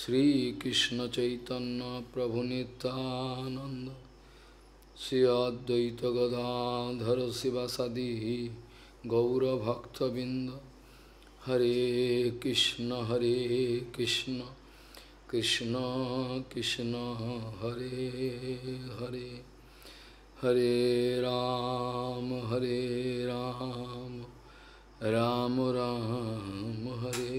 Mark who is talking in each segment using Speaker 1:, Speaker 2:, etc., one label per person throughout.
Speaker 1: শ্রীকৃষ্ণ চৈতন্য প্রভু নিত্যানন্দ শ্রী অদ্বৈত গদাধর শিবাসাদি গৌরভক্তবৃন্দ হরে কৃষ্ণ হরে কৃষ্ণ কৃষ্ণ কৃষ্ণ হরে হরে হরে রাম হরে রাম রাম রাম হরে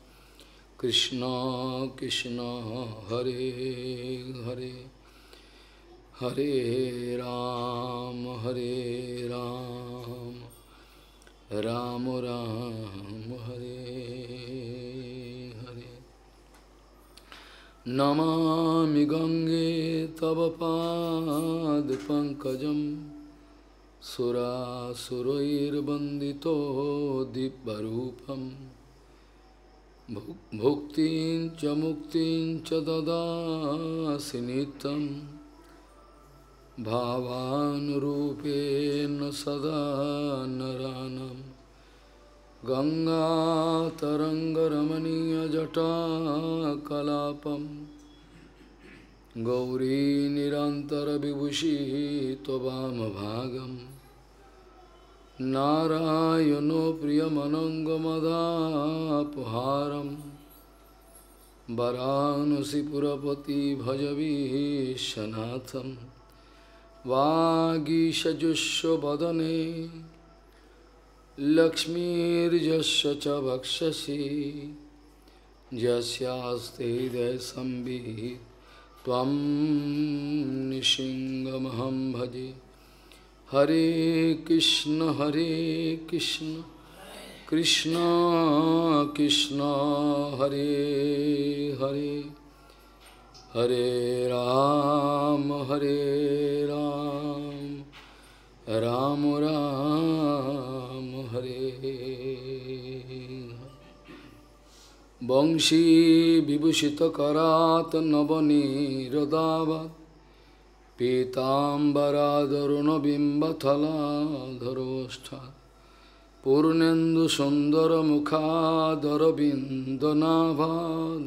Speaker 1: Krishna Krishna Hare Hare Hare Ram Hare Ram Ram Ram Hare Hare Namami Gange Tavapad Pankajam Sura Surair Bandito Dibbarupam भुक्तिं मुक्ति मुक्तिं च सदा नरानं गङ्गातरङ्गरमणीयजटाकलापं गौरी निरन्तरविभूषी भागम नारायणो प्रियमनङ्गमदापहारं वरानसिपुरपति भजवीशनाथं वागीषजुष्वदने लक्ष्मीर्यस्य च वक्षसि यस्यास्ते हृदयसंवित् त्वं निशिङ्गमहं भजे হরে কৃষ্ণ হরে কৃষ্ণ কৃষ্ণ কৃষ্ণ হরে হরে হরে রাম হরে রাম রাম রাম হরে বংশী বিভূষিত করাত নবনী রদাবাত पीताम्बरादरुणबिम्बथलाधरोष्ठा पूर्णेन्दुसुन्दरमुखादरविन्दनाभाद्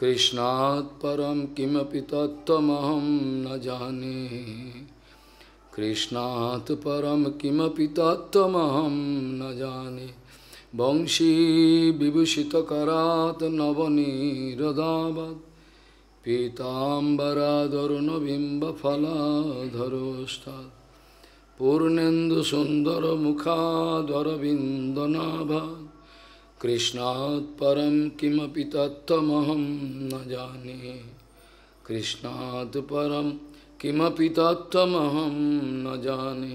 Speaker 1: कृष्णात् परं किमपि तत्त्वमहं न जाने कृष्णात् परं किमपि तत्त्वमहं न जाने वंशी विभूषितकरात् नवनीरदावत् पीताम्बरादरुणबिम्बफलाधरोष्ठात् पूर्णेन्दुसुन्दरमुखादरविन्दनाभा कृष्णात् परं किमपि तत्त्वमहं न जाने कृष्णात् परं किमपि तत्त्वमहं न जाने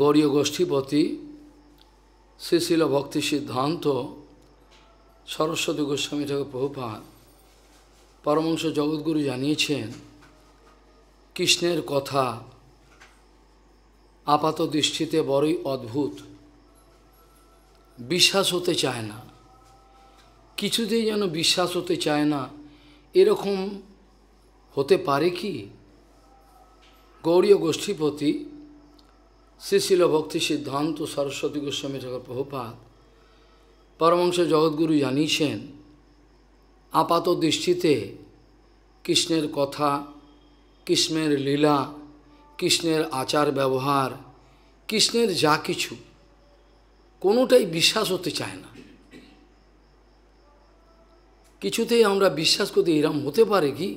Speaker 1: গৌরীগোষ্ঠীপতি শ্রীশিল ভক্তি সিদ্ধান্ত সরস্বতী গোস্বামী ঠাকুর প্রভুপাত পরমংস জগৎগুরু জানিয়েছেন কৃষ্ণের কথা আপাত দৃষ্টিতে বড়ই অদ্ভুত বিশ্বাস হতে চায় না কিছুতেই যেন বিশ্বাস হতে চায় না এরকম হতে পারে কি গৌরীয় গোষ্ঠীপতি শ্রীশিল ভক্তি সিদ্ধান্ত সরস্বতী গোস্বামী ঠাকুর প্রভুপাত পরমংস জগৎগুরু জানিয়েছেন আপাত দৃষ্টিতে কৃষ্ণের কথা কৃষ্ণের লীলা কৃষ্ণের আচার ব্যবহার কৃষ্ণের যা কিছু কোনোটাই বিশ্বাস হতে চায় না কিছুতেই আমরা বিশ্বাস করতে এরম হতে পারে কি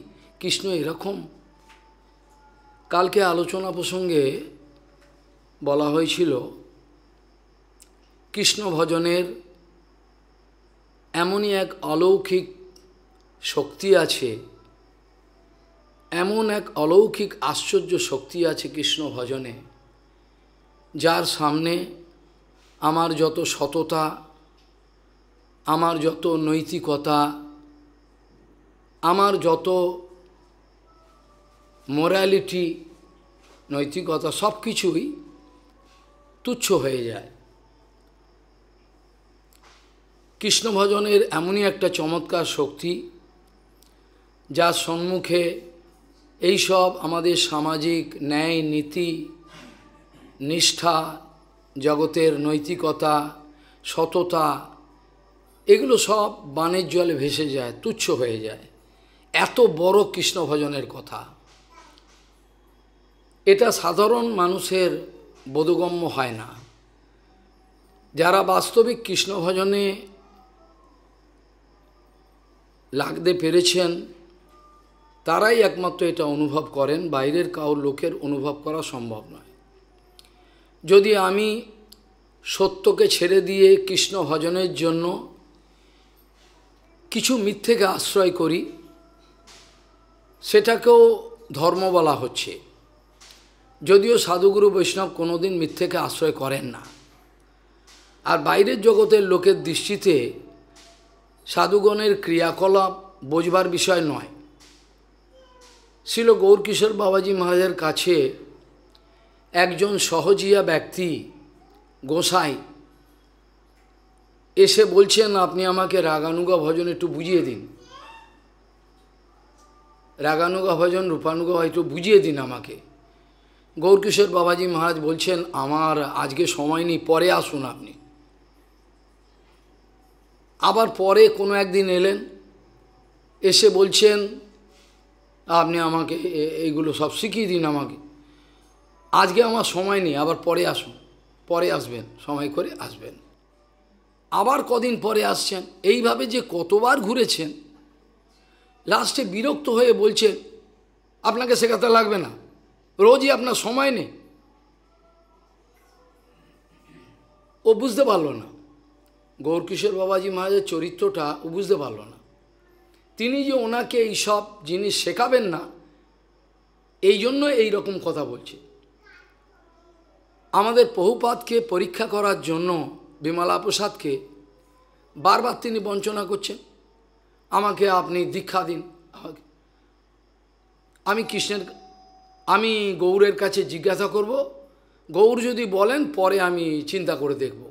Speaker 1: কৃষ্ণ এরকম কালকে আলোচনা প্রসঙ্গে বলা হয়েছিল কৃষ্ণ ভজনের এমনই এক অলৌকিক শক্তি আছে এমন এক অলৌকিক আশ্চর্য শক্তি আছে কৃষ্ণ ভজনে যার সামনে আমার যত সততা আমার যত নৈতিকতা আমার যত মোরালিটি নৈতিকতা সব কিছুই তুচ্ছ হয়ে যায় কৃষ্ণ ভজনের এমনই একটা চমৎকার শক্তি যার সম্মুখে এই সব আমাদের সামাজিক ন্যায় নীতি নিষ্ঠা জগতের নৈতিকতা সততা এগুলো সব বানের জলে ভেসে যায় তুচ্ছ হয়ে যায় এত বড় কৃষ্ণ ভজনের কথা এটা সাধারণ মানুষের বোধগম্য হয় না যারা বাস্তবিক কৃষ্ণ ভজনে লাগতে পেরেছেন তারাই একমাত্র এটা অনুভব করেন বাইরের কাউর লোকের অনুভব করা সম্ভব নয় যদি আমি সত্যকে ছেড়ে দিয়ে কৃষ্ণ ভজনের জন্য কিছু মিথ্যেকে আশ্রয় করি সেটাকেও ধর্ম বলা হচ্ছে যদিও সাধুগুরু বৈষ্ণব কোনোদিন মিথ্যেকে আশ্রয় করেন না আর বাইরের জগতের লোকের দৃষ্টিতে সাধুগণের ক্রিয়াকলাপ বোঝবার বিষয় নয় ছিল গৌরকিশোর বাবাজি মহারাজের কাছে একজন সহজিয়া ব্যক্তি গোসাই এসে বলছেন আপনি আমাকে রাগানুগা ভজন একটু বুঝিয়ে দিন রাগানুগা ভজন রূপানুগা হয়তো বুঝিয়ে দিন আমাকে গৌরকিশোর বাবাজি মহারাজ বলছেন আমার আজকে সময় নেই পরে আসুন আপনি আবার পরে কোনো একদিন এলেন এসে বলছেন আপনি আমাকে এইগুলো সব শিখিয়ে দিন আমাকে আজকে আমার সময় নেই আবার পরে আসুন পরে আসবেন সময় করে আসবেন আবার কদিন পরে আসছেন এইভাবে যে কতবার ঘুরেছেন লাস্টে বিরক্ত হয়ে বলছে আপনাকে শেখাতে লাগবে না রোজই আপনার সময় নেই ও বুঝতে পারলো না গৌরকিশোর বাবাজি মহারাজের চরিত্রটা ও বুঝতে পারল না তিনি যে ওনাকে এই সব জিনিস শেখাবেন না এই জন্য এই রকম কথা বলছে আমাদের বহুপাতকে পরীক্ষা করার জন্য বিমলা প্রসাদকে বারবার তিনি বঞ্চনা করছেন আমাকে আপনি দীক্ষা দিন আমি কৃষ্ণের আমি গৌরের কাছে জিজ্ঞাসা করব গৌর যদি বলেন পরে আমি চিন্তা করে দেখব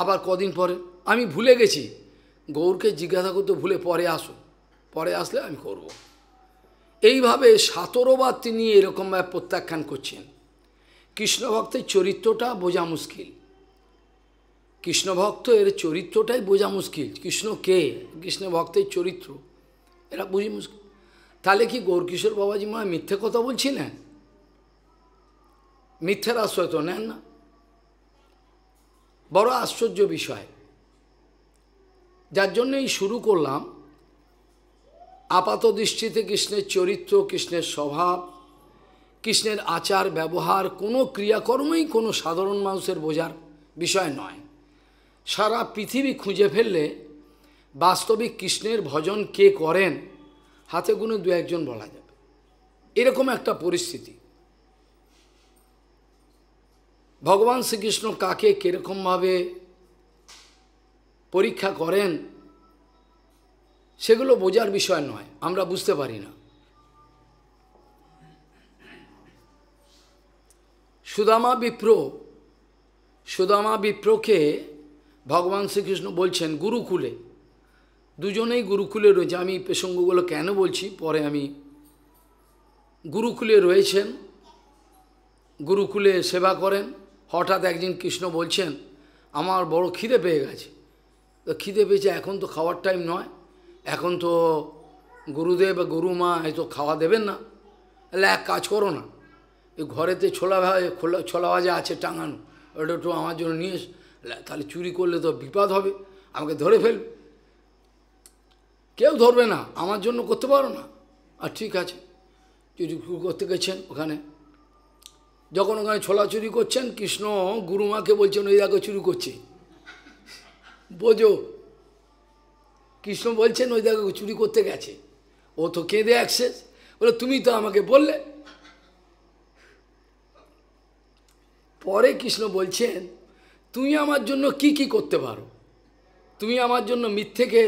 Speaker 1: আবার কদিন পরে আমি ভুলে গেছি গৌরকে জিজ্ঞাসা করতে ভুলে পরে আসো পরে আসলে আমি করব। এইভাবে সাতরোবার তিনি এরকমভাবে প্রত্যাখ্যান করছেন কৃষ্ণ ভক্তের চরিত্রটা বোঝা মুশকিল কৃষ্ণভক্ত এর চরিত্রটাই বোঝা মুশকিল কৃষ্ণ কে কৃষ্ণ ভক্তের চরিত্র এরা বুঝি মুশকিল তাহলে কি গৌরকিশোর বাবাজি মা মিথ্যে কথা বলছিলেন মিথ্যের আশ্রয় তো নেন না বড় আশ্চর্য বিষয় যার জন্যই শুরু করলাম আপাত দৃষ্টিতে কৃষ্ণের চরিত্র কৃষ্ণের স্বভাব কৃষ্ণের আচার ব্যবহার কোনো ক্রিয়াকর্মই কোনো সাধারণ মানুষের বোঝার বিষয় নয় সারা পৃথিবী খুঁজে ফেললে বাস্তবিক কৃষ্ণের ভজন কে করেন হাতে গুনে দু একজন বলা যাবে এরকম একটা পরিস্থিতি ভগবান শ্রীকৃষ্ণ কাকে কীরকমভাবে পরীক্ষা করেন সেগুলো বোঝার বিষয় নয় আমরা বুঝতে পারি না সুদামা বিপ্র সুদামা বিপ্রকে ভগবান শ্রীকৃষ্ণ বলছেন গুরুকুলে দুজনেই গুরুকুলে রয়েছে আমি প্রসঙ্গগুলো কেন বলছি পরে আমি গুরুকুলে রয়েছেন গুরুকুলে সেবা করেন হঠাৎ একদিন কৃষ্ণ বলছেন আমার বড় খিদে পেয়ে গেছে তো খিদে পেয়েছে এখন তো খাওয়ার টাইম নয় এখন তো গুরুদেব বা গুরুমা হয়তো খাওয়া দেবেন না তাহলে এক কাজ করো না এই ঘরেতে ছোলা ভাজা খোলা ছোলা ভাজা আছে টাঙানো ওটা একটু আমার জন্য নিয়ে এস তাহলে চুরি করলে তো বিপদ হবে আমাকে ধরে ফেলবে কেউ ধরবে না আমার জন্য করতে পারো না আর ঠিক আছে চুরি করতে গেছেন ওখানে যখন ওখানে ছোলা চুরি করছেন কৃষ্ণ গুরুমাকে বলছেন ওই দেখো চুরি করছে বোঝো কৃষ্ণ বলছেন ওই দেখো চুরি করতে গেছে ও তো কেঁদে অ্যাক্সেস বলে তুমি তো আমাকে বললে পরে কৃষ্ণ বলছেন তুমি আমার জন্য কি কি করতে পারো তুমি আমার জন্য মিথ্যেকে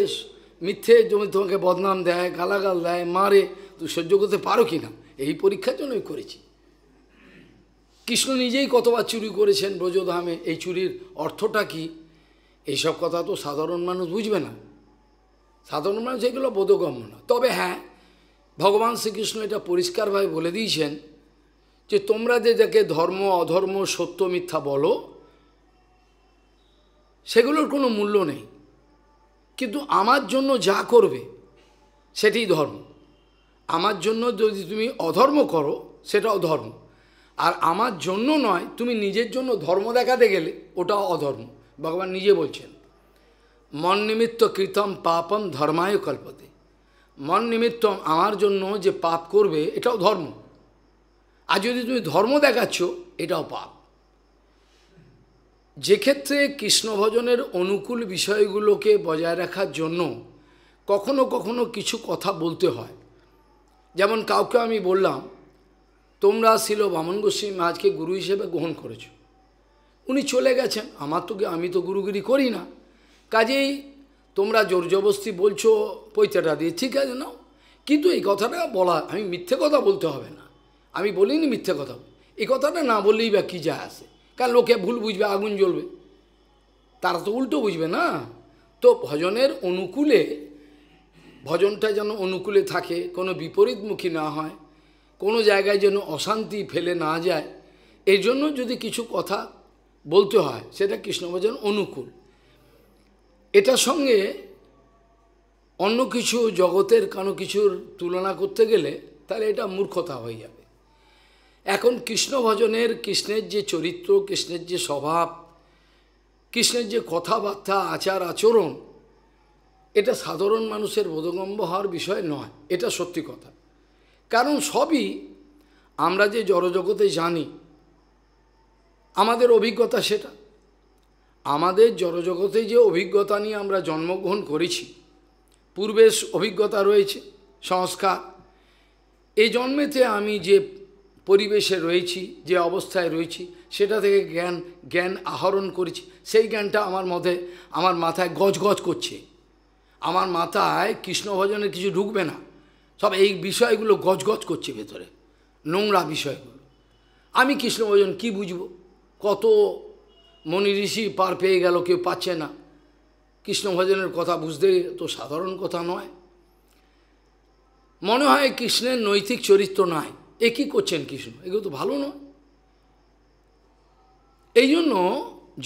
Speaker 1: মিথ্যে জমি তোমাকে বদনাম দেয় গালাগাল দেয় মারে তুমি সহ্য করতে পারো কি না এই পরীক্ষার জন্যই করেছি কৃষ্ণ নিজেই কতবার চুরি করেছেন ব্রজধামে এই চুরির অর্থটা কী এইসব কথা তো সাধারণ মানুষ বুঝবে না সাধারণ মানুষ এগুলো বোধগম্য না তবে হ্যাঁ ভগবান শ্রীকৃষ্ণ এটা পরিষ্কারভাবে বলে দিয়েছেন যে তোমরা যে যাকে ধর্ম অধর্ম সত্য মিথ্যা বলো সেগুলোর কোনো মূল্য নেই কিন্তু আমার জন্য যা করবে সেটি ধর্ম আমার জন্য যদি তুমি অধর্ম করো সেটাও ধর্ম আর আমার জন্য নয় তুমি নিজের জন্য ধর্ম দেখাতে গেলে ওটাও অধর্ম ভগবান নিজে বলছেন মন নিমিত্ত কৃতম পাপম ধর্মায় কল্পতে মন নিমিত্ত আমার জন্য যে পাপ করবে এটাও ধর্ম আর যদি তুমি ধর্ম দেখাচ্ছ এটাও পাপ যে ক্ষেত্রে কৃষ্ণ ভজনের অনুকূল বিষয়গুলোকে বজায় রাখার জন্য কখনো কখনো কিছু কথা বলতে হয় যেমন কাউকে আমি বললাম তোমরা শিল বামন গোস্বামী আজকে গুরু হিসেবে গ্রহণ করেছো উনি চলে গেছেন আমার তো আমি তো গুরুগিরি করি না কাজেই তোমরা জোর জবস্তি বলছো পৈতাটা দিয়ে ঠিক আছে না কিন্তু এই কথাটা বলা আমি মিথ্যে কথা বলতে হবে না আমি বলিনি মিথ্যে কথা এই কথাটা না বললেই বা কী যা আসে কারণ লোকে ভুল বুঝবে আগুন জ্বলবে তারা তো উল্টো বুঝবে না তো ভজনের অনুকূলে ভজনটা যেন অনুকূলে থাকে কোনো বিপরীতমুখী না হয় কোনো জায়গায় যেন অশান্তি ফেলে না যায় এই জন্য যদি কিছু কথা বলতে হয় সেটা কৃষ্ণভজন অনুকূল এটা সঙ্গে অন্য কিছু জগতের কোনো কিছুর তুলনা করতে গেলে তাহলে এটা মূর্খতা হয়ে যাবে এখন কৃষ্ণ ভজনের কৃষ্ণের যে চরিত্র কৃষ্ণের যে স্বভাব কৃষ্ণের যে কথাবার্তা আচার আচরণ এটা সাধারণ মানুষের বোধগম্য হওয়ার বিষয় নয় এটা সত্যি কথা কারণ সবই আমরা যে জড়জগতে জানি আমাদের অভিজ্ঞতা সেটা আমাদের জড়জগতে যে অভিজ্ঞতা নিয়ে আমরা জন্মগ্রহণ করেছি পূর্বের অভিজ্ঞতা রয়েছে সংস্কার এই জন্মেতে আমি যে পরিবেশে রয়েছি যে অবস্থায় রয়েছি সেটা থেকে জ্ঞান জ্ঞান আহরণ করেছি সেই জ্ঞানটা আমার মধ্যে আমার মাথায় গজগজ করছে আমার মাথায় কৃষ্ণ ভজনে কিছু ঢুকবে না সব এই বিষয়গুলো গজগজ করছে ভেতরে নোংরা বিষয়গুলো আমি কৃষ্ণ ভজন কী বুঝবো কত মনি ঋষি পার পেয়ে গেল কেউ পাচ্ছে না কৃষ্ণ ভজনের কথা বুঝতে তো সাধারণ কথা নয় মনে হয় কৃষ্ণের নৈতিক চরিত্র নাই এ কী করছেন কৃষ্ণ এগুলো তো ভালো নয় এই জন্য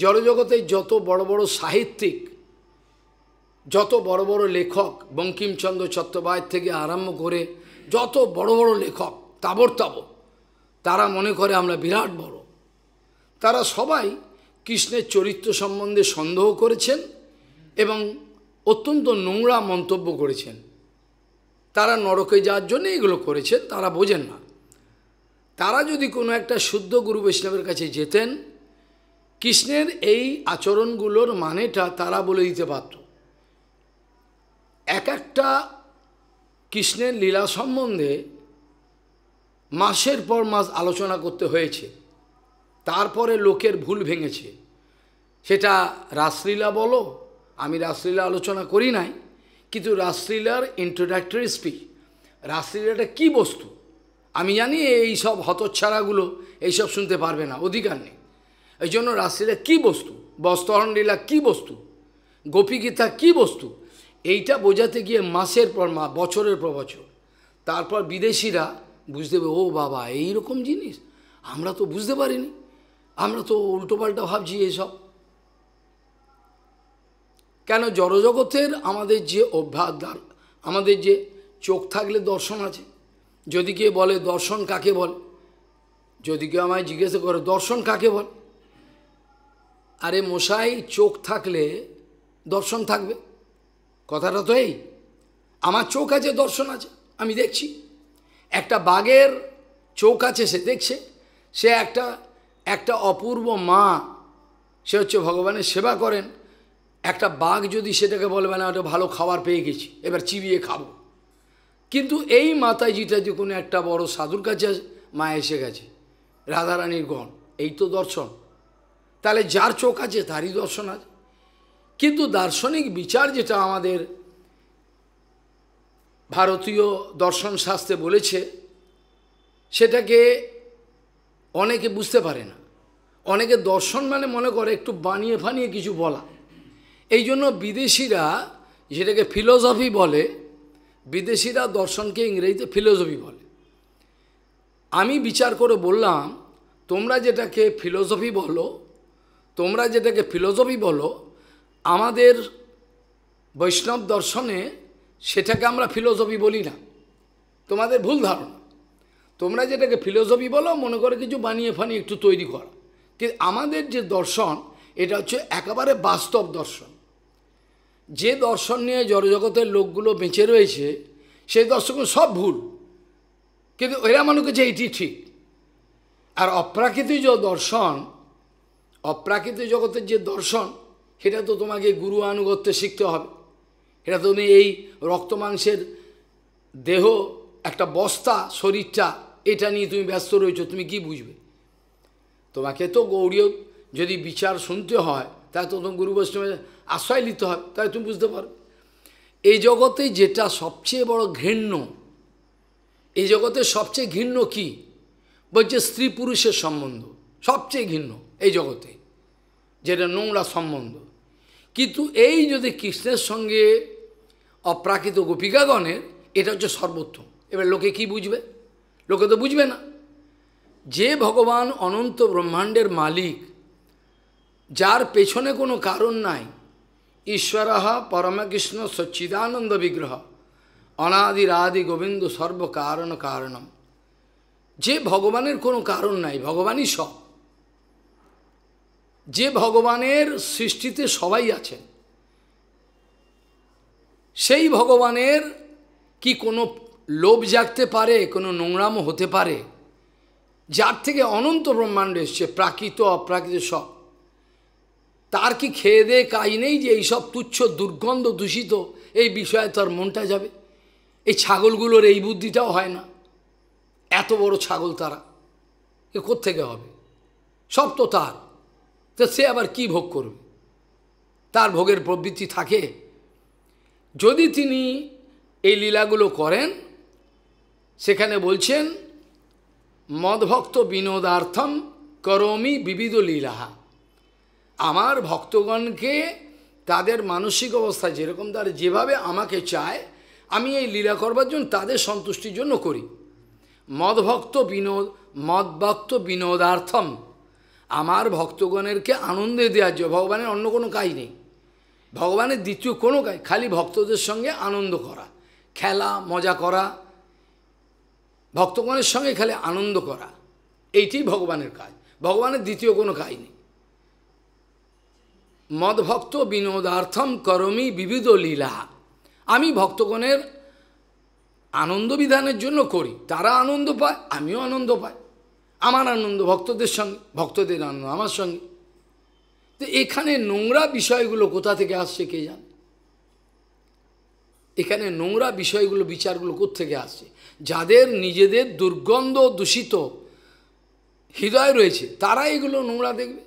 Speaker 1: জড়জগতের যত বড় বড় সাহিত্যিক যত বড় বড় লেখক বঙ্কিমচন্দ্র চট্টোপাধ্যায় থেকে আরম্ভ করে যত বড় বড় লেখক তাবর তাবর তারা মনে করে আমরা বিরাট বড় তারা সবাই কৃষ্ণের চরিত্র সম্বন্ধে সন্দেহ করেছেন এবং অত্যন্ত নোংরা মন্তব্য করেছেন তারা নরকে যাওয়ার জন্য এগুলো করেছেন তারা বোঝেন না তারা যদি কোনো একটা শুদ্ধ গুরু বৈষ্ণবের কাছে যেতেন কৃষ্ণের এই আচরণগুলোর মানেটা তারা বলে দিতে পারত এক একটা কৃষ্ণের লীলা সম্বন্ধে মাসের পর মাস আলোচনা করতে হয়েছে তারপরে লোকের ভুল ভেঙেছে সেটা রাসলীলা বলো আমি রাসলীলা আলোচনা করি নাই কিন্তু রাসলীলার ইন্ট্রোডাক্টরি স্পিক রাসলীলাটা কি বস্তু আমি জানি এই সব হতচ্ছাড়াগুলো এইসব শুনতে পারবে না অধিকার নেই এই জন্য রাসলীলা কী বস্তু বস্ত্রহরণ লীলা কী বস্তু গোপীগীতা কী বস্তু এইটা বোঝাতে গিয়ে মাসের পর মা বছরের পর বছর তারপর বিদেশিরা বুঝতে পারবে ও বাবা এই রকম জিনিস আমরা তো বুঝতে পারিনি আমরা তো উল্টোপাল্টা ভাবছি এসব কেন জড়জগতের আমাদের যে অভ্যাস আমাদের যে চোখ থাকলে দর্শন আছে যদি কে বলে দর্শন কাকে বল যদি কেউ আমায় জিজ্ঞাসা করে দর্শন কাকে বল আরে মশাই চোখ থাকলে দর্শন থাকবে কথাটা তো এই আমার চোখ আছে দর্শন আছে আমি দেখছি একটা বাঘের চোখ আছে সে দেখছে সে একটা একটা অপূর্ব মা সে হচ্ছে ভগবানের সেবা করেন একটা বাঘ যদি সেটাকে বলবে না ওটা ভালো খাবার পেয়ে গেছি এবার চিবিয়ে খাব কিন্তু এই মাতাজিটা যে কোনো একটা বড় সাধুর কাছে মা এসে গেছে রাধারানীর গণ এই তো দর্শন তাহলে যার চোখ আছে তারই দর্শন আছে কিন্তু দার্শনিক বিচার যেটা আমাদের ভারতীয় দর্শন শাস্ত্রে বলেছে সেটাকে অনেকে বুঝতে পারে না অনেকে দর্শন মানে মনে করে একটু বানিয়ে ফানিয়ে কিছু বলা এই জন্য বিদেশিরা যেটাকে ফিলোসফি বলে বিদেশিরা দর্শনকে ইংরেজিতে ফিলোসফি বলে আমি বিচার করে বললাম তোমরা যেটাকে ফিলোসফি বলো তোমরা যেটাকে ফিলোসফি বলো আমাদের বৈষ্ণব দর্শনে সেটাকে আমরা ফিলোসফি বলি না তোমাদের ভুল ধারণা তোমরা যেটাকে ফিলোসফি বলো মনে করে কিছু বানিয়ে ফানিয়ে একটু তৈরি করো কিন্তু আমাদের যে দর্শন এটা হচ্ছে একেবারে বাস্তব দর্শন যে দর্শন নিয়ে জড়জগতের লোকগুলো বেঁচে রয়েছে সেই দর্শক সব ভুল কিন্তু এরা মনে করছে এটি ঠিক আর অপ্রাকৃতিক যে দর্শন অপ্রাকৃতিক জগতের যে দর্শন সেটা তো তোমাকে গুরু আনুগত্যে শিখতে হবে এটা তুমি এই রক্ত মাংসের দেহ একটা বস্তা শরীরটা এটা নিয়ে তুমি ব্যস্ত রয়েছ তুমি কি বুঝবে তোমাকে তো গৌরীয় যদি বিচার শুনতে হয় তাহলে তো গুরু বৈষ্ণবের আশ্রয় নিতে হয় তাহলে তুমি বুঝতে পারো এই জগতে যেটা সবচেয়ে বড় ঘৃণ্য এই জগতে সবচেয়ে ঘৃণ্য কি বলছে স্ত্রী পুরুষের সম্বন্ধ সবচেয়ে ঘৃণ্য এই জগতে যেটা নোংরা সম্বন্ধ কিন্তু এই যদি কৃষ্ণের সঙ্গে অপ্রাকৃত গোপিকাগণের এটা হচ্ছে সর্বোত্তম এবার লোকে কি বুঝবে লোকে তো বুঝবে না যে ভগবান অনন্ত ব্রহ্মাণ্ডের মালিক যার পেছনে কোনো কারণ নাই ঈশ্বর পরমকৃষ্ণ সচ্চিদানন্দ বিগ্রহ অনাদিরাদি গোবিন্দ সর্বকারণ কারণম যে ভগবানের কোনো কারণ নাই ভগবানই সব যে ভগবানের সৃষ্টিতে সবাই আছেন সেই ভগবানের কি কোনো লোভ জাগতে পারে কোনো নোংরামও হতে পারে যার থেকে অনন্ত ব্রহ্মাণ্ড এসছে প্রাকৃত অপ্রাকৃত সব তার কি খেয়ে দেয়ে কাজ নেই যে এইসব তুচ্ছ দুর্গন্ধ দূষিত এই বিষয়ে তার মনটা যাবে এই ছাগলগুলোর এই বুদ্ধিটাও হয় না এত বড় ছাগল তারা এ থেকে হবে সব তো তার তো সে আবার কি ভোগ করবে তার ভোগের প্রবৃত্তি থাকে যদি তিনি এই লীলাগুলো করেন সেখানে বলছেন মদভক্ত বিনোদার্থম করমি বিবিধ লীলাহা আমার ভক্তগণকে তাদের মানসিক অবস্থা যেরকম তার যেভাবে আমাকে চায় আমি এই লীলা করবার জন্য তাদের সন্তুষ্টির জন্য করি মদভক্ত বিনোদ মদভক্ত বিনোদার্থম আমার ভক্তগণেরকে আনন্দে দেওয়ার জন্য ভগবানের অন্য কোনো কাজ নেই ভগবানের দ্বিতীয় কোনো কাজ খালি ভক্তদের সঙ্গে আনন্দ করা খেলা মজা করা ভক্তগণের সঙ্গে খালি আনন্দ করা এইটি ভগবানের কাজ ভগবানের দ্বিতীয় কোনো কাজ নেই মদভক্ত বিনোদার্থম করমি বিবিধ লীলা আমি ভক্তগণের আনন্দ বিধানের জন্য করি তারা আনন্দ পায় আমিও আনন্দ পাই আমার আনন্দ ভক্তদের সঙ্গে ভক্তদের আনন্দ আমার সঙ্গে তো এখানে নোংরা বিষয়গুলো কোথা থেকে আসছে কে জান এখানে নোংরা বিষয়গুলো বিচারগুলো থেকে আসছে যাদের নিজেদের দুর্গন্ধ দূষিত হৃদয় রয়েছে তারা এগুলো নোংরা দেখবে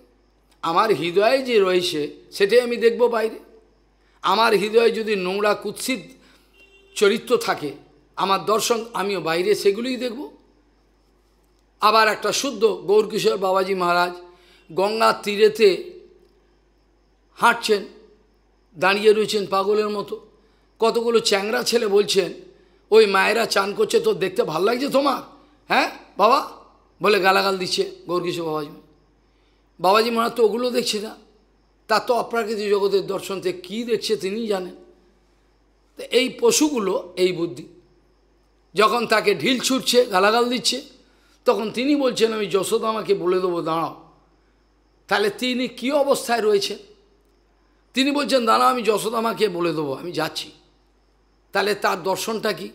Speaker 1: আমার হৃদয়ে যে রয়েছে সেটাই আমি দেখব বাইরে আমার হৃদয়ে যদি নোংরা কুৎসিত চরিত্র থাকে আমার দর্শন আমিও বাইরে সেগুলোই দেখব আবার একটা শুদ্ধ গৌরকিশোর বাবাজি মহারাজ গঙ্গা তীরেতে হাঁটছেন দাঁড়িয়ে রয়েছেন পাগলের মতো কতগুলো চ্যাংরা ছেলে বলছেন ওই মায়েরা চান করছে তো দেখতে ভাল লাগছে তোমার হ্যাঁ বাবা বলে গালাগাল দিচ্ছে গৌরকিশোর বাবাজি বাবাজি মহারাজ তো ওগুলো দেখছে না তার তো অপ্রাকৃতিক জগতের দর্শন থেকে কী দেখছে তিনি জানেন তো এই পশুগুলো এই বুদ্ধি যখন তাকে ঢিল ছুটছে গালাগাল দিচ্ছে তখন তিনি বলছেন আমি যশোদ আমাকে বলে দেবো দাঁড়াও তাহলে তিনি কি অবস্থায় রয়েছে তিনি বলছেন দাঁড়াও আমি যশোদামাকে বলে দেবো আমি যাচ্ছি তাহলে তার দর্শনটা কি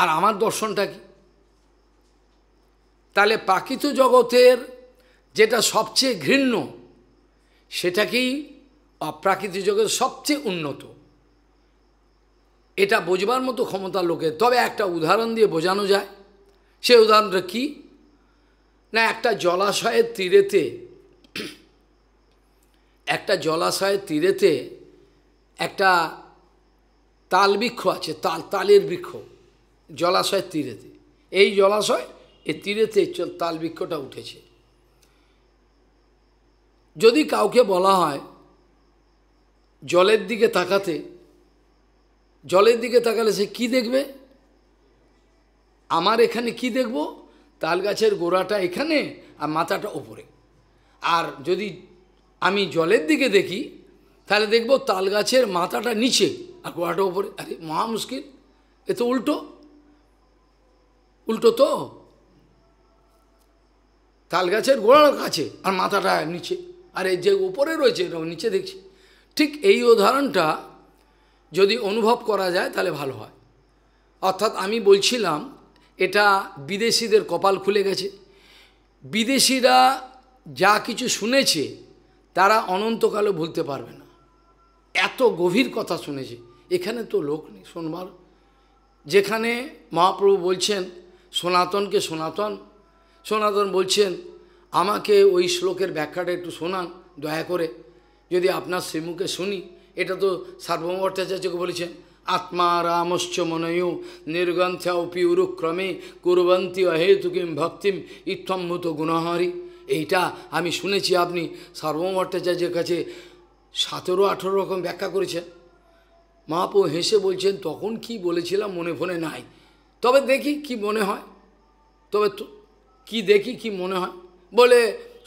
Speaker 1: আর আমার দর্শনটা কি তাহলে প্রাকৃত জগতের যেটা সবচেয়ে ঘৃণ্য সেটাকেই অপ্রাকৃত জগতের সবচেয়ে উন্নত এটা বোঝবার মতো ক্ষমতা লোকে তবে একটা উদাহরণ দিয়ে বোঝানো যায় সেই উদাহরণটা কি না একটা জলাশয়ের তীরেতে একটা জলাশয়ের তীরেতে একটা তাল বৃক্ষ আছে তাল তালের বৃক্ষ জলাশয়ের তীরেতে এই জলাশয় এ তীরেতে তাল বৃক্ষটা উঠেছে যদি কাউকে বলা হয় জলের দিকে তাকাতে জলের দিকে তাকালে সে কী দেখবে আমার এখানে কি দেখব তাল গাছের গোড়াটা এখানে আর মাথাটা ওপরে আর যদি আমি জলের দিকে দেখি তাহলে দেখব তাল গাছের মাথাটা নিচে আর আকুয়াটা ওপরে আরে মহা মুশকিল এ তো উল্টো উল্টো তো তাল গাছের গোড়ার কাছে আর মাথাটা নিচে আর এই যে উপরে রয়েছে নিচে দেখছি ঠিক এই উদাহরণটা যদি অনুভব করা যায় তাহলে ভালো হয় অর্থাৎ আমি বলছিলাম এটা বিদেশিদের কপাল খুলে গেছে বিদেশিরা যা কিছু শুনেছে তারা অনন্তকালে ভুলতে পারবে না এত গভীর কথা শুনেছে এখানে তো লোক নেই শোনবার যেখানে মহাপ্রভু বলছেন সনাতনকে সনাতন সনাতন বলছেন আমাকে ওই শ্লোকের ব্যাখ্যাটা একটু শোনান দয়া করে যদি আপনার শ্রীমুখে শুনি এটা তো সার্বভৌম ভট্টাচার্যকে বলেছেন আত্মা রামশ্চ মনয় অপি উরুক্রমে কুরবন্তী অহেতুকিম ভক্তিম ইত্যম্ভূত গুণহারি এইটা আমি শুনেছি আপনি সার্বভৌম ভট্টাচার্যের কাছে সতেরো আঠেরো রকম ব্যাখ্যা করেছেন মহাপো হেসে বলছেন তখন কি বলেছিলাম মনে ফোনে নাই তবে দেখি কি মনে হয় তবে কি দেখি কি মনে হয় বলে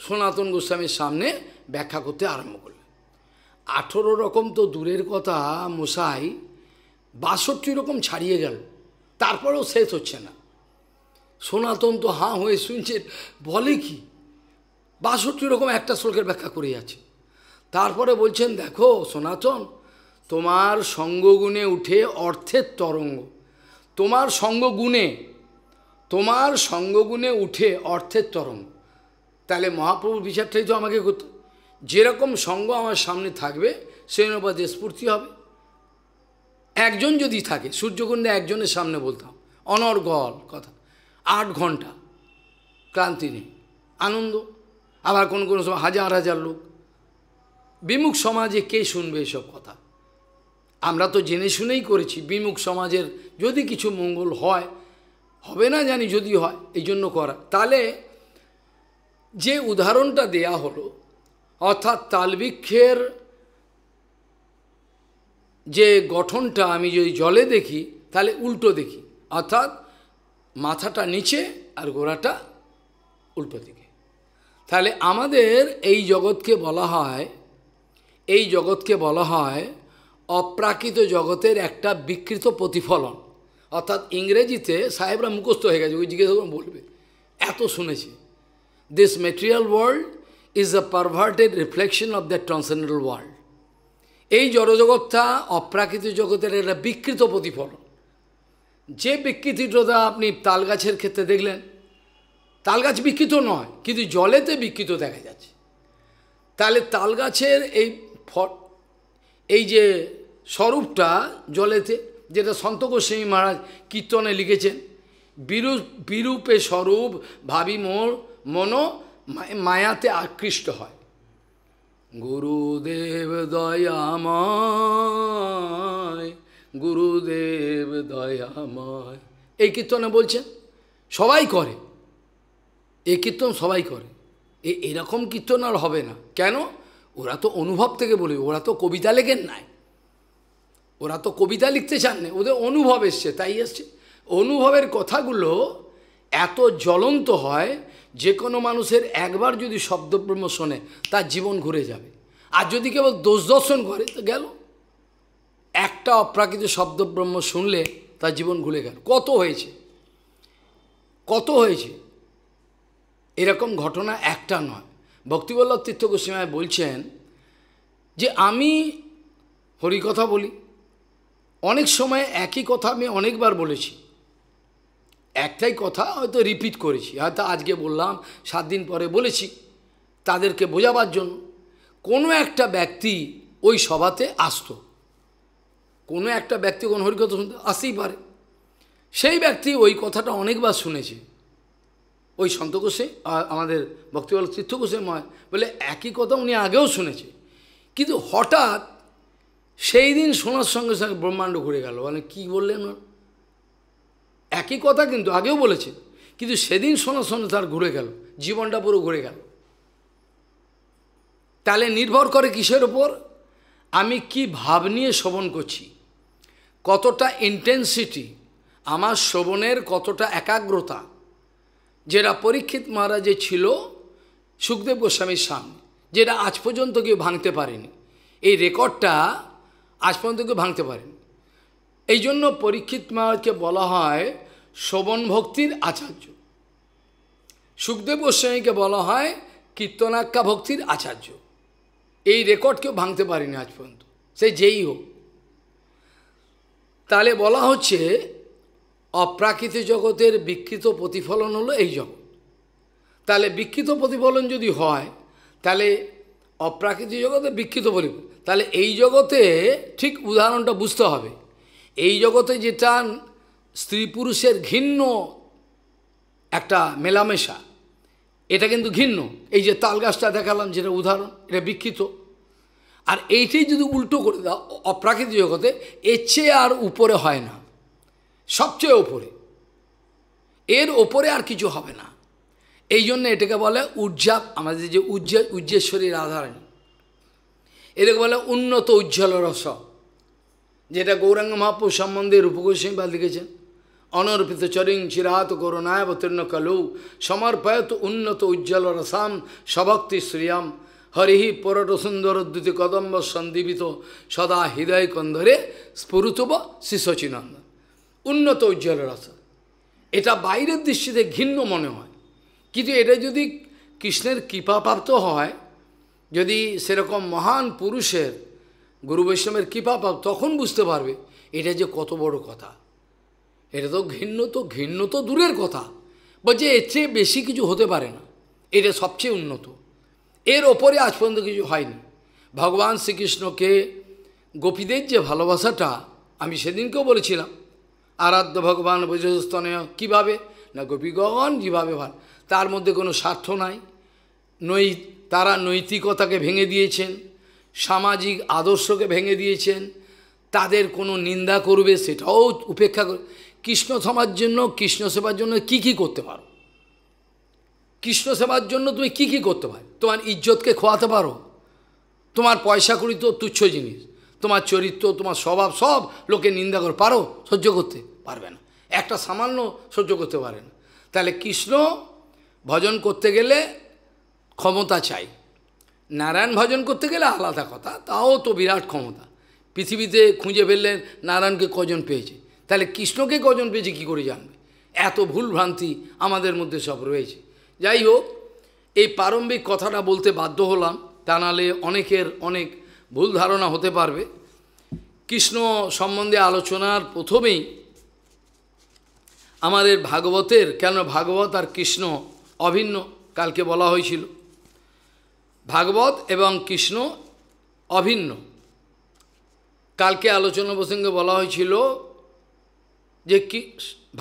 Speaker 1: সনাতন গোস্বামীর সামনে ব্যাখ্যা করতে আরম্ভ করল আঠেরো রকম তো দূরের কথা মশাই বাষট্টি রকম ছাড়িয়ে গেল তারপরেও শেষ হচ্ছে না সনাতন তো হাঁ হয়ে শুনছে বলে কি বাষট্টি রকম একটা শ্লোকের ব্যাখ্যা করে আছে তারপরে বলছেন দেখো সনাতন তোমার সঙ্গগুণে উঠে অর্থের তরঙ্গ তোমার সঙ্গগুণে তোমার সঙ্গগুণে উঠে অর্থের তরঙ্গ তাহলে মহাপ্রভুর বিচারটাই তো আমাকে করতে যেরকম সঙ্গ আমার সামনে থাকবে সেই অনুপাতে স্ফূর্তি হবে একজন যদি থাকে সূর্যকুণ্ডে একজনের সামনে বলতাম অনর্গল কথা আট ঘন্টা ক্লান্তি নেই আনন্দ আবার কোন কোন সময় হাজার হাজার লোক বিমুখ সমাজে কে শুনবে এসব কথা আমরা তো জেনে শুনেই করেছি বিমুখ সমাজের যদি কিছু মঙ্গল হয় হবে না জানি যদি হয় এই জন্য করা তাহলে যে উদাহরণটা দেয়া হলো অর্থাৎ তালবৃক্ষের যে গঠনটা আমি যদি জলে দেখি তাহলে উল্টো দেখি অর্থাৎ মাথাটা নিচে আর গোড়াটা উল্টো দিকে তাহলে আমাদের এই জগৎকে বলা হয় এই জগৎকে বলা হয় অপ্রাকৃত জগতের একটা বিকৃত প্রতিফলন অর্থাৎ ইংরেজিতে সাহেবরা মুখস্থ হয়ে গেছে ওই জিজ্ঞেস বলবে এত শুনেছি this material world is a perverted reflection of the transcendental world এই জড়জগৎটা অপ্রাকৃত জগতের একটা বিকৃত প্রতিফলন যে বিকৃতিটা আপনি তাল গাছের ক্ষেত্রে দেখলেন তাল গাছ বিকৃত নয় কিন্তু জলেতে বিকৃত দেখা যাচ্ছে তাহলে তাল গাছের এই এই যে স্বরূপটা জলেতে যেটা সন্ত গোস্বামী মহারাজ কীর্তনে লিখেছেন বিরূপ বিরূপে স্বরূপ ভাবি মোর মন মায়াতে আকৃষ্ট হয় গুরুদেব দয়াময় গুরুদেব দয়াময় এই কীর্তনে বলছেন সবাই করে এই কীর্তন সবাই করে এরকম কীর্তন আর হবে না কেন ওরা তো অনুভব থেকে বলি ওরা তো কবিতা লেখেন নাই ওরা তো কবিতা লিখতে চান না ওদের অনুভব এসছে তাই এসছে অনুভবের কথাগুলো এত জ্বলন্ত হয় যে কোনো মানুষের একবার যদি শব্দব্রহ্ম শোনে তার জীবন ঘুরে যাবে আর যদি কেবল দোষ দর্শন করে তো গেল একটা অপ্রাকৃত শব্দব্রহ্ম শুনলে তার জীবন ঘুরে গেল কত হয়েছে কত হয়েছে এরকম ঘটনা একটা নয় ভক্তিবল্লভ তীর্থ গোস্বামী বলছেন যে আমি হরিকথা বলি অনেক সময় একই কথা আমি অনেকবার বলেছি একটাই কথা হয়তো রিপিট করেছি হয়তো আজকে বললাম সাত দিন পরে বলেছি তাদেরকে বোঝাবার জন্য কোনো একটা ব্যক্তি ওই সভাতে আসত কোনো একটা ব্যক্তি কোন হরিকথা শুনতে আসতেই পারে সেই ব্যক্তি ওই কথাটা অনেকবার শুনেছে ওই সন্তকোষে গোসাই আমাদের ভক্তিবল তীর্থকোষের ময় বলে একই কথা উনি আগেও শুনেছে কিন্তু হঠাৎ সেই দিন শোনার সঙ্গে সঙ্গে ব্রহ্মাণ্ড ঘুরে গেল মানে কি বললেন একই কথা কিন্তু আগেও বলেছে কিন্তু সেদিন শোনার সঙ্গে তার ঘুরে গেল জীবনটা পুরো ঘুরে গেল তাহলে নির্ভর করে কিসের ওপর আমি কি ভাব নিয়ে শ্রবণ করছি কতটা ইন্টেন্সিটি আমার শ্রবণের কতটা একাগ্রতা যেটা পরীক্ষিত মহারাজে ছিল সুখদেব গোস্বামীর সামনে যেটা আজ পর্যন্ত কেউ ভাঙতে পারেনি এই রেকর্ডটা আজ পর্যন্ত কেউ ভাঙতে পারেনি এই জন্য পরীক্ষিত মহারাজকে বলা হয় শোবন ভক্তির আচার্য সুখদেব গোস্বামীকে বলা হয় কীর্তনাক্কা ভক্তির আচার্য এই রেকর্ড কেউ ভাঙতে পারেনি আজ পর্যন্ত সে যেই হোক তাহলে বলা হচ্ছে অপ্রাকৃত জগতের বিকৃত প্রতিফলন হলো এই জগৎ তাহলে বিকৃত প্রতিফলন যদি হয় তাহলে অপ্রাকৃত জগতে বিকৃত বলি তাহলে এই জগতে ঠিক উদাহরণটা বুঝতে হবে এই জগতে যেটা স্ত্রী পুরুষের ঘিন্ন একটা মেলামেশা এটা কিন্তু ঘিন্ন এই যে তাল গাছটা দেখালাম যেটা উদাহরণ এটা বিকৃত আর এইটাই যদি উল্টো করে দাও অপ্রাকৃত জগতে এর চেয়ে আর উপরে হয় না সবচেয়ে ওপরে এর ওপরে আর কিছু হবে না এই জন্য এটাকে বলে উজ্জাপ আমাদের যে উজ্জ উজ্জেশ্বরী রাধারণী এটাকে বলে উন্নত উজ্জ্বল রস যেটা গৌরাঙ্গ মহাপুর সম্বন্ধে রূপগোস্বামী বা লিখেছেন অনর্পিত চরিং চিরাত করুণায়বতীর্ণ কলু সমর্পায়ত উন্নত উজ্জ্বল রসাম সভক্তি শ্রিয়াম হরিহি পরট সুন্দর দ্যুতি কদম্ব সন্দীপিত সদা হৃদয় কন্ধরে স্ফুরুতব শিশচিনন্দন উন্নত উজ্জ্বল রস এটা বাইরের দৃষ্টিতে ঘিন্ন মনে হয় কিন্তু এটা যদি কৃষ্ণের কৃপাপ্রাপ্ত হয় যদি সেরকম মহান পুরুষের গুরু বৈষ্ণবের কৃপাপ্রাপ্ত তখন বুঝতে পারবে এটা যে কত বড় কথা এটা তো ঘিন্ন তো ঘিন্ন তো দূরের কথা বলছে এর চেয়ে বেশি কিছু হতে পারে না এটা সবচেয়ে উন্নত এর ওপরে আজ পর্যন্ত কিছু হয়নি ভগবান শ্রীকৃষ্ণকে গোপীদের যে ভালোবাসাটা আমি সেদিনকেও বলেছিলাম আরাধ্য ভগবান ব্রজস্তনীয় কীভাবে না গোপীগণ যেভাবে ভাল তার মধ্যে কোনো স্বার্থ নাই নৈ তারা নৈতিকতাকে ভেঙে দিয়েছেন সামাজিক আদর্শকে ভেঙে দিয়েছেন তাদের কোনো নিন্দা করবে সেটাও উপেক্ষা করবে কৃষ্ণ সমার জন্য কৃষ্ণ সেবার জন্য কি কি করতে পারো কৃষ্ণ সেবার জন্য তুমি কি কি করতে পারো তোমার ইজ্জতকে খোয়াতে পারো তোমার পয়সা করি তো তুচ্ছ জিনিস তোমার চরিত্র তোমার স্বভাব সব লোকে নিন্দা করে পারো সহ্য করতে পারবে না একটা সামান্য সহ্য করতে পারে না তাহলে কৃষ্ণ ভজন করতে গেলে ক্ষমতা চাই নারায়ণ ভজন করতে গেলে আলাদা কথা তাও তো বিরাট ক্ষমতা পৃথিবীতে খুঁজে ফেললেন নারায়ণকে কজন পেয়েছে তাহলে কৃষ্ণকে কজন পেয়েছে কি করে জানবে এত ভুল ভ্রান্তি আমাদের মধ্যে সব রয়েছে যাই হোক এই প্রারম্ভিক কথাটা বলতে বাধ্য হলাম তা নাহলে অনেকের অনেক ভুল ধারণা হতে পারবে কৃষ্ণ সম্বন্ধে আলোচনার প্রথমেই আমাদের ভাগবতের কেন ভাগবত আর কৃষ্ণ অভিন্ন কালকে বলা হয়েছিল ভাগবত এবং কৃষ্ণ অভিন্ন কালকে আলোচনা প্রসঙ্গে বলা হয়েছিল যে কি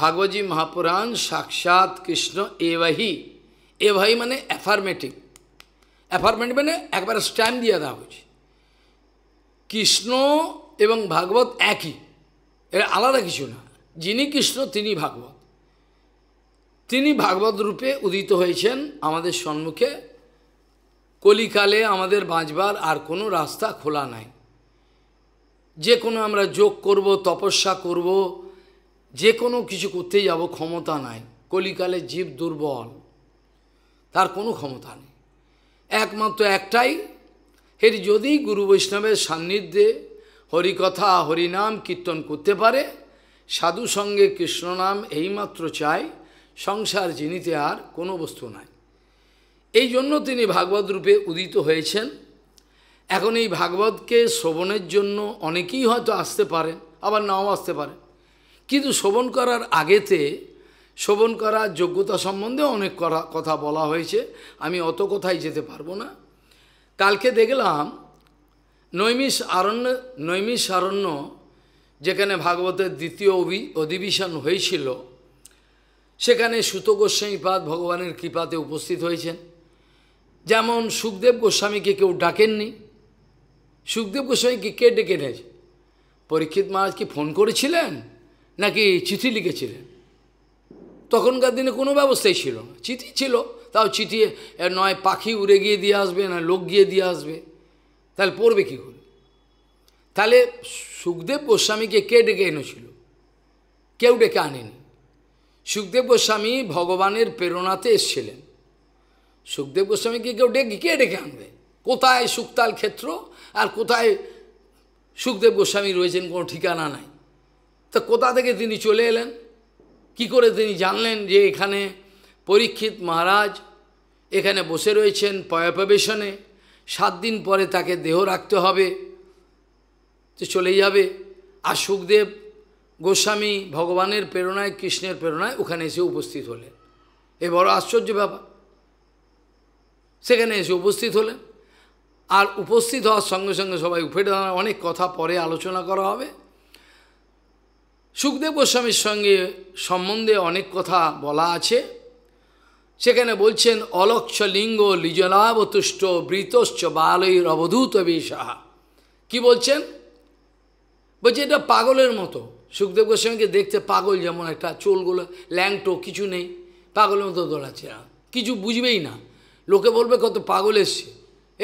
Speaker 1: ভাগবতী মহাপুরাণ সাক্ষাৎ কৃষ্ণ এভাহি এভাহি মানে অ্যাফার্মেটিভ অ্যাফার্মেটিভ মানে একবার স্ট্যাম্প দিয়ে দেওয়া হয়েছে কৃষ্ণ এবং ভাগবত একই এরা আলাদা কিছু না যিনি কৃষ্ণ তিনি ভাগবত তিনি ভাগবত রূপে উদিত হয়েছেন আমাদের সম্মুখে কলিকালে আমাদের বাঁচবার আর কোনো রাস্তা খোলা নাই যে কোনো আমরা যোগ করব তপস্যা করব যে কোনো কিছু করতে যাব ক্ষমতা নাই কলিকালে জীব দুর্বল তার কোনো ক্ষমতা নেই একমাত্র একটাই এর যদি গুরু বৈষ্ণবের সান্নিধ্যে হরিকথা হরিনাম কীর্তন করতে পারে সাধু সঙ্গে কৃষ্ণনাম এইমাত্র চাই সংসার জিনিতে আর কোনো বস্তু নাই এই জন্য তিনি ভাগবত রূপে উদিত হয়েছেন এখন এই ভাগবতকে শ্রবণের জন্য অনেকেই হয়তো আসতে পারেন আবার নাও আসতে পারেন কিন্তু শ্রবণ করার আগেতে শ্রবণ করার যোগ্যতা সম্বন্ধে অনেক কথা বলা হয়েছে আমি অত কোথায় যেতে পারবো না কালকে দেখলাম নৈমিষ আরণ্য নৈমিষ আরণ্য যেখানে ভাগবতের দ্বিতীয় অভি অধিবেশন হয়েছিল সেখানে সুত গোস্বামীপাদ ভগবানের কৃপাতে উপস্থিত হয়েছেন যেমন সুখদেব গোস্বামীকে কেউ ডাকেননি সুখদেব গোস্বামীকে কে ডেকে নিয়েছে পরীক্ষিত মহারাজ কি ফোন করেছিলেন নাকি চিঠি লিখেছিলেন তখনকার দিনে কোনো ব্যবস্থাই ছিল না চিঠি ছিল তাও চিঠি নয় পাখি উড়ে গিয়ে দিয়ে আসবে না লোক গিয়ে দিয়ে আসবে তাহলে পড়বে কী করে তাহলে সুখদেব গোস্বামীকে কে ডেকে এনেছিল কেউ ডেকে আনেনি সুখদেব গোস্বামী ভগবানের প্রেরণাতে এসছিলেন সুখদেব গোস্বামীকে কেউ ডেকে কে ডেকে আনবে কোথায় সুক্তাল ক্ষেত্র আর কোথায় সুখদেব গোস্বামী রয়েছেন কোনো ঠিকানা নাই তা কোথা থেকে তিনি চলে এলেন কি করে তিনি জানলেন যে এখানে পরীক্ষিত মহারাজ এখানে বসে রয়েছেন পয়াপবেশনে সাত দিন পরে তাকে দেহ রাখতে হবে তো চলে যাবে আর সুখদেব গোস্বামী ভগবানের প্রেরণায় কৃষ্ণের প্রেরণায় ওখানে এসে উপস্থিত হলেন এ বড় আশ্চর্য ব্যাপার সেখানে এসে উপস্থিত হলেন আর উপস্থিত হওয়ার সঙ্গে সঙ্গে সবাই উঠে দাঁড়ান অনেক কথা পরে আলোচনা করা হবে সুখদেব গোস্বামীর সঙ্গে সম্বন্ধে অনেক কথা বলা আছে সেখানে বলছেন অলক্ষ লিঙ্গ লিজলাবতুষ্ট বৃতশ্চ বালৈর অবধূত বিষাহা কি বলছেন বলছে এটা পাগলের মতো সুখদেব গোস্বামীকে দেখতে পাগল যেমন একটা চোলগুলো ল্যাংটো কিছু নেই পাগলের মতো দৌড়াচ্ছে না কিছু বুঝবেই না লোকে বলবে কত পাগল এসছে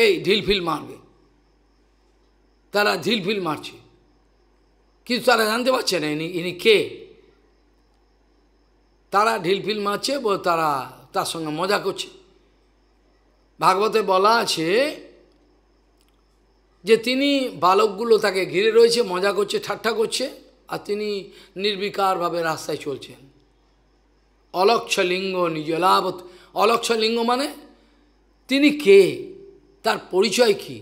Speaker 1: এই ঢিলফিল মারবে তারা ঢিলফিল মারছে কিন্তু তারা জানতে পারছে না ইনি ইনি কে তারা ঢিলফিল মারছে তারা তার সঙ্গে মজা করছে ভাগবতে বলা আছে যে তিনি বালকগুলো তাকে ঘিরে রয়েছে মজা করছে ঠাট্টা করছে আর তিনি নির্বিকারভাবে রাস্তায় চলছেন অলক্ষ লিঙ্গ লাভ অলক্ষ লিঙ্গ মানে তিনি কে তার পরিচয় কি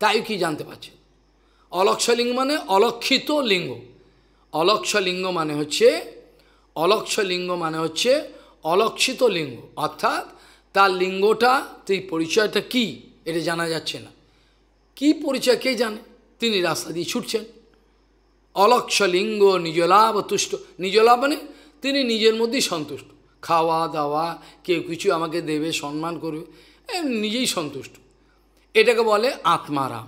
Speaker 1: তাই কি জানতে পারছে অলক্ষ লিঙ্গ মানে অলক্ষিত লিঙ্গ অলক্ষ লিঙ্গ মানে হচ্ছে অলক্ষ লিঙ্গ মানে হচ্ছে অলক্ষিত লিঙ্গ অর্থাৎ তার লিঙ্গটা সেই পরিচয়টা কি এটা জানা যাচ্ছে না কি পরিচয় কে জানে তিনি রাস্তা দিয়ে ছুটছেন অলক্ষ লিঙ্গ নিজলাভ তুষ্ট নিজলাভ মানে তিনি নিজের মধ্যেই সন্তুষ্ট খাওয়া দাওয়া কেউ কিছু আমাকে দেবে সম্মান করবে নিজেই সন্তুষ্ট এটাকে বলে আত্মারাম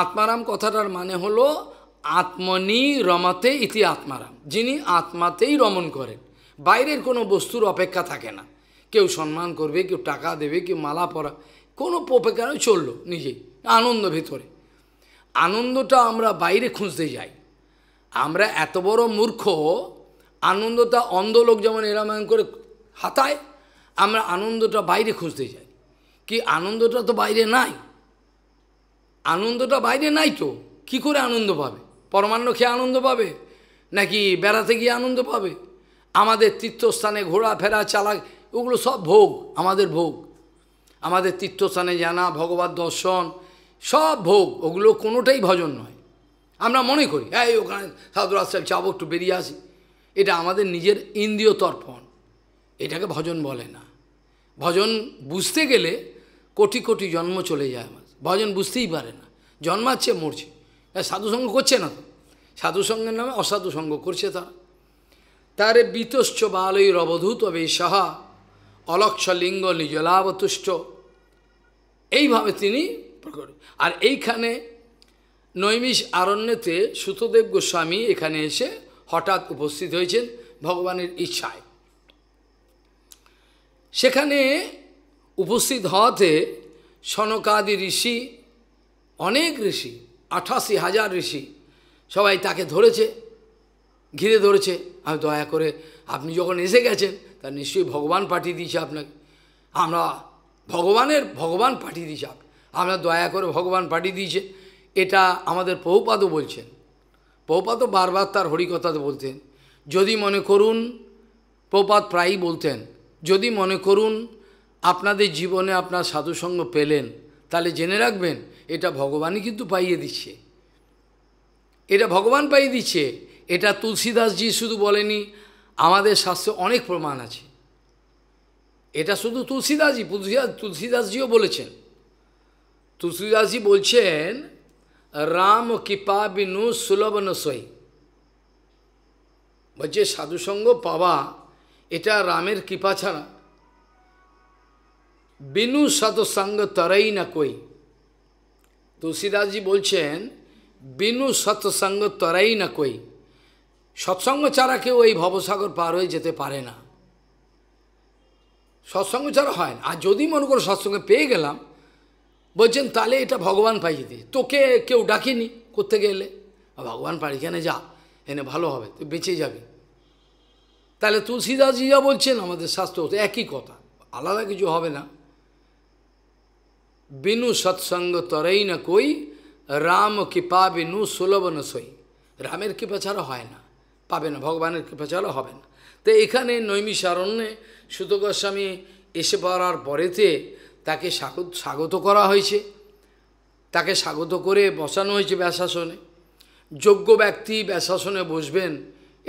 Speaker 1: আত্মারাম কথাটার মানে হলো আত্মনি রমাতে ইতি আত্মারাম যিনি আত্মাতেই রমণ করেন বাইরের কোনো বস্তুর অপেক্ষা থাকে না কেউ সম্মান করবে কেউ টাকা দেবে কেউ মালা পরা কোনো উপেক্ষায় চললো নিজেই আনন্দ ভেতরে আনন্দটা আমরা বাইরে খুঁজতে যাই আমরা এত বড় মূর্খ আনন্দটা অন্ধ লোক যেমন এরামায়ণ করে হাতায় আমরা আনন্দটা বাইরে খুঁজতে যাই কি আনন্দটা তো বাইরে নাই আনন্দটা বাইরে নাই তো কি করে আনন্দ পাবে পরমান্ন খেয়ে আনন্দ পাবে নাকি বেড়াতে গিয়ে আনন্দ পাবে আমাদের তীর্থস্থানে ঘোরাফেরা চালা ওগুলো সব ভোগ আমাদের ভোগ আমাদের তীর্থস্থানে জানা ভগবত দর্শন সব ভোগ ওগুলো কোনোটাই ভজন নয় আমরা মনে করি এই ওখানে সাধু রাস্তায় যাবো একটু বেরিয়ে আসি এটা আমাদের নিজের ইন্দ্রিয় তর্পণ এটাকে ভজন বলে না ভজন বুঝতে গেলে কোটি কোটি জন্ম চলে যায় আমার ভজন বুঝতেই পারে না জন্মাচ্ছে মরছে সাধুসঙ্গ করছে না তো সাধুসঙ্গের নামে অসাধু সঙ্গ করছে তারা তারে বীতশ্চ বালই রবধূত বেশহা অলক্ষ লিঙ্গ নিজলাবতুষ্ট এইভাবে তিনি প্রকট আর এইখানে নৈমিষ আরণ্যেতে সুতদেব গোস্বামী এখানে এসে হঠাৎ উপস্থিত হয়েছেন ভগবানের ইচ্ছায় সেখানে উপস্থিত হওয়াতে সনকাদি ঋষি অনেক ঋষি আঠাশি হাজার ঋষি সবাই তাকে ধরেছে ঘিরে ধরেছে আমি দয়া করে আপনি যখন এসে গেছেন তা নিশ্চয়ই ভগবান পাঠিয়ে দিয়েছে আপনাকে আমরা ভগবানের ভগবান পাঠিয়ে দিয়েছে আপনি আমরা দয়া করে ভগবান পাঠিয়ে দিয়েছে এটা আমাদের প্রভুপাদও বলছেন প্রভুপাদও বারবার তার হরিকথাতে বলতেন যদি মনে করুন প্রপাত প্রায়ই বলতেন যদি মনে করুন আপনাদের জীবনে আপনার সাধুসঙ্গ পেলেন তাহলে জেনে রাখবেন এটা ভগবানই কিন্তু পাইয়ে দিচ্ছে এটা ভগবান পাইয়ে দিচ্ছে এটা তুলসীদাসজি শুধু বলেনি আমাদের শাস্ত্রে অনেক প্রমাণ আছে এটা শুধু তুলসীদাসজি তুলসীদাস তুলসীদাসজিও বলেছেন তুলসীদাসজি বলছেন রাম কৃপা বিনু সুলভ নসই বলছে সাধুসঙ্গ পাওয়া এটা রামের কৃপা ছাড়া বিনু সৎসঙ্গ তরাই না কই তুলসীদাসজি বলছেন বিনু সৎসঙ্গ তরাই না কই সৎসঙ্গ ছাড়া কেউ এই ভবসাগর পার হয়ে যেতে পারে না সৎসঙ্গ ছাড়া হয় না আর যদি মনে করো সৎসঙ্গে পেয়ে গেলাম বলছেন তাহলে এটা ভগবান পাইয়ে দিয়ে তোকে কেউ ডাকিনি করতে গেলে ভগবান পাড়ি কেন যা এনে ভালো হবে তুই বেঁচে যাবি তাহলে তুলসীদাসজি যা বলছেন আমাদের শাস্ত্র একই কথা আলাদা কিছু হবে না বিনু সৎসঙ্গ তরেই না কই রাম কৃপা বিনু সুলভ না সই রামের কৃপা ছাড়া হয় না পাবে না ভগবানের কৃপা ছাড়া হবে না তো এখানে নৈমিষারণ্যে সুত গোস্বামী এসে পড়ার পরেতে তাকে স্বাগত স্বাগত করা হয়েছে তাকে স্বাগত করে বসানো হয়েছে ব্যাশাসনে যোগ্য ব্যক্তি ব্যাশাসনে বসবেন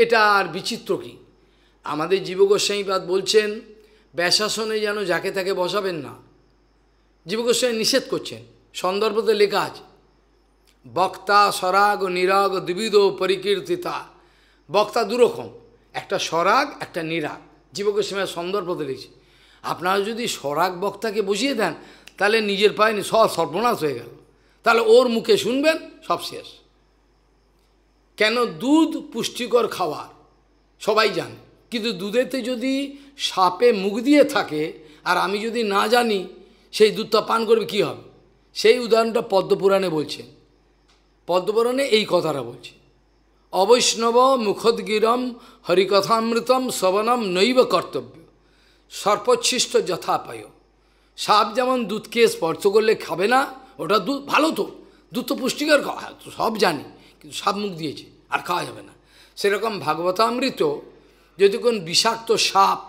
Speaker 1: এটা আর বিচিত্র কী আমাদের জীবগোস্বাইবাদ বলছেন ব্যাশাসনে যেন যাকে তাকে বসাবেন না জীবগোস্বামী নিষেধ করছেন সন্দর্ভতে লেখা আছে বক্তা সরাগ নিরাগ দ্বিবিধ পরিকীর্তিতা বক্তা দুরকম একটা সরাগ একটা নিরাগ জীবকোষীমায় সন্দর্ভ লিখছে আপনারা যদি সরাগ বক্তাকে বুঝিয়ে দেন তাহলে নিজের পায়ে সব সর্বনাশ হয়ে গেল তাহলে ওর মুখে শুনবেন সব শেষ কেন দুধ পুষ্টিকর খাওয়ার সবাই জান কিন্তু দুধেতে যদি সাপে মুখ দিয়ে থাকে আর আমি যদি না জানি সেই দুধটা পান করবে কি হবে সেই উদাহরণটা পদ্মপুরাণে বলছেন পদ্মপুরাণে এই কথাটা বলছে অবৈষ্ণব মুখদ্গিরম হরিকথামৃতম শ্রবণম নৈব কর্তব্য সর্পচ্ছিষ্ট যথাপায় সাপ যেমন দুধকে স্পর্শ করলে খাবে না ওটা দুধ ভালো তো দুধ তো পুষ্টিকর হ্যাঁ, সব জানি কিন্তু সাপ মুখ দিয়েছে আর খাওয়া যাবে না সেরকম ভাগবতামৃত যদি কোন বিষাক্ত সাপ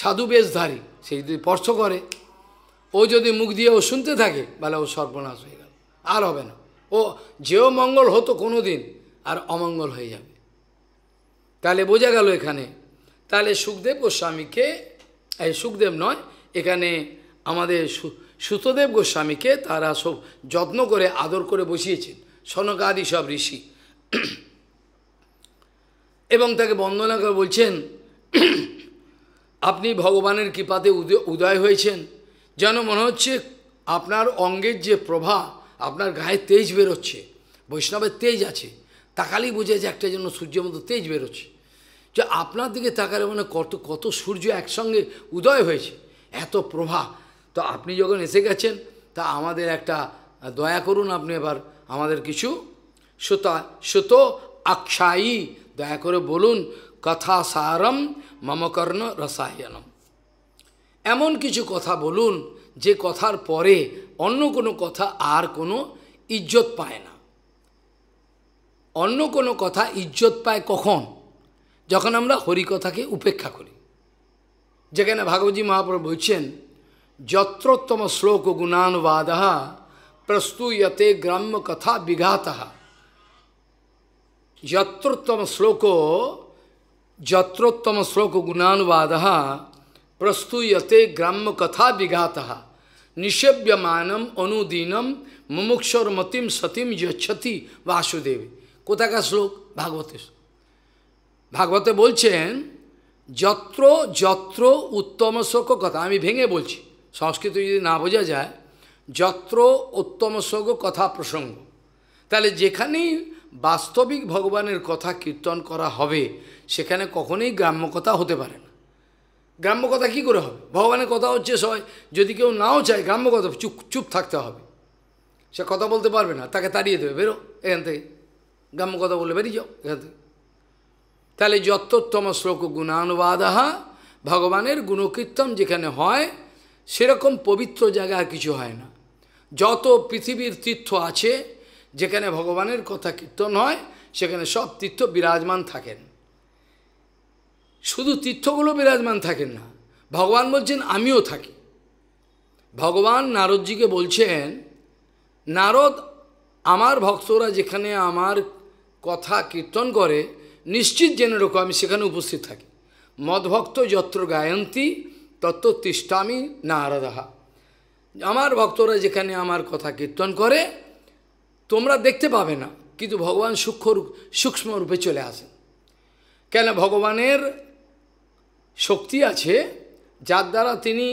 Speaker 1: সাধু বেশধারী সে যদি স্পর্শ করে ও যদি মুখ দিয়ে ও শুনতে থাকে বলে ও সর্বনাশ হয়ে গেল আর হবে না ও যেও মঙ্গল হতো কোনো দিন আর অমঙ্গল হয়ে যাবে তাহলে বোঝা গেল এখানে তাহলে সুখদেব গোস্বামীকে এই সুখদেব নয় এখানে আমাদের সুতদেব গোস্বামীকে তারা সব যত্ন করে আদর করে বসিয়েছেন সনকাদি সব ঋষি এবং তাকে বন্দনা করে বলছেন আপনি ভগবানের কৃপাতে উদয় হয়েছেন যেন মনে হচ্ছে আপনার অঙ্গের যে প্রভা আপনার গায়ে তেজ বেরোচ্ছে বৈষ্ণবের তেজ আছে তাকালেই বুঝে যে একটা জন্য সূর্যের মতো তেজ বেরোচ্ছে যে আপনার দিকে তাকালে মানে কত কত সূর্য একসঙ্গে উদয় হয়েছে এত প্রভাব তো আপনি যখন এসে গেছেন তা আমাদের একটা দয়া করুন আপনি এবার আমাদের কিছু সুতা সুত আখ্যায়ী দয়া করে বলুন কথা সারম মমকর্ণ রসায়নম এমন কিছু কথা বলুন যে কথার পরে অন্য কোন কথা আর কোন इज्जत পায় না অন্য কোন কথা इज्जत পায় কখন যখন আমরা হরি কথাকে উপেক্ষা করি যেখানে ভাগবজি মহাপরব্বচেন যত্রত্তম শ্লোক গুণানুবাদহ প্রস্তুত্যতে গ্রাম কথা বিঘাতহ যত্রত্তম শ্লোক যত্রত্তম শ্লোক গুণানুবাদহ প্রস্তুত্যতে গ্রাম কথা বিঘাতহ নিষেব্যমানম অনুদিনম মুমুক্ষর মতিম সতীম যতি বাসুদেব কোথাকার শ্লোক ভাগবতে ভাগবতে বলছেন যত্র যত্র উত্তম শোক কথা আমি ভেঙে বলছি সংস্কৃত যদি না বোঝা যায় যত্র উত্তম শোক কথা প্রসঙ্গ তাহলে যেখানেই বাস্তবিক ভগবানের কথা কীর্তন করা হবে সেখানে কখনোই গ্রাম্য কথা হতে পারে গ্রাম্য কথা কী করে হবে ভগবানের কথা হচ্ছে সয় যদি কেউ নাও চায় গ্রাম্য কথা চুপ চুপ থাকতে হবে সে কথা বলতে পারবে না তাকে তাড়িয়ে দেবে বেরো এখান থেকে গ্রাম্য কথা বলে বেরিয়ে যাও এখান থেকে তাহলে যত্তম শ্লোক গুণানুবাদাহা ভগবানের গুণকীর্তন যেখানে হয় সেরকম পবিত্র জায়গা আর কিছু হয় না যত পৃথিবীর তীর্থ আছে যেখানে ভগবানের কথা কীর্তন হয় সেখানে সব তীর্থ বিরাজমান থাকেন শুধু তীর্থগুলো বিরাজমান থাকেন না ভগবান বলছেন আমিও থাকি ভগবান নারদজিকে বলছেন নারদ আমার ভক্তরা যেখানে আমার কথা কীর্তন করে নিশ্চিত জেনে রকম আমি সেখানে উপস্থিত থাকি মদভক্ত যত্র গায়ন্তী তত্ত্ব তিষ্ঠামি নারদাহা আমার ভক্তরা যেখানে আমার কথা কীর্তন করে তোমরা দেখতে পাবে না কিন্তু ভগবান সূক্ষ্ম সূক্ষ্মরূপে চলে আসেন কেন ভগবানের শক্তি আছে যার দ্বারা তিনি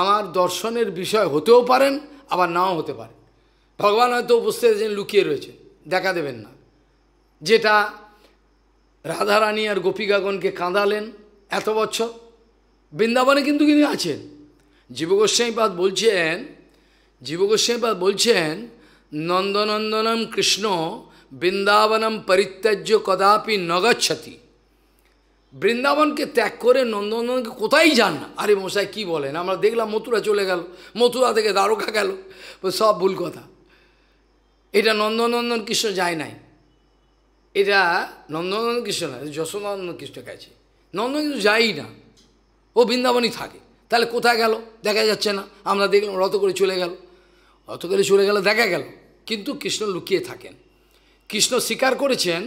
Speaker 1: আমার দর্শনের বিষয় হতেও পারেন আবার নাও হতে পারে ভগবান হয়তো উপস্থিত আছেন লুকিয়ে রয়েছেন দেখা দেবেন না যেটা রাধারানী আর গোপীগাগণকে কাঁদালেন এত বছর বৃন্দাবনে কিন্তু তিনি আছেন জীবগোস্বাইপাদ বলছেন জীবগোস্বাইপাদ বলছেন নন্দনন্দনম কৃষ্ণ বৃন্দাবনম পরিত্যাজ্য কদাপি নগচ্ছতি বৃন্দাবনকে ত্যাগ করে নন্দনন্দনকে কোথায় যান না আরে মশাই কী বলেন আমরা দেখলাম মথুরা চলে গেল মথুরা থেকে দ্বারকা গেল সব ভুল কথা এটা নন্দনন্দন কৃষ্ণ যায় নাই এটা নন্দনন্দন কৃষ্ণ না যশোনন্দন কৃষ্ণ গেছে নন্দন কিন্তু যাই না ও বৃন্দাবনই থাকে তাহলে কোথায় গেল দেখা যাচ্ছে না আমরা দেখলাম রত করে চলে গেল রত করে চলে গেল দেখা গেল কিন্তু কৃষ্ণ লুকিয়ে থাকেন কৃষ্ণ স্বীকার করেছেন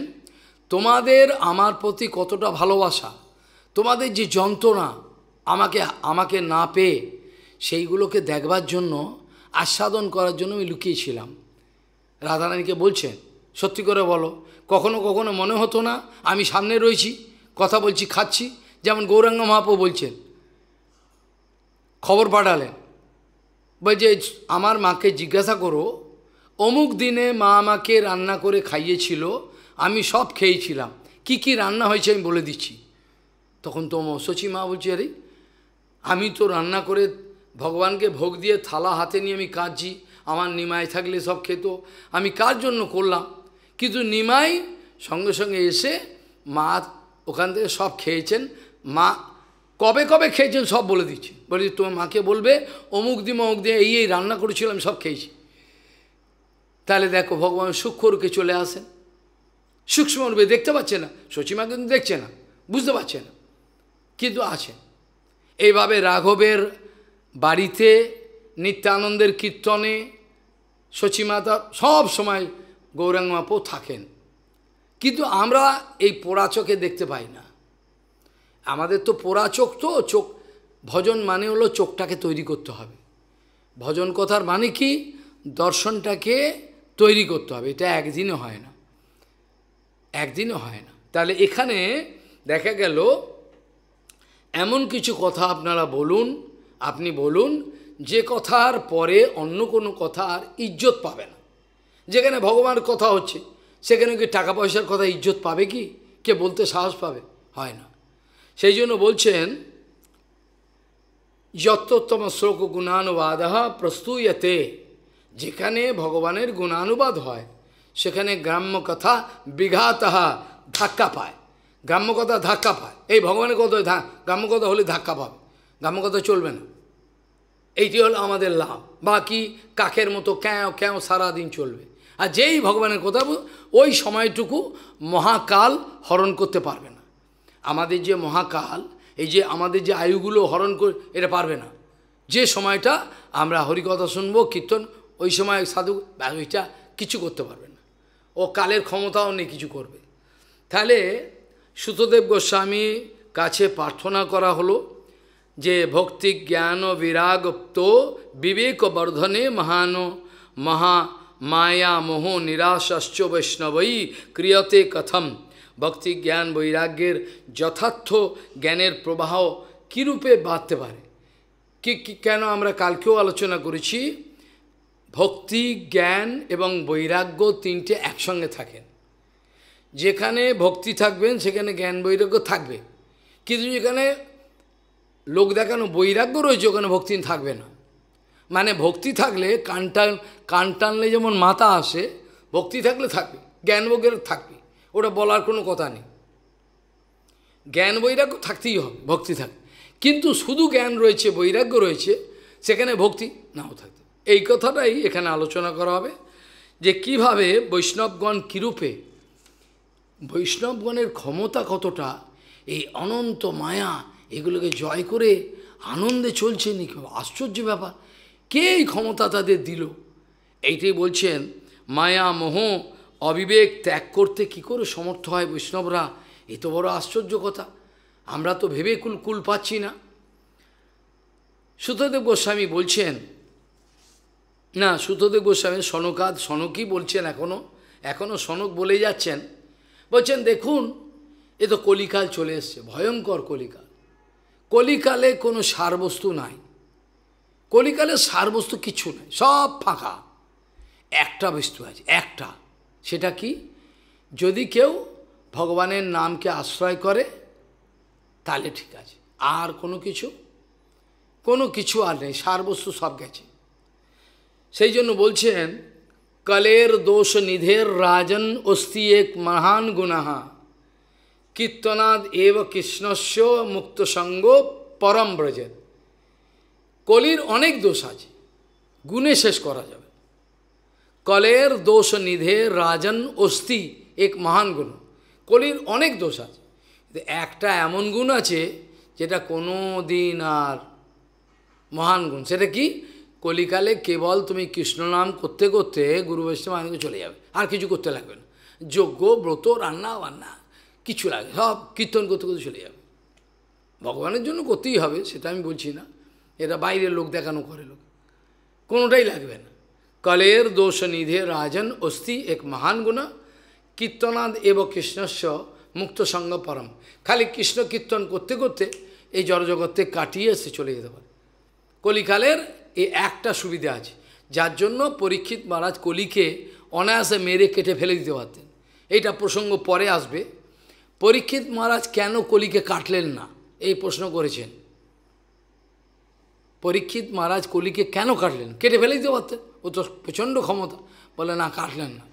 Speaker 1: তোমাদের আমার প্রতি কতটা ভালোবাসা তোমাদের যে যন্ত্রণা আমাকে আমাকে না পেয়ে সেইগুলোকে দেখবার জন্য আস্বাদন করার জন্য আমি লুকিয়েছিলাম রাধারানীকে বলছেন সত্যি করে বলো কখনো কখনো মনে হতো না আমি সামনে রয়েছি কথা বলছি খাচ্ছি যেমন গৌরাঙ্গ মহাপু বলছেন খবর পাঠালেন বলছে আমার মাকে জিজ্ঞাসা করো অমুক দিনে মা আমাকে রান্না করে খাইয়েছিল আমি সব খেয়েছিলাম কি কি রান্না হয়েছে আমি বলে দিচ্ছি তখন তো শচী মা বলছি আরে আমি তো রান্না করে ভগবানকে ভোগ দিয়ে থালা হাতে নিয়ে আমি কাঁদছি আমার নিমাই থাকলে সব খেত আমি কার জন্য করলাম কিন্তু নিমাই সঙ্গে সঙ্গে এসে মা ওখান থেকে সব খেয়েছেন মা কবে কবে খেয়েছেন সব বলে দিচ্ছি বলি তোমার মাকে বলবে অমুক দিম অমুক দিয়ে এই এই রান্না করেছিলাম সব খেয়েছি তাহলে দেখো ভগবান সূক্ষ্ম রূপে চলে আসেন সূক্ষ্ম রূপে দেখতে পাচ্ছে না শচীমা কিন্তু দেখছে না বুঝতে পারছে না কিন্তু আছে এইভাবে রাঘবের বাড়িতে নিত্যানন্দের কীর্তনে শচীমাতা সব সময় গৌরাঙ্গমাপো থাকেন কিন্তু আমরা এই পোড়াচকে চোখে দেখতে পাই না আমাদের তো পোড়াচোখ চোখ তো চোখ ভজন মানে হলো চোখটাকে তৈরি করতে হবে ভজন কথার মানে কি দর্শনটাকে তৈরি করতে হবে এটা একদিনে হয় না একদিনও হয় না তাহলে এখানে দেখা গেল এমন কিছু কথা আপনারা বলুন আপনি বলুন যে কথার পরে অন্য কোনো কথা আর ইজ্জত পাবে না যেখানে ভগবানের কথা হচ্ছে সেখানে কি টাকা পয়সার কথা ইজ্জত পাবে কি কে বলতে সাহস পাবে হয় না সেই জন্য বলছেন যত্তম শ্লোক গুণানুবাদ প্রস্তুয়তে যেখানে ভগবানের গুণানুবাদ হয় সেখানে গ্রাম্য কথা বিঘাতহা ধাক্কা পায় গ্রাম্য কথা ধাক্কা পায় এই ভগবানের কথা গ্রাম্য কথা হলে ধাক্কা পাবে গ্রাম্য কথা চলবে না এইটি হলো আমাদের লাভ বাকি কাকের মতো ক্যাঁ ক্যাঁ সারাদিন চলবে আর যেই ভগবানের কথা ওই সময়টুকু মহাকাল হরণ করতে পারবে না আমাদের যে মহাকাল এই যে আমাদের যে আয়ুগুলো হরণ করে এটা পারবে না যে সময়টা আমরা হরিকথা শুনবো কীর্তন ওই সময় সাধু ওইটা কিছু করতে পারবে ও কালের ক্ষমতাও নেই কিছু করবে তাহলে সুতদেব গোস্বামী কাছে প্রার্থনা করা হলো যে ভক্তি জ্ঞান তো বিবেক বর্ধনে মহান মহা মায়া মোহ নিরাশ্চ বৈষ্ণবই ক্রিয়তে কথম ভক্তি জ্ঞান বৈরাগ্যের যথার্থ জ্ঞানের প্রবাহ কীরূপে বাঁধতে পারে কি কেন আমরা কালকেও আলোচনা করেছি ভক্তি জ্ঞান এবং বৈরাগ্য তিনটে একসঙ্গে থাকেন যেখানে ভক্তি থাকবেন সেখানে জ্ঞান বৈরাগ্য থাকবে কিন্তু যেখানে লোক দেখানো বৈরাগ্য রয়েছে ওখানে ভক্তি থাকবে না মানে ভক্তি থাকলে কানটান কান টানলে যেমন মাথা আসে ভক্তি থাকলে থাকবে জ্ঞান বৈরাগ্য থাকবে ওটা বলার কোনো কথা নেই জ্ঞান বৈরাগ্য থাকতেই হবে ভক্তি থাকবে কিন্তু শুধু জ্ঞান রয়েছে বৈরাগ্য রয়েছে সেখানে ভক্তি নাও থাকবে এই কথাটাই এখানে আলোচনা করা হবে যে কিভাবে বৈষ্ণবগণ কীরূপে বৈষ্ণবগণের ক্ষমতা কতটা এই অনন্ত মায়া এগুলোকে জয় করে আনন্দে চলছে নি আশ্চর্য ব্যাপার কে এই ক্ষমতা তাদের দিল এইটাই বলছেন মায়া মোহ অবিবেক ত্যাগ করতে কি করে সমর্থ হয় বৈষ্ণবরা এ তো বড় আশ্চর্য কথা আমরা তো ভেবে কুল কুল পাচ্ছি না সুতদেব গোস্বামী বলছেন না সুতদেব গোস্বামী সনকাদ সনকই বলছেন এখনও এখনও সনক বলে যাচ্ছেন বলছেন দেখুন এ তো কলিকাল চলে এসছে ভয়ঙ্কর কলিকাল কলিকালে কোনো সারবস্তু নাই কলিকালে সারবস্তু কিছু নাই সব ফাঁকা একটা বস্তু আছে একটা সেটা কি যদি কেউ ভগবানের নামকে আশ্রয় করে তাহলে ঠিক আছে আর কোনো কিছু কোনো কিছু আর নেই সারবস্তু সব গেছে সেই জন্য বলছেন কলের দোষ নিধের রাজন অস্তি এক মহান গুণাহা কীর্তনাদ এব কৃষ্ণস্য মুক্তসঙ্গ পরম ব্রজের কলির অনেক দোষ আছে গুণে শেষ করা যাবে কলের দোষ নিধে রাজন অস্তি এক মহান গুণ কলির অনেক দোষ আছে একটা এমন গুণ আছে যেটা কোনো দিন আর মহান গুণ সেটা কি কলিকালে কেবল তুমি কৃষ্ণ নাম করতে করতে গুরু বৈষ্ণব আনন্দ চলে যাবে আর কিছু করতে লাগবে না যজ্ঞ ব্রত রান্না বান্না কিছু লাগে সব কীর্তন করতে করতে চলে যাবে ভগবানের জন্য করতেই হবে সেটা আমি বলছি না এটা বাইরের লোক দেখানো করে লোক কোনোটাই লাগবে না কলের দোষ নিধে রাজন অস্থি এক মহান গুণা কীর্তনাদ এব কৃষ্ণস্ব মুক্ত সঙ্গ পরম খালি কৃষ্ণ কীর্তন করতে করতে এই জড়জগতে কাটিয়ে এসে চলে যেতে পারে কলিকালের এ একটা সুবিধা আছে যার জন্য পরীক্ষিত মহারাজ কলিকে অনায়াসে মেরে কেটে ফেলে দিতে পারতেন এইটা প্রসঙ্গ পরে আসবে পরীক্ষিত মহারাজ কেন কলিকে কাটলেন না এই প্রশ্ন করেছেন পরীক্ষিত মহারাজ কলিকে কেন কাটলেন কেটে ফেলে দিতে পারতেন ও তো প্রচণ্ড ক্ষমতা বলে না কাটলেন না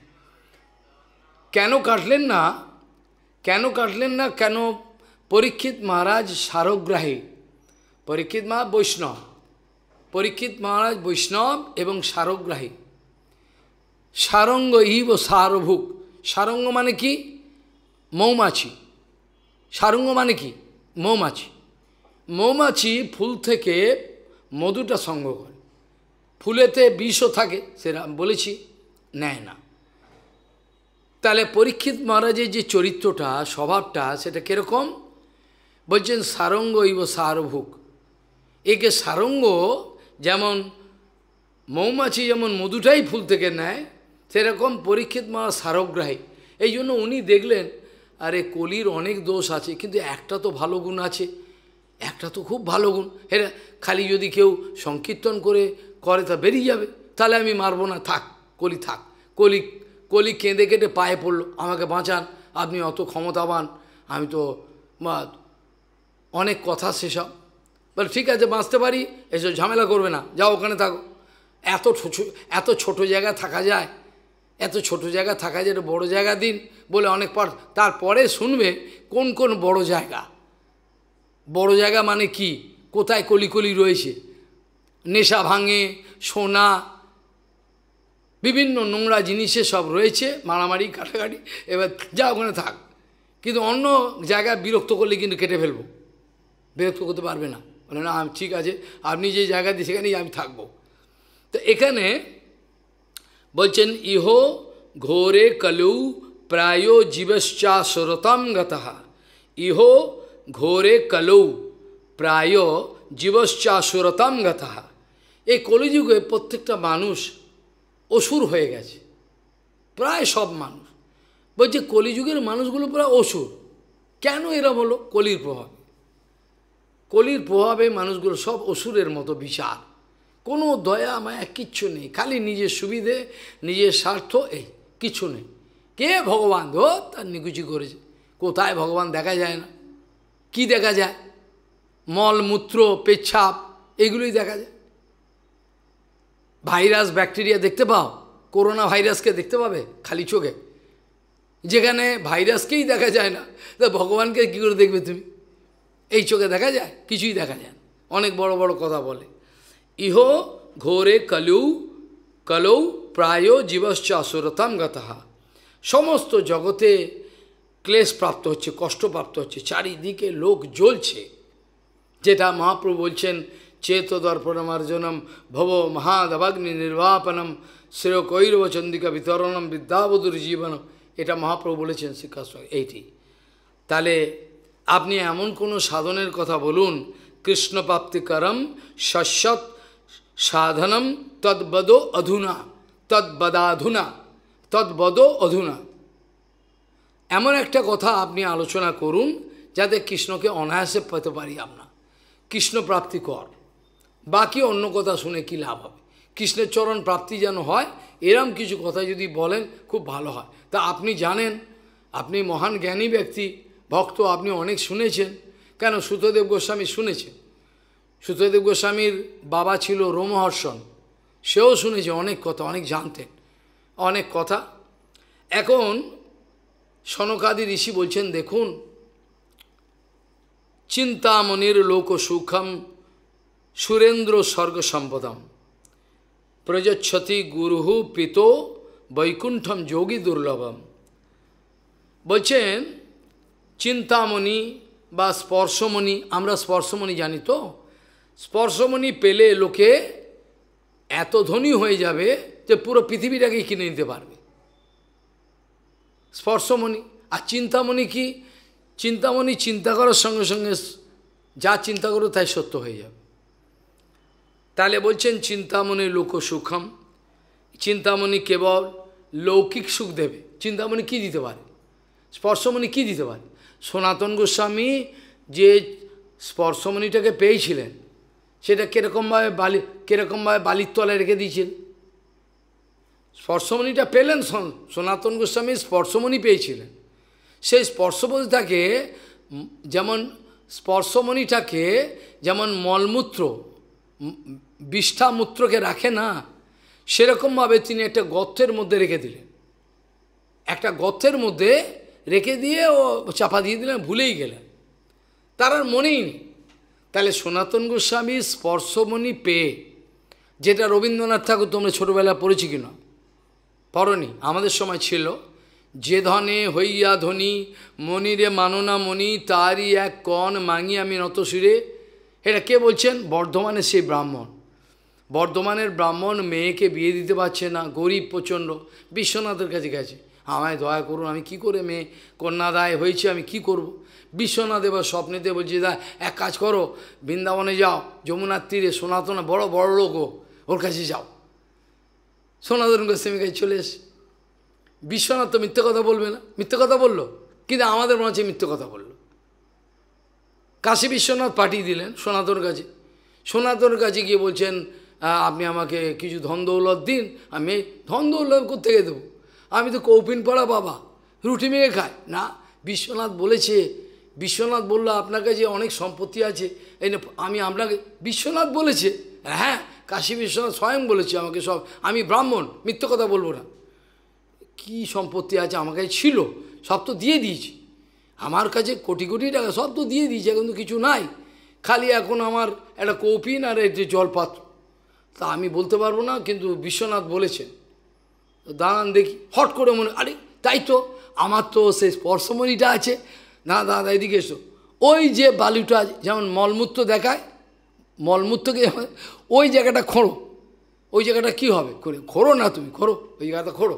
Speaker 1: কেন কাটলেন না কেন কাটলেন না কেন পরীক্ষিত মহারাজ সারগ্রাহী পরীক্ষিত মহারাজ বৈষ্ণব পরীক্ষিত মহারাজ বৈষ্ণব এবং সারগ্রাহী সারঙ্গ ইব সারভুক সারঙ্গ মানে কি মৌমাছি সারঙ্গ মানে কি মৌমাছি মৌমাছি ফুল থেকে মধুটা সংগ্রহ করে ফুলেতে বিষও থাকে সেটা বলেছি নেয় না তাহলে পরীক্ষিত মহারাজের যে চরিত্রটা স্বভাবটা সেটা কীরকম বলছেন সারঙ্গ ইব সারভুক একে সারঙ্গ যেমন মৌমাছি যেমন মধুটাই ফুল থেকে নেয় সেরকম পরীক্ষিত মা সারগ্রাহী এই জন্য উনি দেখলেন আরে কলির অনেক দোষ আছে কিন্তু একটা তো ভালো গুণ আছে একটা তো খুব ভালো গুণ হেরা খালি যদি কেউ সংকীর্তন করে করে তা বেরিয়ে যাবে তাহলে আমি মারবো না থাক কলি থাক কলি কলি কেঁদে কেঁদে পায়ে পড়লো আমাকে বাঁচান আপনি অত ক্ষমতাবান আমি তো অনেক কথা সেসব বলে ঠিক আছে বাঁচতে পারি এসব ঝামেলা করবে না যাও ওখানে থাকো এত এত ছোট জায়গা থাকা যায় এত ছোট জায়গা থাকা যায় বড় জায়গা দিন বলে অনেক পর তারপরে শুনবে কোন কোন বড় জায়গা বড় জায়গা মানে কি কোথায় কলিকলি রয়েছে নেশা ভাঙে সোনা বিভিন্ন নোংরা জিনিসে সব রয়েছে মারামারি কাটাকাটি এবার যা ওখানে থাক কিন্তু অন্য জায়গায় বিরক্ত করলে কিন্তু কেটে ফেলবো বিরক্ত করতে পারবে না বলে না আমি ঠিক আছে আপনি যে জায়গা দিয়ে সেখানেই আমি থাকব তো এখানে বলছেন ইহ ঘোরে কলৌ প্রায় জীবশ্চা সুরতম গতহা ইহ ঘোরে কলৌ প্রায় জীবশ্চা সুরতম গতহা এই কলিযুগে প্রত্যেকটা মানুষ অসুর হয়ে গেছে প্রায় সব মানুষ বলছে কলিযুগের মানুষগুলো প্রায় অসুর কেন এরা হলো কলির প্রভাব কলির প্রভাবে মানুষগুলো সব অসুরের মতো বিচার কোনো দয়া মায়া কিচ্ছু নেই খালি নিজের সুবিধে নিজের স্বার্থ এই কিছু নেই কে ভগবান ধো তার নিকুচি করেছে কোথায় ভগবান দেখা যায় না কি দেখা যায় মলমূত্র পেচ্ছাপ এগুলোই দেখা যায় ভাইরাস ব্যাকটেরিয়া দেখতে পাও করোনা ভাইরাসকে দেখতে পাবে খালি চোখে যেখানে ভাইরাসকেই দেখা যায় না তা ভগবানকে কী করে দেখবে তুমি এই চোখে দেখা যায় কিছুই দেখা যায় অনেক বড় বড় কথা বলে ইহ ঘোরে কলৌ কলৌ প্রায় জীবশ্চ আসুরতাম গতাহা সমস্ত জগতে ক্লেশ প্রাপ্ত হচ্ছে কষ্টপ্রাপ্ত হচ্ছে চারিদিকে লোক জ্বলছে যেটা মহাপ্রভু বলছেন চেত চেতদর্পণমার্জনম ভব মহাদভাগ্নি নির্বাপনম শ্রেয় কৈরব চন্দিকা বিতরণম বিদ্যাবধুর জীবনম এটা মহাপ্রভু বলেছেন শিক্ষা এইটি তাহলে আপনি এমন কোনো সাধনের কথা বলুন কৃষ্ণপ্রাপ্তিকরম শশ্বত সাধনম তদ্বদ অধুনা তদ্বদাধুনা তদ্বদ অধুনা এমন একটা কথা আপনি আলোচনা করুন যাতে কৃষ্ণকে অনায়াসে পেতে পারি আমরা কৃষ্ণ প্রাপ্তি কর বাকি অন্য কথা শুনে কি লাভ হবে কৃষ্ণের চরণ প্রাপ্তি যেন হয় এরম কিছু কথা যদি বলেন খুব ভালো হয় তা আপনি জানেন আপনি মহান জ্ঞানী ব্যক্তি ভক্ত আপনি অনেক শুনেছেন কেন সুতদেব গোস্বামী শুনেছেন সুতদেব গোস্বামীর বাবা ছিল রোমহর্ষণ সেও শুনেছে অনেক কথা অনেক জানতেন অনেক কথা এখন সনকাদি ঋষি বলছেন দেখুন চিন্তামণির লোক সুখম সুরেন্দ্র স্বর্গ সম্পদম প্রজচ্ছতি গুরুহু পিত বৈকুণ্ঠম যোগী দুর্লভম বলছেন চিন্তামণি বা স্পর্শমণি আমরা স্পর্শমণি জানি তো স্পর্শমণি পেলে লোকে এত ধনী হয়ে যাবে যে পুরো পৃথিবীটাকে কিনে নিতে পারবে স্পর্শমণি আর চিন্তামণি কি চিন্তামণি চিন্তা করার সঙ্গে সঙ্গে যা চিন্তা করো তাই সত্য হয়ে যাবে তাহলে বলছেন চিন্তামণি লোক সুখম চিন্তামণি কেবল লৌকিক সুখ দেবে চিন্তামণি কি দিতে পারে স্পর্শমণি কি দিতে পারে সনাতন গোস্বামী যে স্পর্শমণিটাকে পেয়েছিলেন সেটা কীরকমভাবে বালি কীরকমভাবে বালির তলায় রেখে দিয়েছেন স্পর্শমণিটা পেলেন সনাতন গোস্বামী স্পর্শমণি পেয়েছিলেন সেই স্পর্শমণিটাকে যেমন স্পর্শমণিটাকে যেমন মলমূত্র বিষ্ঠামূত্রকে রাখে না সেরকমভাবে তিনি একটা গর্তের মধ্যে রেখে দিলেন একটা গর্তের মধ্যে রেখে দিয়ে ও চাপা দিয়ে দিলেন ভুলেই গেলেন তার আর মনেই নেই তাহলে সনাতন গোস্বামী স্পর্শমণি পেয়ে যেটা রবীন্দ্রনাথ ঠাকুর তোমরা ছোটোবেলা পড়েছি কি না পড়নি আমাদের সময় ছিল যে ধনে হইয়া ধনী মনিরে মাননা মণি তারই এক কণ মাঙি আমি নত শিরে এটা কে বলছেন বর্ধমানের সেই ব্রাহ্মণ বর্ধমানের ব্রাহ্মণ মেয়েকে বিয়ে দিতে পারছে না গরিব প্রচণ্ড বিশ্বনাথের কাছে গেছে আমায় দয়া করুন আমি কি করে মেয়ে কন্যাদায় হয়েছে আমি কি করব। বিশ্বনাথ এবার স্বপ্নেতে বলছি দা এক কাজ করো বৃন্দাবনে যাও যমুনার তীরে সনাতন বড় বড় লোকও ওর কাছে যাও সনাতন গোস্বামীর কাছে চলে এসে বিশ্বনাথ তো মিথ্যে কথা বলবে না মিথ্যে কথা বলল কিন্তু আমাদের মনে হচ্ছে মিথ্যে কথা বলল কাশী বিশ্বনাথ পাঠিয়ে দিলেন সনাতন কাছে সনাতন কাছে গিয়ে বলছেন আপনি আমাকে কিছু ধন দৌলত দিন আমি ধন দৌলত গিয়ে দেবো আমি তো কৌপিন পড়া বাবা রুটি মেরে খায় না বিশ্বনাথ বলেছে বিশ্বনাথ বলল আপনার কাছে অনেক সম্পত্তি আছে এই আমি আপনাকে বিশ্বনাথ বলেছে হ্যাঁ কাশী বিশ্বনাথ স্বয়ং বলেছে আমাকে সব আমি ব্রাহ্মণ মিথ্য কথা বলবো না কী সম্পত্তি আছে আমার কাছে ছিল সব তো দিয়ে দিয়েছি আমার কাছে কোটি কোটি টাকা সব তো দিয়ে দিয়েছে এখন কিছু নাই খালি এখন আমার একটা কৌপিন আর এই যে জলপাত্র তা আমি বলতে পারবো না কিন্তু বিশ্বনাথ বলেছেন দাঁড়ান দেখি হট করে মনে আরে তাই তো আমার তো সেই স্পর্শমণিটা আছে না দাদা এদিকে এসো ওই যে বালুটা যেমন মলমূত্র দেখায় মলমূত্রকে ওই জায়গাটা খোঁড়ো ওই জায়গাটা কি হবে করে খোঁড়ো না তুমি খোঁড়ো ওই জায়গাটা খোঁড়ো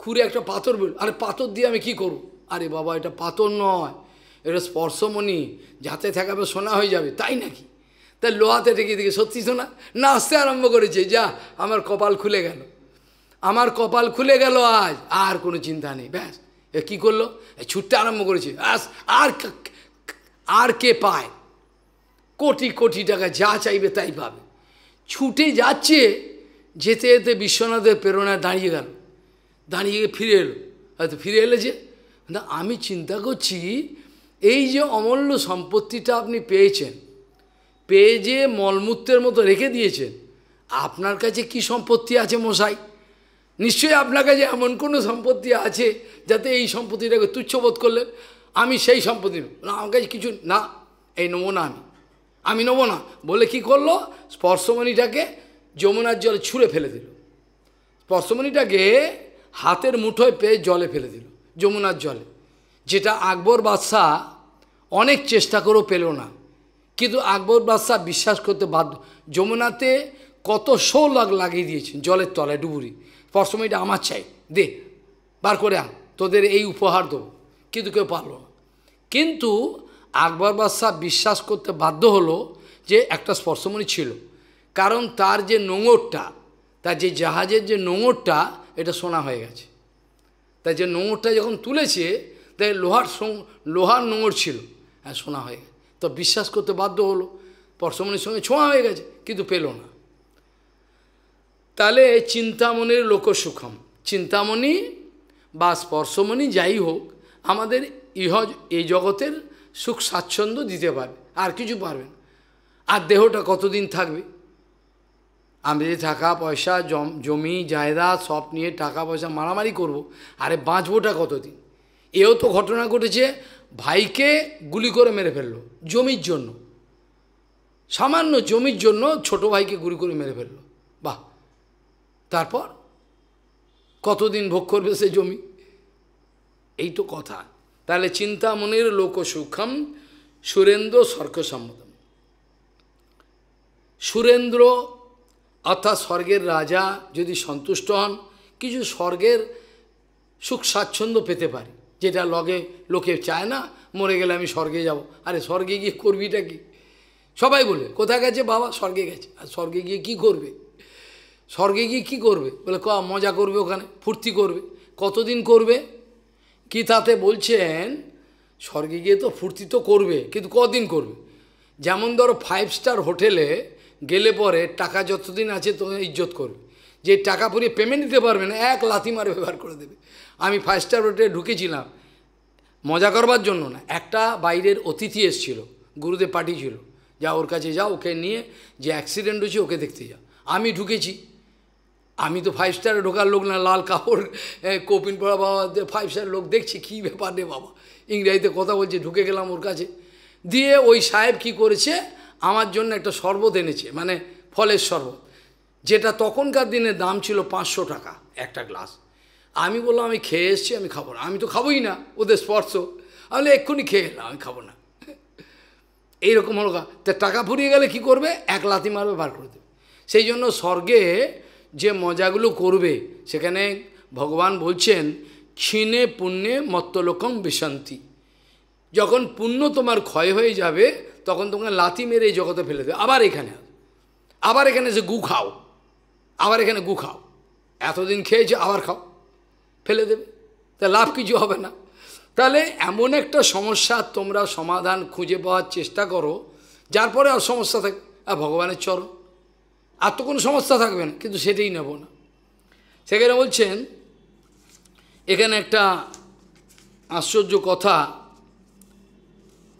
Speaker 1: খুঁড়ে একটা পাথর বল আরে পাথর দিয়ে আমি কি করব আরে বাবা এটা পাথর নয় এটা স্পর্শমণি যাতে থাকাবে সোনা হয়ে যাবে তাই নাকি তাই লোহাতে রেখে দিকে সত্যি সোনা নাচতে আরম্ভ করেছে যা আমার কপাল খুলে গেল আমার কপাল খুলে গেল আজ আর কোনো চিন্তা নেই ব্যাস এ কী করলো ছুটতে আরম্ভ করেছে আর আর কে পায় কোটি কোটি টাকা যা চাইবে তাই পাবে ছুটে যাচ্ছে যেতে যেতে বিশ্বনাথের প্রেরণায় দাঁড়িয়ে গেল দাঁড়িয়ে ফিরে এলো হয়তো ফিরে এলে যে আমি চিন্তা করছি এই যে অমূল্য সম্পত্তিটা আপনি পেয়েছেন পেয়ে যে মলমূত্রের মতো রেখে দিয়েছেন আপনার কাছে কি সম্পত্তি আছে মশাই নিশ্চয়ই আপনার কাছে এমন কোনো সম্পত্তি আছে যাতে এই সম্পত্তিটাকে তুচ্ছবোধ করলেন আমি সেই সম্পত্তি না আমার কাছে কিছু না এই নেবো না আমি আমি নেবো না বলে কি করলো স্পর্শমণিটাকে যমুনার জলে ছুঁড়ে ফেলে দিল স্পর্শমণিটাকে হাতের মুঠোয় পেয়ে জলে ফেলে দিল যমুনার জলে যেটা আকবর বাদশাহ অনেক চেষ্টা করেও পেল না কিন্তু আকবর বাদশাহ বিশ্বাস করতে বাধ্য যমুনাতে কত শো লাগ লাগিয়ে দিয়েছেন জলের তলায় ডুবুরি সময়টা আমার চাই দে বার করে আন তোদের এই উপহার দেবো কিন্তু কেউ পারল না কিন্তু আকবর বাদশাহ বিশ্বাস করতে বাধ্য হলো যে একটা স্পর্শমণি ছিল কারণ তার যে নোঙরটা তার যে জাহাজের যে নোঙরটা এটা সোনা হয়ে গেছে তাই যে নোঙরটা যখন তুলেছে তাই লোহার লোহার নোঙর ছিল হ্যাঁ সোনা হয়ে গেছে তো বিশ্বাস করতে বাধ্য হলো পরশমণির সঙ্গে ছোঁয়া হয়ে গেছে কিন্তু পেল না তাহলে চিন্তামণির লোকসুখম চিন্তামণি বা স্পর্শমণি যাই হোক আমাদের ইহ এই জগতের সুখ স্বাচ্ছন্দ্য দিতে পারবে আর কিছু পারবেন আর দেহটা কতদিন থাকবে আমি যে টাকা পয়সা জমি জায়দাদ সব নিয়ে টাকা পয়সা মারামারি করব। আরে বাঁচবোটা কতদিন এও তো ঘটনা ঘটেছে ভাইকে গুলি করে মেরে ফেললো জমির জন্য সামান্য জমির জন্য ছোট ভাইকে গুলি করে মেরে ফেললো তারপর কতদিন ভোগ করবে সে জমি এই তো কথা তাহলে চিন্তামণির সুখম সুরেন্দ্র সর্কসম্মতম সুরেন্দ্র অর্থাৎ স্বর্গের রাজা যদি সন্তুষ্ট হন কিছু স্বর্গের সুখ স্বাচ্ছন্দ্য পেতে পারি যেটা লগে লোকে চায় না মরে গেলে আমি স্বর্গে যাব আরে স্বর্গে গিয়ে করবিটা কি সবাই বলে কোথায় গেছে বাবা স্বর্গে গেছে আর স্বর্গে গিয়ে কি করবে স্বর্গে গিয়ে কী করবে বলে ক মজা করবে ওখানে ফুর্তি করবে কতদিন করবে কী তাতে বলছেন স্বর্গে গিয়ে তো ফুর্তি তো করবে কিন্তু কদিন করবে যেমন ধরো ফাইভ স্টার হোটেলে গেলে পরে টাকা যতদিন আছে তো ইজ্জত করবে যে টাকা পুরিয়ে পেমেন্ট দিতে পারবে না এক লাথি মারে ব্যবহার করে দেবে আমি ফাইভ স্টার হোটেলে ঢুকেছিলাম মজা করবার জন্য না একটা বাইরের অতিথি এসছিল গুরুদেব পাঠিয়েছিল যা ওর কাছে যাও ওকে নিয়ে যে অ্যাক্সিডেন্ট হয়েছে ওকে দেখতে যা আমি ঢুকেছি আমি তো ফাইভ স্টারে ঢোকার লোক না লাল কাপড় কপিন পড়া বাবা ফাইভ স্টার লোক দেখছি কী ব্যাপার রে বাবা ইংরাজিতে কথা বলছে ঢুকে গেলাম ওর কাছে দিয়ে ওই সাহেব কি করেছে আমার জন্য একটা শরবত এনেছে মানে ফলের শরবত যেটা তখনকার দিনে দাম ছিল পাঁচশো টাকা একটা গ্লাস আমি বললাম আমি খেয়ে এসছি আমি খাবো না আমি তো খাবোই না ওদের স্পর্শ আমি এক্ষুনি খেয়ে এলাম আমি খাবো না এইরকম হলো তা টাকা ফুরিয়ে গেলে কি করবে এক লাথি মারবে বার করে দেবে সেই জন্য স্বর্গে যে মজাগুলো করবে সেখানে ভগবান বলছেন ক্ষীণে পুণ্যে মত্তলোকম বিশান্তি যখন পুণ্য তোমার ক্ষয় হয়ে যাবে তখন তোমাকে লাথি মেরে এই জগতে ফেলে দেবে আবার এখানে আবার এখানে যে গু খাও আবার এখানে গু খাও এতদিন খেয়েছে আবার খাও ফেলে দেবে তা লাভ কিছু হবে না তাহলে এমন একটা সমস্যা তোমরা সমাধান খুঁজে পাওয়ার চেষ্টা করো যার পরে আর সমস্যা থাকে আর ভগবানের চরণ আর তো কোনো সমস্যা থাকবে না কিন্তু সেটাই নেব না সেখানে বলছেন এখানে একটা আশ্চর্য কথা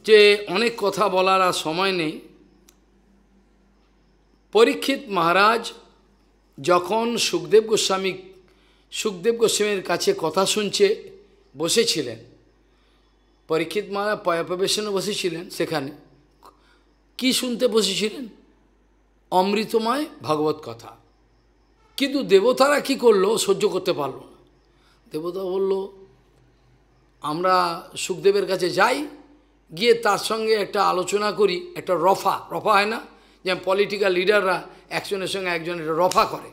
Speaker 1: যে অনেক কথা বলার আর সময় নেই পরীক্ষিত মহারাজ যখন সুখদেব গোস্বামী সুখদেব গোস্বামীর কাছে কথা শুনছে বসেছিলেন পরীক্ষিত মহারাজ পয়াপবেশনে বসেছিলেন সেখানে কি শুনতে বসেছিলেন অমৃতময় ভগবত কথা কিন্তু দেবতারা কি করলো সহ্য করতে পারলো না দেবতা বলল আমরা সুখদেবের কাছে যাই গিয়ে তার সঙ্গে একটা আলোচনা করি একটা রফা রফা হয় না যেমন পলিটিক্যাল লিডাররা একজনের সঙ্গে একজন এটা রফা করে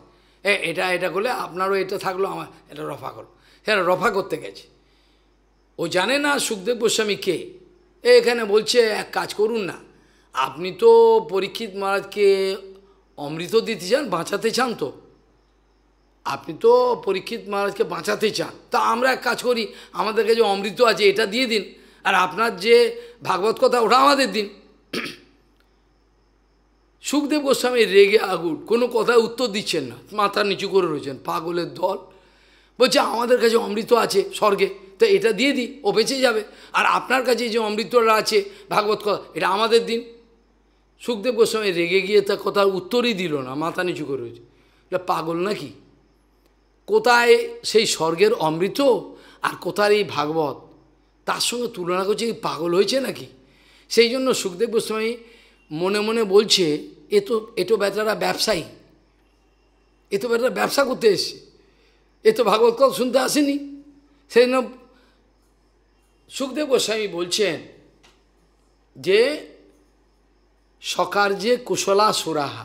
Speaker 1: এ এটা এটা করলে আপনারও এটা থাকলো আমার এটা রফা করো হ্যাঁ রফা করতে গেছে ও জানে না সুখদেব গোস্বামী কে এখানে বলছে এক কাজ করুন না আপনি তো পরীক্ষিত মহারাজকে অমৃত দিতে চান বাঁচাতে চান তো আপনি তো পরীক্ষিত মহারাজকে বাঁচাতে চান তা আমরা এক কাজ করি আমাদের কাছে অমৃত আছে এটা দিয়ে দিন আর আপনার যে ভাগবত কথা ওটা আমাদের দিন সুখদেব গোস্বামী রেগে আগুন কোনো কথায় উত্তর দিচ্ছেন না মাথা নিচু করে রয়েছেন পাগলের দল বলছে আমাদের কাছে অমৃত আছে স্বর্গে তো এটা দিয়ে দিই ও বেঁচে যাবে আর আপনার কাছে যে অমৃতরা আছে ভাগবত কথা এটা আমাদের দিন সুখদেব গোস্বামী রেগে গিয়ে তা কথার উত্তরই দিল না মাথা নিচু করে রয়েছে এটা পাগল নাকি কোথায় সেই স্বর্গের অমৃত আর কোথায় এই ভাগবত তার সঙ্গে তুলনা করছে পাগল হয়েছে নাকি সেই জন্য সুখদেব গোস্বামী মনে মনে বলছে এ তো এটো বেতারা ব্যবসায়ী এ তো বেটারা ব্যবসা করতে এসছে এ তো ভাগবত কথা শুনতে আসেনি সেই জন্য সুখদেব গোস্বামী বলছেন যে সকার যে কুশলা সুরাহা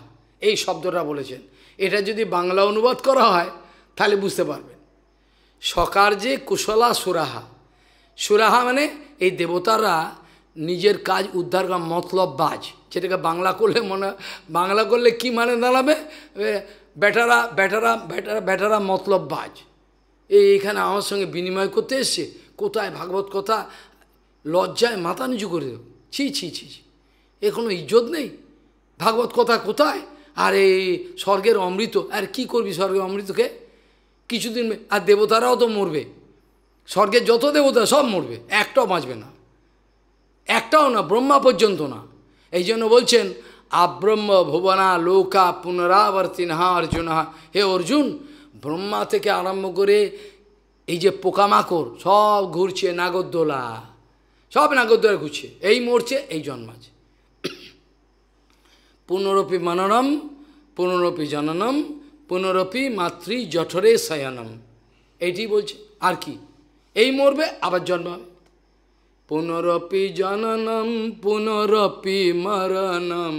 Speaker 1: এই শব্দটা বলেছেন এটা যদি বাংলা অনুবাদ করা হয় তাহলে বুঝতে পারবেন যে কুশলা সুরাহা সুরাহা মানে এই দেবতারা নিজের কাজ উদ্ধার করা মতলব বাজ যেটাকে বাংলা করলে মনে বাংলা করলে কি মানে দাঁড়াবে বেটারা বেটারা বেটারা বেটারা মতলব বাজ এই এখানে আমার সঙ্গে বিনিময় করতে এসছে কোথায় ভাগবত কথা লজ্জায় মাথা নিচু করে দেব ছি ছি ছি ছি এ কোনো ইজ্জত নেই ভাগবত কথা কোথায় আর এই স্বর্গের অমৃত আর কি করবি স্বর্গের অমৃতকে কিছুদিন আর দেবতারাও তো মরবে স্বর্গের যত দেবতা সব মরবে একটাও বাঁচবে না একটাও না ব্রহ্মা পর্যন্ত না এই জন্য বলছেন আব্রহ্ম ভুবনা লোকা পুনরাবর্তিনহা অর্জুনহা হে অর্জুন ব্রহ্মা থেকে আরম্ভ করে এই যে পোকামাকড় সব ঘুরছে নাগরদোলা সব নাগরদোলা ঘুরছে এই মরছে এই জন্মাছে পুনরপি মননম পুনরপি জননম পুনরপি মাতৃ জঠরে শয়নম এইটি বলছে আর কি এই মরবে আবার জন্ম পুনরপি জননম পুনরপি মরণম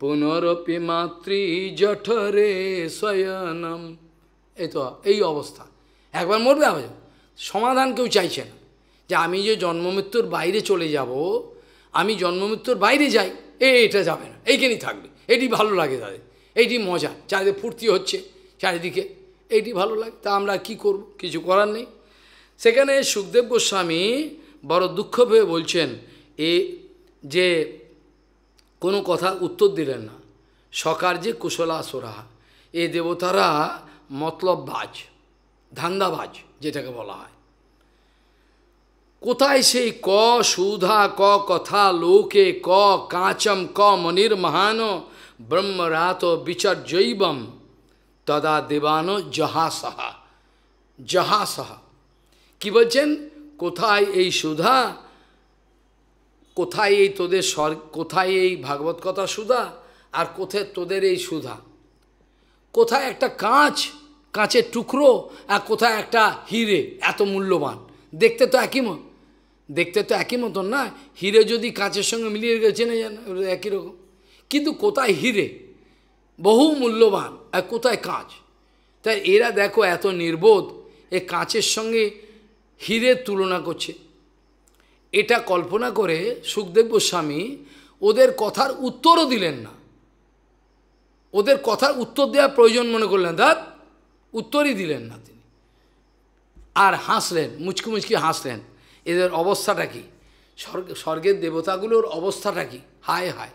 Speaker 1: পুনরপি মাতৃ জঠরে শয়নম এই তো এই অবস্থা একবার মরবে আবার সমাধান কেউ চাইছে না যে আমি যে জন্মমৃত্যুর বাইরে চলে যাব আমি জন্মমৃত্যুর বাইরে যাই এ এটা যাবে না এইখানেই থাকবে এটি ভালো লাগে তাদের এইটি মজা চারিদিকে ফুর্তি হচ্ছে চারিদিকে এইটি ভালো লাগে তা আমরা কি করব কিছু করার নেই সেখানে সুখদেব গোস্বামী বড় দুঃখ পেয়ে বলছেন এ যে কোনো কথা উত্তর দিলেন না সকার যে কুশলা সোরা এ দেবতারা মতলববাজ ধান্দাবাজ যেটাকে বলা হয় কোথায় সেই ক সুধা ক কথা লোকে ক কাঁচম ক মনির মহান ব্রহ্মরাত বিচার্যৈবম তদা দেবানো জহাসহা সাহা কি বলছেন কোথায় এই সুধা কোথায় এই তোদের স্বর কোথায় এই ভাগবত কথা সুধা আর কোথায় তোদের এই সুধা কোথায় একটা কাঁচ কাঁচের টুকরো আর কোথায় একটা হিরে এত মূল্যবান দেখতে তো একই মত দেখতে তো একই মতন না হিরে যদি কাঁচের সঙ্গে মিলিয়ে গেছে চেনে যান একই রকম কিন্তু কোথায় হিরে বহু মূল্যবান আর কোথায় কাঁচ তাই এরা দেখো এত নির্বোধ এ কাঁচের সঙ্গে হিরের তুলনা করছে এটা কল্পনা করে সুখদেব গোস্বামী ওদের কথার উত্তরও দিলেন না ওদের কথার উত্তর দেওয়া প্রয়োজন মনে করলেন দাদ উত্তরই দিলেন না তিনি আর হাসলেন মুচকি মুচকি হাসলেন এদের অবস্থাটা কী স্বর্গের দেবতাগুলোর অবস্থাটা কী হায় হায়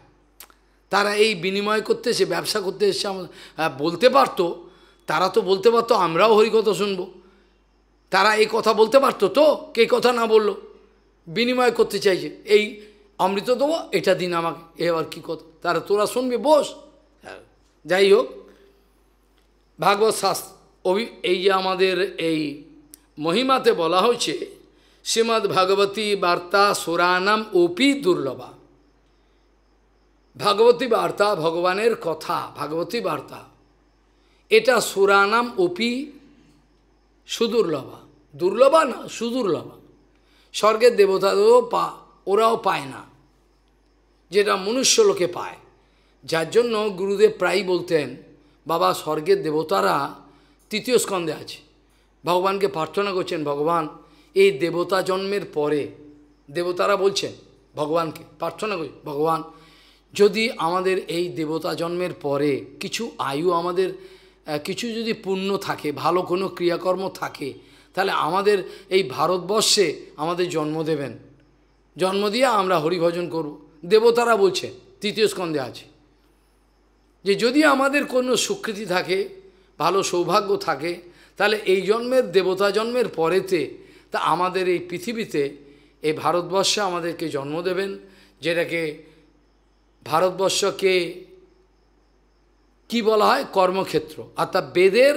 Speaker 1: তারা এই বিনিময় করতে এসে ব্যবসা করতে এসে বলতে পারতো তারা তো বলতে পারতো আমরাও হরিকথা শুনবো তারা এই কথা বলতে পারতো তো কে কথা না বললো বিনিময় করতে চাইছে এই অমৃত দেবো এটা দিন আমাকে এবার কী কথা তারা তোরা শুনবি বস হ্যাঁ, যাই হোক ভাগবত শাস্ত্র অভি এই যে আমাদের এই মহিমাতে বলা হয়েছে শ্রীমদ্ ভগবতী বার্তা সুরানাম ওপি দুর্লভা ভগবতী বার্তা ভগবানের কথা ভগবতী বার্তা এটা সুরানাম ওপি সুদুর্লভা দুর্লভা না সুদুর্লভা স্বর্গের দেবতা পা ওরাও পায় না যেটা মনুষ্য লোকে পায় যার জন্য গুরুদেব প্রায়ই বলতেন বাবা স্বর্গের দেবতারা তৃতীয় স্কন্ধে আছে ভগবানকে প্রার্থনা করছেন ভগবান এই দেবতা জন্মের পরে দেবতারা বলছেন ভগবানকে প্রার্থনা করি ভগবান যদি আমাদের এই দেবতা জন্মের পরে কিছু আয়ু আমাদের কিছু যদি পুণ্য থাকে ভালো কোনো ক্রিয়াকর্ম থাকে তাহলে আমাদের এই ভারতবর্ষে আমাদের জন্ম দেবেন জন্ম দিয়ে আমরা হরিভজন করব দেবতারা বলছে তৃতীয় স্কন্ধে আছে যে যদি আমাদের কোনো সুকৃতি থাকে ভালো সৌভাগ্য থাকে তাহলে এই জন্মের দেবতা জন্মের পরেতে তা আমাদের এই পৃথিবীতে এই ভারতবর্ষে আমাদেরকে জন্ম দেবেন যেটাকে ভারতবর্ষকে কি বলা হয় কর্মক্ষেত্র অর্থাৎ বেদের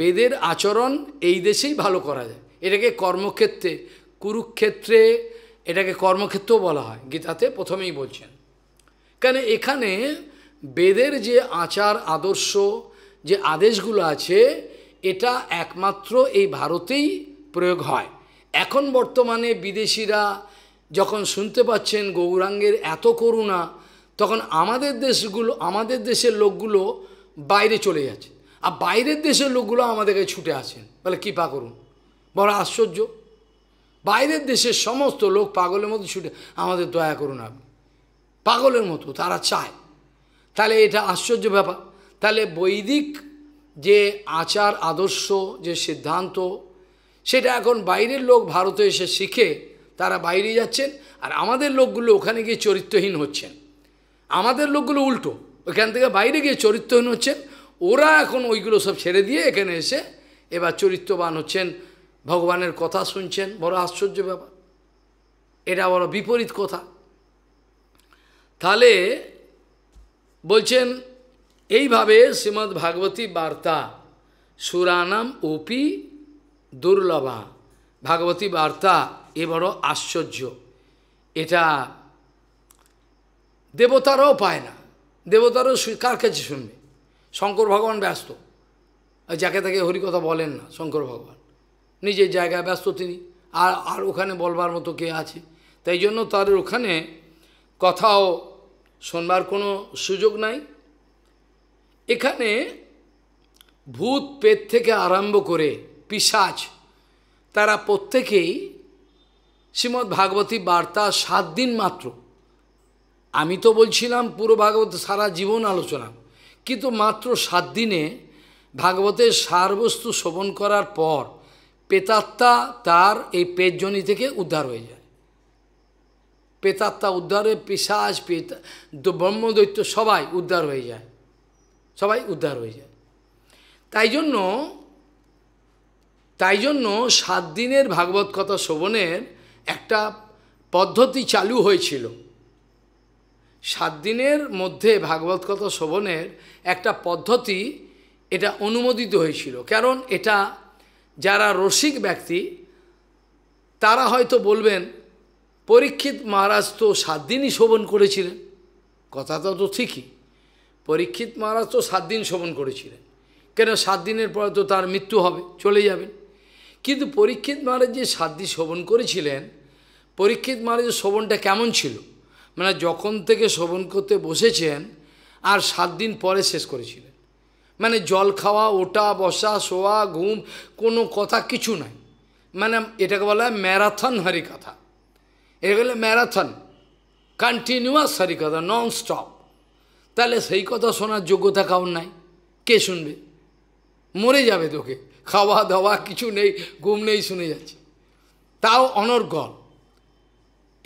Speaker 1: বেদের আচরণ এই দেশেই ভালো করা যায় এটাকে কর্মক্ষেত্রে কুরুক্ষেত্রে এটাকে কর্মক্ষেত্র বলা হয় গীতাতে প্রথমেই বলছেন কেন এখানে বেদের যে আচার আদর্শ যে আদেশগুলো আছে এটা একমাত্র এই ভারতেই প্রয়োগ হয় এখন বর্তমানে বিদেশিরা যখন শুনতে পাচ্ছেন গৌরাঙ্গের এত করুণা তখন আমাদের দেশগুলো আমাদের দেশের লোকগুলো বাইরে চলে যাচ্ছে আর বাইরের দেশের লোকগুলো আমাদেরকে ছুটে আসেন বলে কৃপা করুন বড় আশ্চর্য বাইরের দেশের সমস্ত লোক পাগলের মতো ছুটে আমাদের দয়া করুন আপনি পাগলের মতো তারা চায় তাহলে এটা আশ্চর্য ব্যাপার তাহলে বৈদিক যে আচার আদর্শ যে সিদ্ধান্ত সেটা এখন বাইরের লোক ভারতে এসে শিখে তারা বাইরে যাচ্ছেন আর আমাদের লোকগুলো ওখানে গিয়ে চরিত্রহীন হচ্ছেন আমাদের লোকগুলো উল্টো ওখান থেকে বাইরে গিয়ে চরিত্রহীন হচ্ছেন ওরা এখন ওইগুলো সব ছেড়ে দিয়ে এখানে এসে এবার চরিত্রবান হচ্ছেন ভগবানের কথা শুনছেন বড় আশ্চর্য ব্যাপার এটা বড় বিপরীত কথা তাহলে বলছেন এইভাবে শ্রীমদ্ ভাগবতী বার্তা সুরানাম ওপি দুর্লভা ভাগবতী বার্তা এ বড় আশ্চর্য এটা দেবতারাও পায় না দেবতারাও কার কাছে শুনবে শঙ্কর ভগবান ব্যস্ত যাকে তাকে হরিকথা বলেন না শঙ্কর ভগবান নিজের জায়গায় ব্যস্ত তিনি আর আর ওখানে বলবার মতো কে আছে তাই জন্য তার ওখানে কথাও শোনবার কোনো সুযোগ নাই এখানে ভূত পেট থেকে আরম্ভ করে পিসাজ তারা প্রত্যেকেই শ্রীমৎ ভাগবতী বার্তা সাত দিন মাত্র আমি তো বলছিলাম পুরো ভাগবত সারা জীবন আলোচনা কিন্তু মাত্র সাত দিনে ভাগবতের সারবস্তু শোভন করার পর পেতাত্মা তার এই পেটজনি থেকে উদ্ধার হয়ে যায় পেতাত্মা উদ্ধারে পিসাজ পেতা ব্রহ্মদৈত্য সবাই উদ্ধার হয়ে যায় সবাই উদ্ধার হয়ে যায় তাই জন্য তাই জন্য সাত দিনের ভাগবত কথা শ্রবণের একটা পদ্ধতি চালু হয়েছিল সাত দিনের মধ্যে ভাগবত কথা শ্রবণের একটা পদ্ধতি এটা অনুমোদিত হয়েছিল কারণ এটা যারা রসিক ব্যক্তি তারা হয়তো বলবেন পরীক্ষিত মহারাজ তো সাত দিনই শোভন করেছিলেন কথাটা তো ঠিকই পরীক্ষিত মহারাজ তো সাত দিন শোভন করেছিলেন কেন সাত দিনের পরে তো তার মৃত্যু হবে চলে যাবেন কিন্তু পরীক্ষিত মহারাজ যে সাধ্যি শোভন করেছিলেন পরীক্ষিত মহারাজের শোভনটা কেমন ছিল মানে যখন থেকে শোভন করতে বসেছেন আর সাত দিন পরে শেষ করেছিলেন মানে জল খাওয়া ওটা বসা শোয়া ঘুম কোনো কথা কিছু নাই মানে এটাকে বলা হয় ম্যারাথন হরিকথা এটা বলে ম্যারাথন কন্টিনিউয়াস হরিকথা নন স্টপ তাহলে সেই কথা শোনার যোগ্যতা কাউন নাই কে শুনবে মরে যাবে তোকে খাওয়া দাওয়া কিছু নেই ঘুম নেই শুনে যাচ্ছে তাও অনর্গল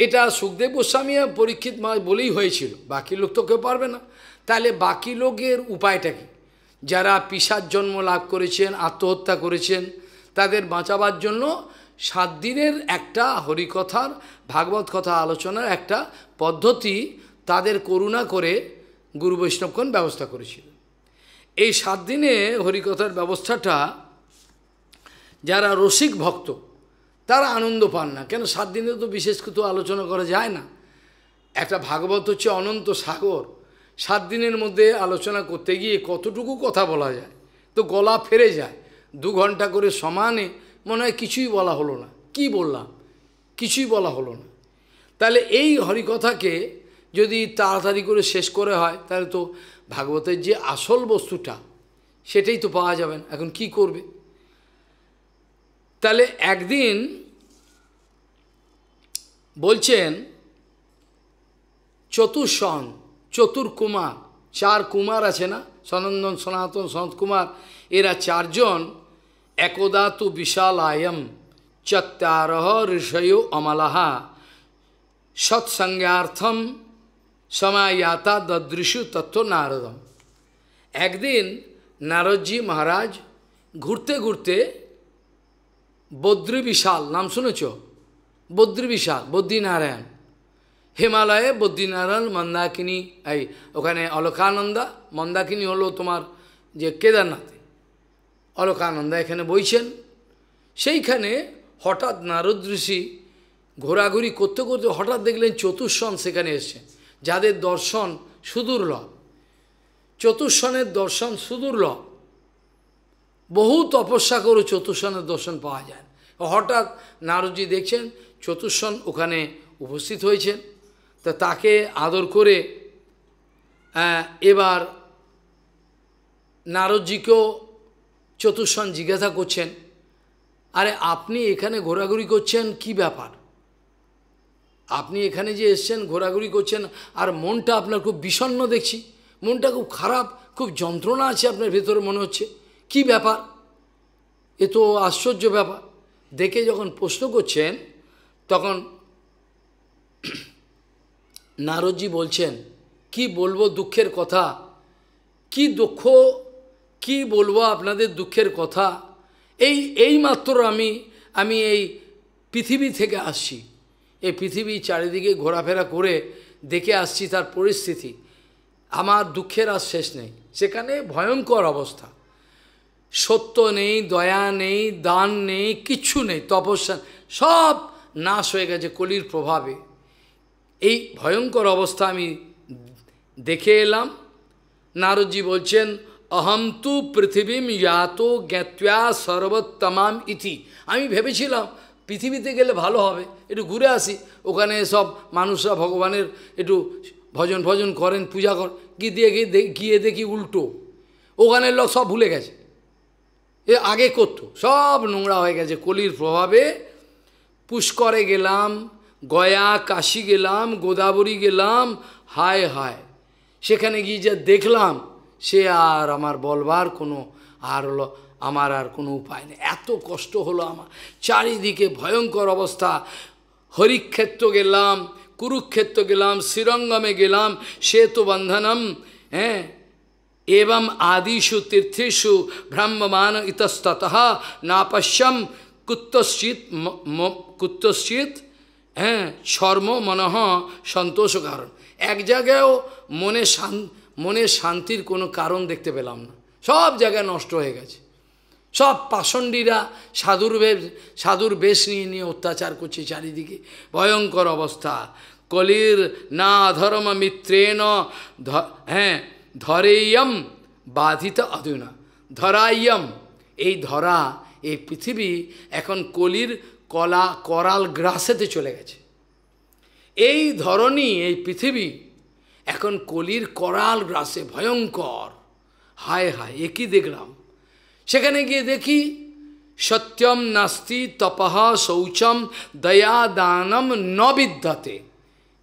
Speaker 1: এটা সুখদেব গোস্বামী পরীক্ষিত মা বলেই হয়েছিল বাকি লোক তো কেউ পারবে না তাহলে বাকি লোকের উপায়টা কি যারা পিসার জন্ম লাভ করেছেন আত্মহত্যা করেছেন তাদের বাঁচাবার জন্য সাত দিনের একটা হরিকথার ভাগবত কথা আলোচনার একটা পদ্ধতি তাদের করুণা করে গুরু বৈষ্ণবক্ষণ ব্যবস্থা করেছিল এই সাত দিনে হরিকথার ব্যবস্থাটা যারা রসিক ভক্ত তারা আনন্দ পান না কেন সাত দিনে তো বিশেষ কিছু আলোচনা করা যায় না একটা ভাগবত হচ্ছে অনন্ত সাগর সাত দিনের মধ্যে আলোচনা করতে গিয়ে কতটুকু কথা বলা যায় তো গলা ফেরে যায় দু ঘন্টা করে সমানে মনে হয় কিছুই বলা হলো না কি বললাম কিছুই বলা হলো না তাহলে এই হরিকথাকে যদি তাড়াতাড়ি করে শেষ করে হয় তাহলে তো ভাগবতের যে আসল বস্তুটা সেটাই তো পাওয়া যাবে না এখন কি করবে তাহলে একদিন বলছেন চতুর্ষণ চতুর্কুমার চার কুমার আছে না সনন্দন সনাতন সনত কুমার এরা চারজন একদা তু আয়ম চত্যারহ ঋষয় অমলাহা সৎসঙ্গার্থম সমায়াতা দদৃশু তত্ত্ব নারদম একদিন নারদজি মহারাজ ঘুরতে ঘুরতে বদ্রী বিশাল নাম শুনেছ বদ্রী বিশাল বদ্রীনারায়ণ হিমালয়ে বদ্রীনারায়ণ মন্দাকিনী এই ওখানে অলকানন্দা মন্দাকিনী হলো তোমার যে কেদারনাথে অলকানন্দা এখানে বইছেন সেইখানে হঠাৎ নারদ ঋষি ঘোরাঘুরি করতে করতে হঠাৎ দেখলেন চতুর্শন সেখানে এসছে যাদের দর্শন সুদূর্লভ চতুর্ষণের দর্শন সুদূর্লভ বহু তপস্যা করে চতুর্শনের দর্শন পাওয়া যায় হঠাৎ নারদজি দেখছেন চতুর্সন ওখানে উপস্থিত হয়েছেন তা তাকে আদর করে এবার নারদজিকেও চতুর্সন জিজ্ঞাসা করছেন আরে আপনি এখানে ঘোরাঘুরি করছেন কি ব্যাপার আপনি এখানে যে এসছেন ঘোরাঘুরি করছেন আর মনটা আপনার খুব বিষণ্ন দেখছি মনটা খুব খারাপ খুব যন্ত্রণা আছে আপনার ভেতরে মনে হচ্ছে কি ব্যাপার এ তো আশ্চর্য ব্যাপার দেখে যখন প্রশ্ন করছেন তখন নারদজি বলছেন কি বলবো দুঃখের কথা কি দুঃখ কি বলবো আপনাদের দুঃখের কথা এই এই মাত্র আমি আমি এই পৃথিবী থেকে আসছি এই পৃথিবী চারিদিকে ঘোরাফেরা করে দেখে আসছি তার পরিস্থিতি আমার দুঃখের আর শেষ নেই সেখানে ভয়ঙ্কর অবস্থা সত্য নেই দয়া নেই দান নেই কিচ্ছু নেই তপস্যা সব নাশ হয়ে গেছে কলির প্রভাবে এই ভয়ঙ্কর অবস্থা আমি দেখে এলাম নারদজি বলছেন অহম তু পৃথিবীম ইয়াত জ্ঞাত্যা সর্বোত্তমাম ইতি আমি ভেবেছিলাম পৃথিবীতে গেলে ভালো হবে একটু ঘুরে আসি ওখানে সব মানুষরা ভগবানের একটু ভজন ভজন করেন পূজা করেন গিয়ে দিয়ে গিয়ে গিয়ে দেখি উল্টো ওখানের লোক সব ভুলে গেছে এ আগে করতো সব নোংরা হয়ে গেছে কলির প্রভাবে পুষ্করে গেলাম গয়া কাশি গেলাম গোদাবরী গেলাম হায় হায় সেখানে গিয়ে যা দেখলাম সে আর আমার বলবার কোনো আর হলো আমার আর কোনো উপায় নেই এত কষ্ট হলো আমার চারিদিকে ভয়ঙ্কর অবস্থা হরিক্ষেত্র গেলাম কুরুক্ষেত্র গেলাম শ্রীরঙ্গমে গেলাম সে তো বন্ধনম হ্যাঁ এবং আদিষু তীর্থেষু ভ্রাম্যমান ইতস্তত नापश्यम कुत्तश्चित কুত্তশ্চিত হ্যাঁ শর্ম মনহ সন্তোষ কারণ এক জায়গায়ও মনে শান মনে শান্তির কোনো কারণ দেখতে পেলাম না সব জায়গায় নষ্ট হয়ে গেছে সব পাষণ্ডীরা সাধুর বেশ সাধুর বেশ নিয়ে নিয়ে অত্যাচার করছে চারিদিকে ভয়ঙ্কর অবস্থা কলির না ধর্ম মিত্রেণ হ্যাঁ ধরেয়ম বাধিত অধুনা ধরায়ম এই ধরা এই পৃথিবী এখন কলির কলা করাল গ্রাসেতে চলে গেছে এই ধরনী এই পৃথিবী এখন কলির করাল গ্রাসে ভয়ঙ্কর হায় হায় একই দেখলাম সেখানে গিয়ে দেখি সত্যম নাস্তি তপহ শৌচম দয়া দানম ন বিদ্যাতে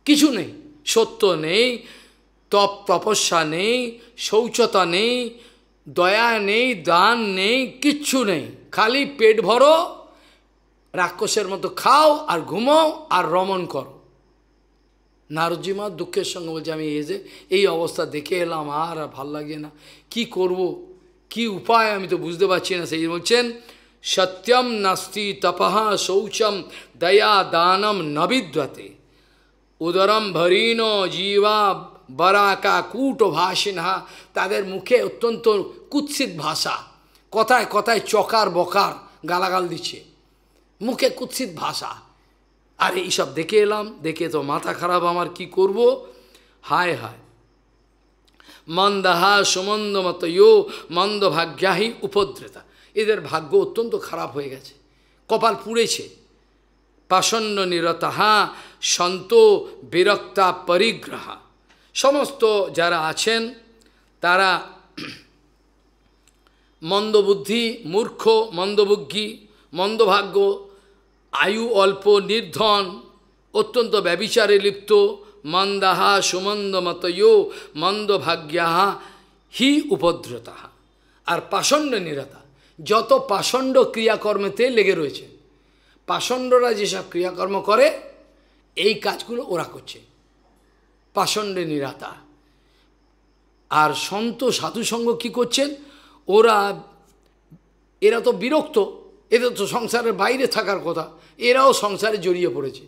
Speaker 1: কিছু নেই সত্য নেই তপ তপস্যা নেই শৌচতা নেই দয়া নেই দান নেই কিচ্ছু নেই খালি পেট ভরো রাক্ষসের মতো খাও আর ঘুমাও আর রমণ করো নারদজি মা দুঃখের সঙ্গে বলছে আমি এই যে এই অবস্থা দেখে এলাম আর ভাল লাগে না কি করব কি উপায় আমি তো বুঝতে পারছি না সেই বলছেন সত্যম নাস্তি তপহা শৌচম দয়া দানম নবিদ্যতে উদরম ভরিণ জীবা বরাকা কূট ভাষিনহা তাদের মুখে অত্যন্ত কুৎসিত ভাষা কথায় কথায় চকার বকার গালাগাল দিচ্ছে মুখে কুৎসিত ভাষা আরে এইসব দেখে এলাম দেখে তো মাথা খারাপ আমার কি করব হায় হায় মন্দহা সুমন্দ মত ইয়ো মন্দ ভাগ্যাহী উপদ্রেতা এদের ভাগ্য অত্যন্ত খারাপ হয়ে গেছে কপাল পুড়েছে পাশন্ন নিরতাহা সন্ত বিরক্তা পরিগ্রহা সমস্ত যারা আছেন তারা মন্দবুদ্ধি মূর্খ মন্দবুদ্ধি মন্দভাগ্য আয়ু অল্প নির্ধন অত্যন্ত ব্যবিচারে লিপ্ত মন্দাহা সুমন্দ মতয় মন্দভাগ্যাহা হি উপদ্রতা আর পাষণ্ড নিরাতা যত পাষণ্ড ক্রিয়াকর্মেতে লেগে রয়েছে পাষণ্ডরা যেসব ক্রিয়াকর্ম করে এই কাজগুলো ওরা করছে পাষণ্ডে নিরাতা আর সন্ত সাধুসঙ্গ কি করছেন ওরা এরা তো বিরক্ত এদের তো সংসারের বাইরে থাকার কথা এরাও সংসারে জড়িয়ে পড়েছে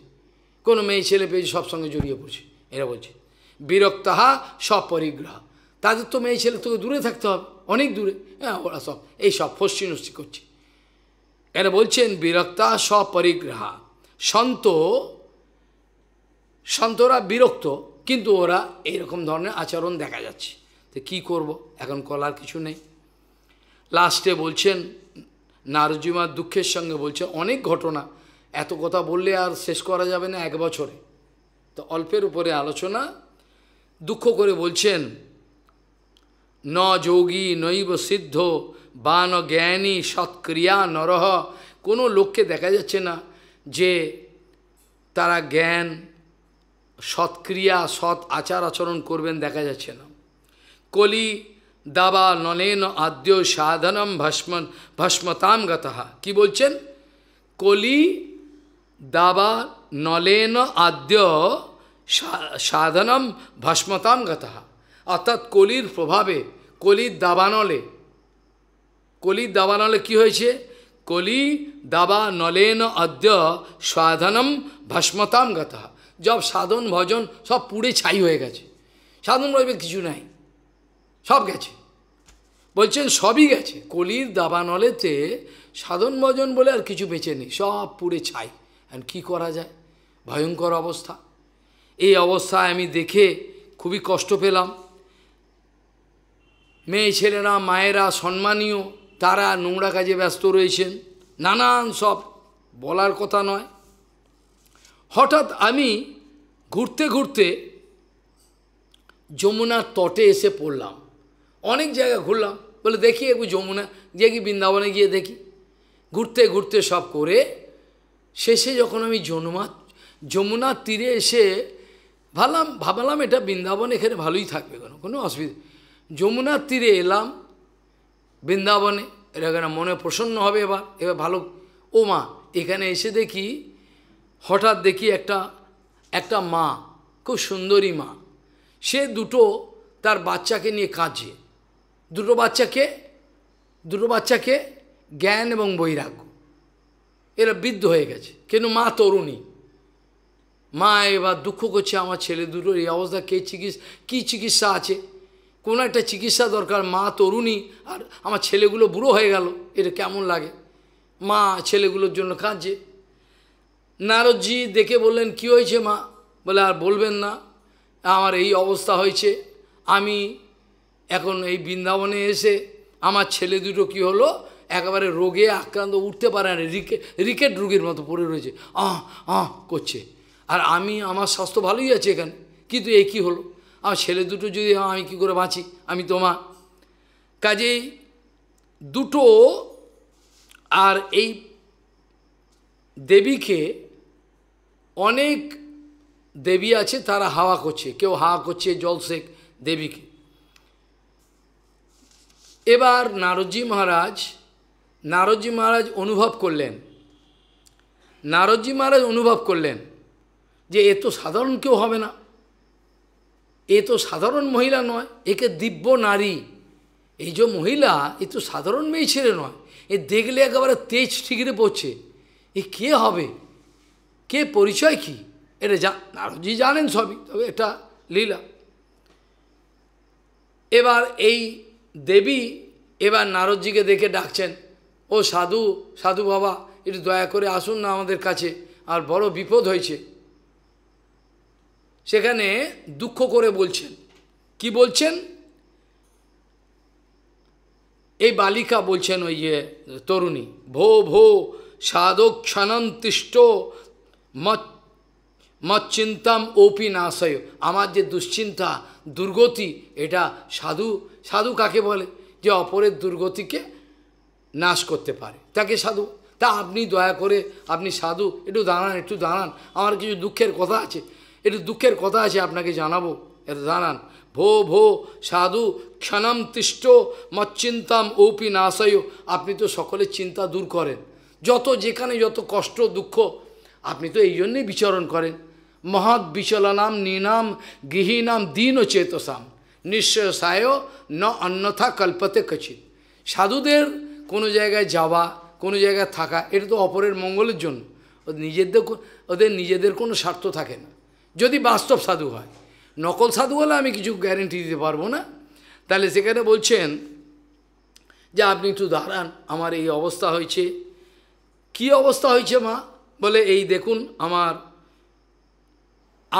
Speaker 1: কোনো মেয়ে ছেলে পেয়েছে সব সঙ্গে জড়িয়ে পড়ছে এরা বলছে বিরক্তাহা সপরিগ্রহ তাদের তো মেয়ে ছেলে তোকে দূরে থাকতে হবে অনেক দূরে হ্যাঁ ওরা সব এই সব ফস্যি নষ্টি করছে এরা বলছেন বিরক্তা সপরিগ্রহা সন্ত সন্তরা বিরক্ত কিন্তু ওরা এইরকম ধরনের আচরণ দেখা যাচ্ছে তো কি করব এখন কলার কিছু নেই লাস্টে বলছেন নারজিমার দুঃখের সঙ্গে বলছে অনেক ঘটনা এত কথা বললে আর শেষ করা যাবে না এক বছরে তো অল্পের উপরে আলোচনা দুঃখ করে বলছেন ন যোগী নৈব সিদ্ধ বা ন জ্ঞানী সৎক্রিয়া নরহ কোনো লোককে দেখা যাচ্ছে না যে তারা জ্ঞান সৎক্রিয়া সৎ আচার আচরণ করবেন দেখা যাচ্ছে না কলি দাবা নলেন আদ্য সাধনম ভস্ম ভস্মতাম গতাহা কি বলছেন কলি দাবা নলেন আদ্য সাধনম ভস্মতাম গতাহা অর্থাৎ কলির প্রভাবে কলির দাবানলে কলির দাবানলে কি হয়েছে কলি দাবা নলেন অদ্য সাধনম ভস্মতাম গতহা জব সাধন ভজন সব পুড়ে ছাই হয়ে গেছে সাধন ভজন কিছু নাই সব গেছে বলছেন সবই গেছে কলির দাবানলেতে সাধন ভজন বলে আর কিছু বেঁচে নেই সব পুড়ে ছাই আর কি করা যায় ভয়ঙ্কর অবস্থা এই অবস্থায় আমি দেখে খুবই কষ্ট পেলাম মেয়ে ছেলেরা মায়েরা সম্মানীয় তারা নোংরা কাজে ব্যস্ত রয়েছেন নানান সব বলার কথা নয় হঠাৎ আমি ঘুরতে ঘুরতে যমুনার তটে এসে পড়লাম অনেক জায়গা ঘুরলাম বলে দেখি একটু যমুনা গিয়ে কি বৃন্দাবনে গিয়ে দেখি ঘুরতে ঘুরতে সব করে শেষে যখন আমি যমুনা যমুনার তীরে এসে ভাবলাম ভাবলাম এটা বৃন্দাবন এখানে ভালোই থাকবে কোনো কোনো অসুবিধা যমুনার তীরে এলাম বৃন্দাবনে এটা মনে প্রসন্ন হবে এবার এবার ভালো ও মা এখানে এসে দেখি হঠাৎ দেখি একটা একটা মা খুব সুন্দরী মা সে দুটো তার বাচ্চাকে নিয়ে কাঁদছে দুটো বাচ্চাকে দুটো বাচ্চাকে জ্ঞান এবং বৈরাগ্য এরা বৃদ্ধ হয়ে গেছে কেন মা তরুণী মা এবার দুঃখ করছে আমার ছেলে দুটোর এই অবস্থা কে চিকিৎসা কী চিকিৎসা আছে কোনো একটা চিকিৎসা দরকার মা তরুণী আর আমার ছেলেগুলো বুড়ো হয়ে গেল এটা কেমন লাগে মা ছেলেগুলোর জন্য কাঁদছে নারদজি দেখে বললেন কি হয়েছে মা বলে আর বলবেন না আমার এই অবস্থা হয়েছে আমি এখন এই বৃন্দাবনে এসে আমার ছেলে দুটো কি হলো একেবারে রোগে আক্রান্ত উঠতে পারে না রিকে রিকেট রোগীর মতো পড়ে রয়েছে আহ আহ করছে আর আমি আমার স্বাস্থ্য ভালোই আছে এখানে কিন্তু এই কী হলো আমার ছেলে দুটো যদি আমি কি করে বাঁচি আমি তোমা কাজেই দুটো আর এই দেবীকে অনেক দেবী আছে তারা হাওয়া করছে কেউ হাওয়া করছে জলসেক দেবীকে এবার নারজ্জি মহারাজ নারজ্জি মহারাজ অনুভব করলেন নারজ্জি মহারাজ অনুভব করলেন যে এ তো সাধারণ কেউ হবে না এ তো সাধারণ মহিলা নয় একে দিব্য নারী এই যে মহিলা এ তো সাধারণ মেয়ে ছেলে নয় এ দেখলে একেবারে তেজ ঠিকরে পড়ছে এ কে হবে কে পরিচয় কি এটা যা নারদজি জানেন সবই তবে এটা লীলা এবার এই দেবী এবার নারদজিকে দেখে ডাকছেন ও সাধু সাধু বাবা একটু দয়া করে আসুন না আমাদের কাছে আর বড় বিপদ হয়েছে সেখানে দুঃখ করে বলছেন কি বলছেন এই বালিকা বলছেন ওই যে তরুণী ভো ভো সাধক্ষণম তিষ্ট মচ্চিন্তাম ওপি নাশয় আমার যে দুশ্চিন্তা দুর্গতি এটা সাধু সাধু কাকে বলে যে অপরের দুর্গতিকে নাশ করতে পারে তাকে সাধু তা আপনি দয়া করে আপনি সাধু একটু দাঁড়ান একটু দাঁড়ান আমার কিছু দুঃখের কথা আছে একটু দুঃখের কথা আছে আপনাকে জানাবো এটা দাঁড়ান ভো ভো সাধু ক্ষণম তিষ্ট মচ্চিন্তাম ওপি নাশয় আপনি তো সকলের চিন্তা দূর করেন যত যেখানে যত কষ্ট দুঃখ আপনি তো এই জন্যেই বিচরণ করেন মহৎ বিচলনাম নীনাম গৃহীনাম দীন ও চেতসাম নিশ্চয় সায় ন অন্যথা কল্পতে কচিত সাধুদের কোনো জায়গায় যাওয়া কোনো জায়গায় থাকা এটা তো অপরের মঙ্গলের জন্য নিজেদের ওদের নিজেদের কোনো স্বার্থ থাকে না যদি বাস্তব সাধু হয় নকল সাধু হলে আমি কিছু গ্যারেন্টি দিতে পারবো না তাহলে সেখানে বলছেন যে আপনি একটু দাঁড়ান আমার এই অবস্থা হয়েছে কি অবস্থা হয়েছে মা বলে এই দেখুন আমার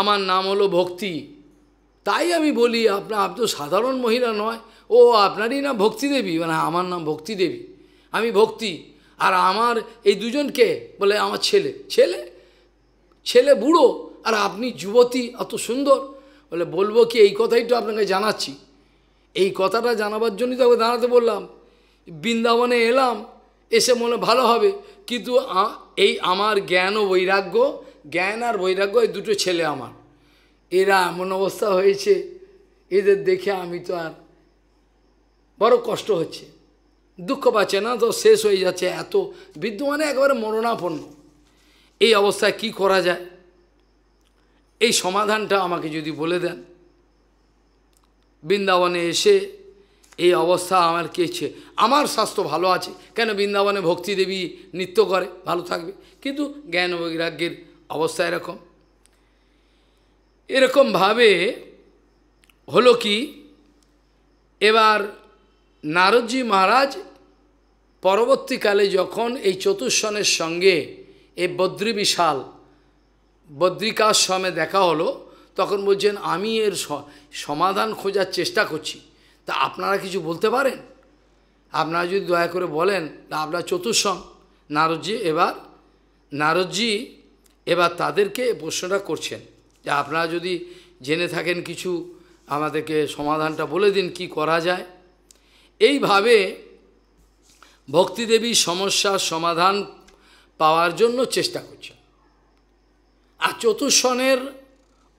Speaker 1: আমার নাম হলো ভক্তি তাই আমি বলি আপনার আপনি তো সাধারণ মহিলা নয় ও আপনারই না ভক্তি দেবী মানে আমার নাম ভক্তি দেবী আমি ভক্তি আর আমার এই দুজনকে বলে আমার ছেলে ছেলে ছেলে বুড়ো আর আপনি যুবতী অত সুন্দর বলে বলবো কি এই কথাই তো আপনাকে জানাচ্ছি এই কথাটা জানাবার জন্যই তো দাঁড়াতে বললাম বৃন্দাবনে এলাম এসে মনে ভালো হবে কিন্তু এই আমার জ্ঞান ও বৈরাগ্য জ্ঞান আর বৈরাগ্য এই দুটো ছেলে আমার এরা এমন অবস্থা হয়েছে এদের দেখে আমি তো আর বড় কষ্ট হচ্ছে দুঃখ পাচ্ছে না তো শেষ হয়ে যাচ্ছে এত বিদ্যমানে একবারে মরণাপন্ন এই অবস্থায় কি করা যায় এই সমাধানটা আমাকে যদি বলে দেন বৃন্দাবনে এসে এই অবস্থা আমার হচ্ছে আমার স্বাস্থ্য ভালো আছে কেন বৃন্দাবনে ভক্তি দেবী নৃত্য করে ভালো থাকবে কিন্তু জ্ঞান বৈরাগ্যের অবস্থা এরকম এরকমভাবে হলো কি এবার নারদজি মহারাজ পরবর্তীকালে যখন এই চতুর্সনের সঙ্গে এই বদ্রী বিশাল বদ্রিকাশ্রমে দেখা হলো তখন বলছেন আমি এর সমাধান খোঁজার চেষ্টা করছি তা আপনারা কিছু বলতে পারেন আপনারা যদি দয়া করে বলেন তা আপনার চতুর্সং নারদজি এবার নারদজি এবার তাদেরকে প্রশ্নটা করছেন যে আপনারা যদি জেনে থাকেন কিছু আমাদেরকে সমাধানটা বলে দিন কি করা যায় এইভাবে ভক্তিদেবীর সমস্যার সমাধান পাওয়ার জন্য চেষ্টা করছেন আর চতুর্ষণের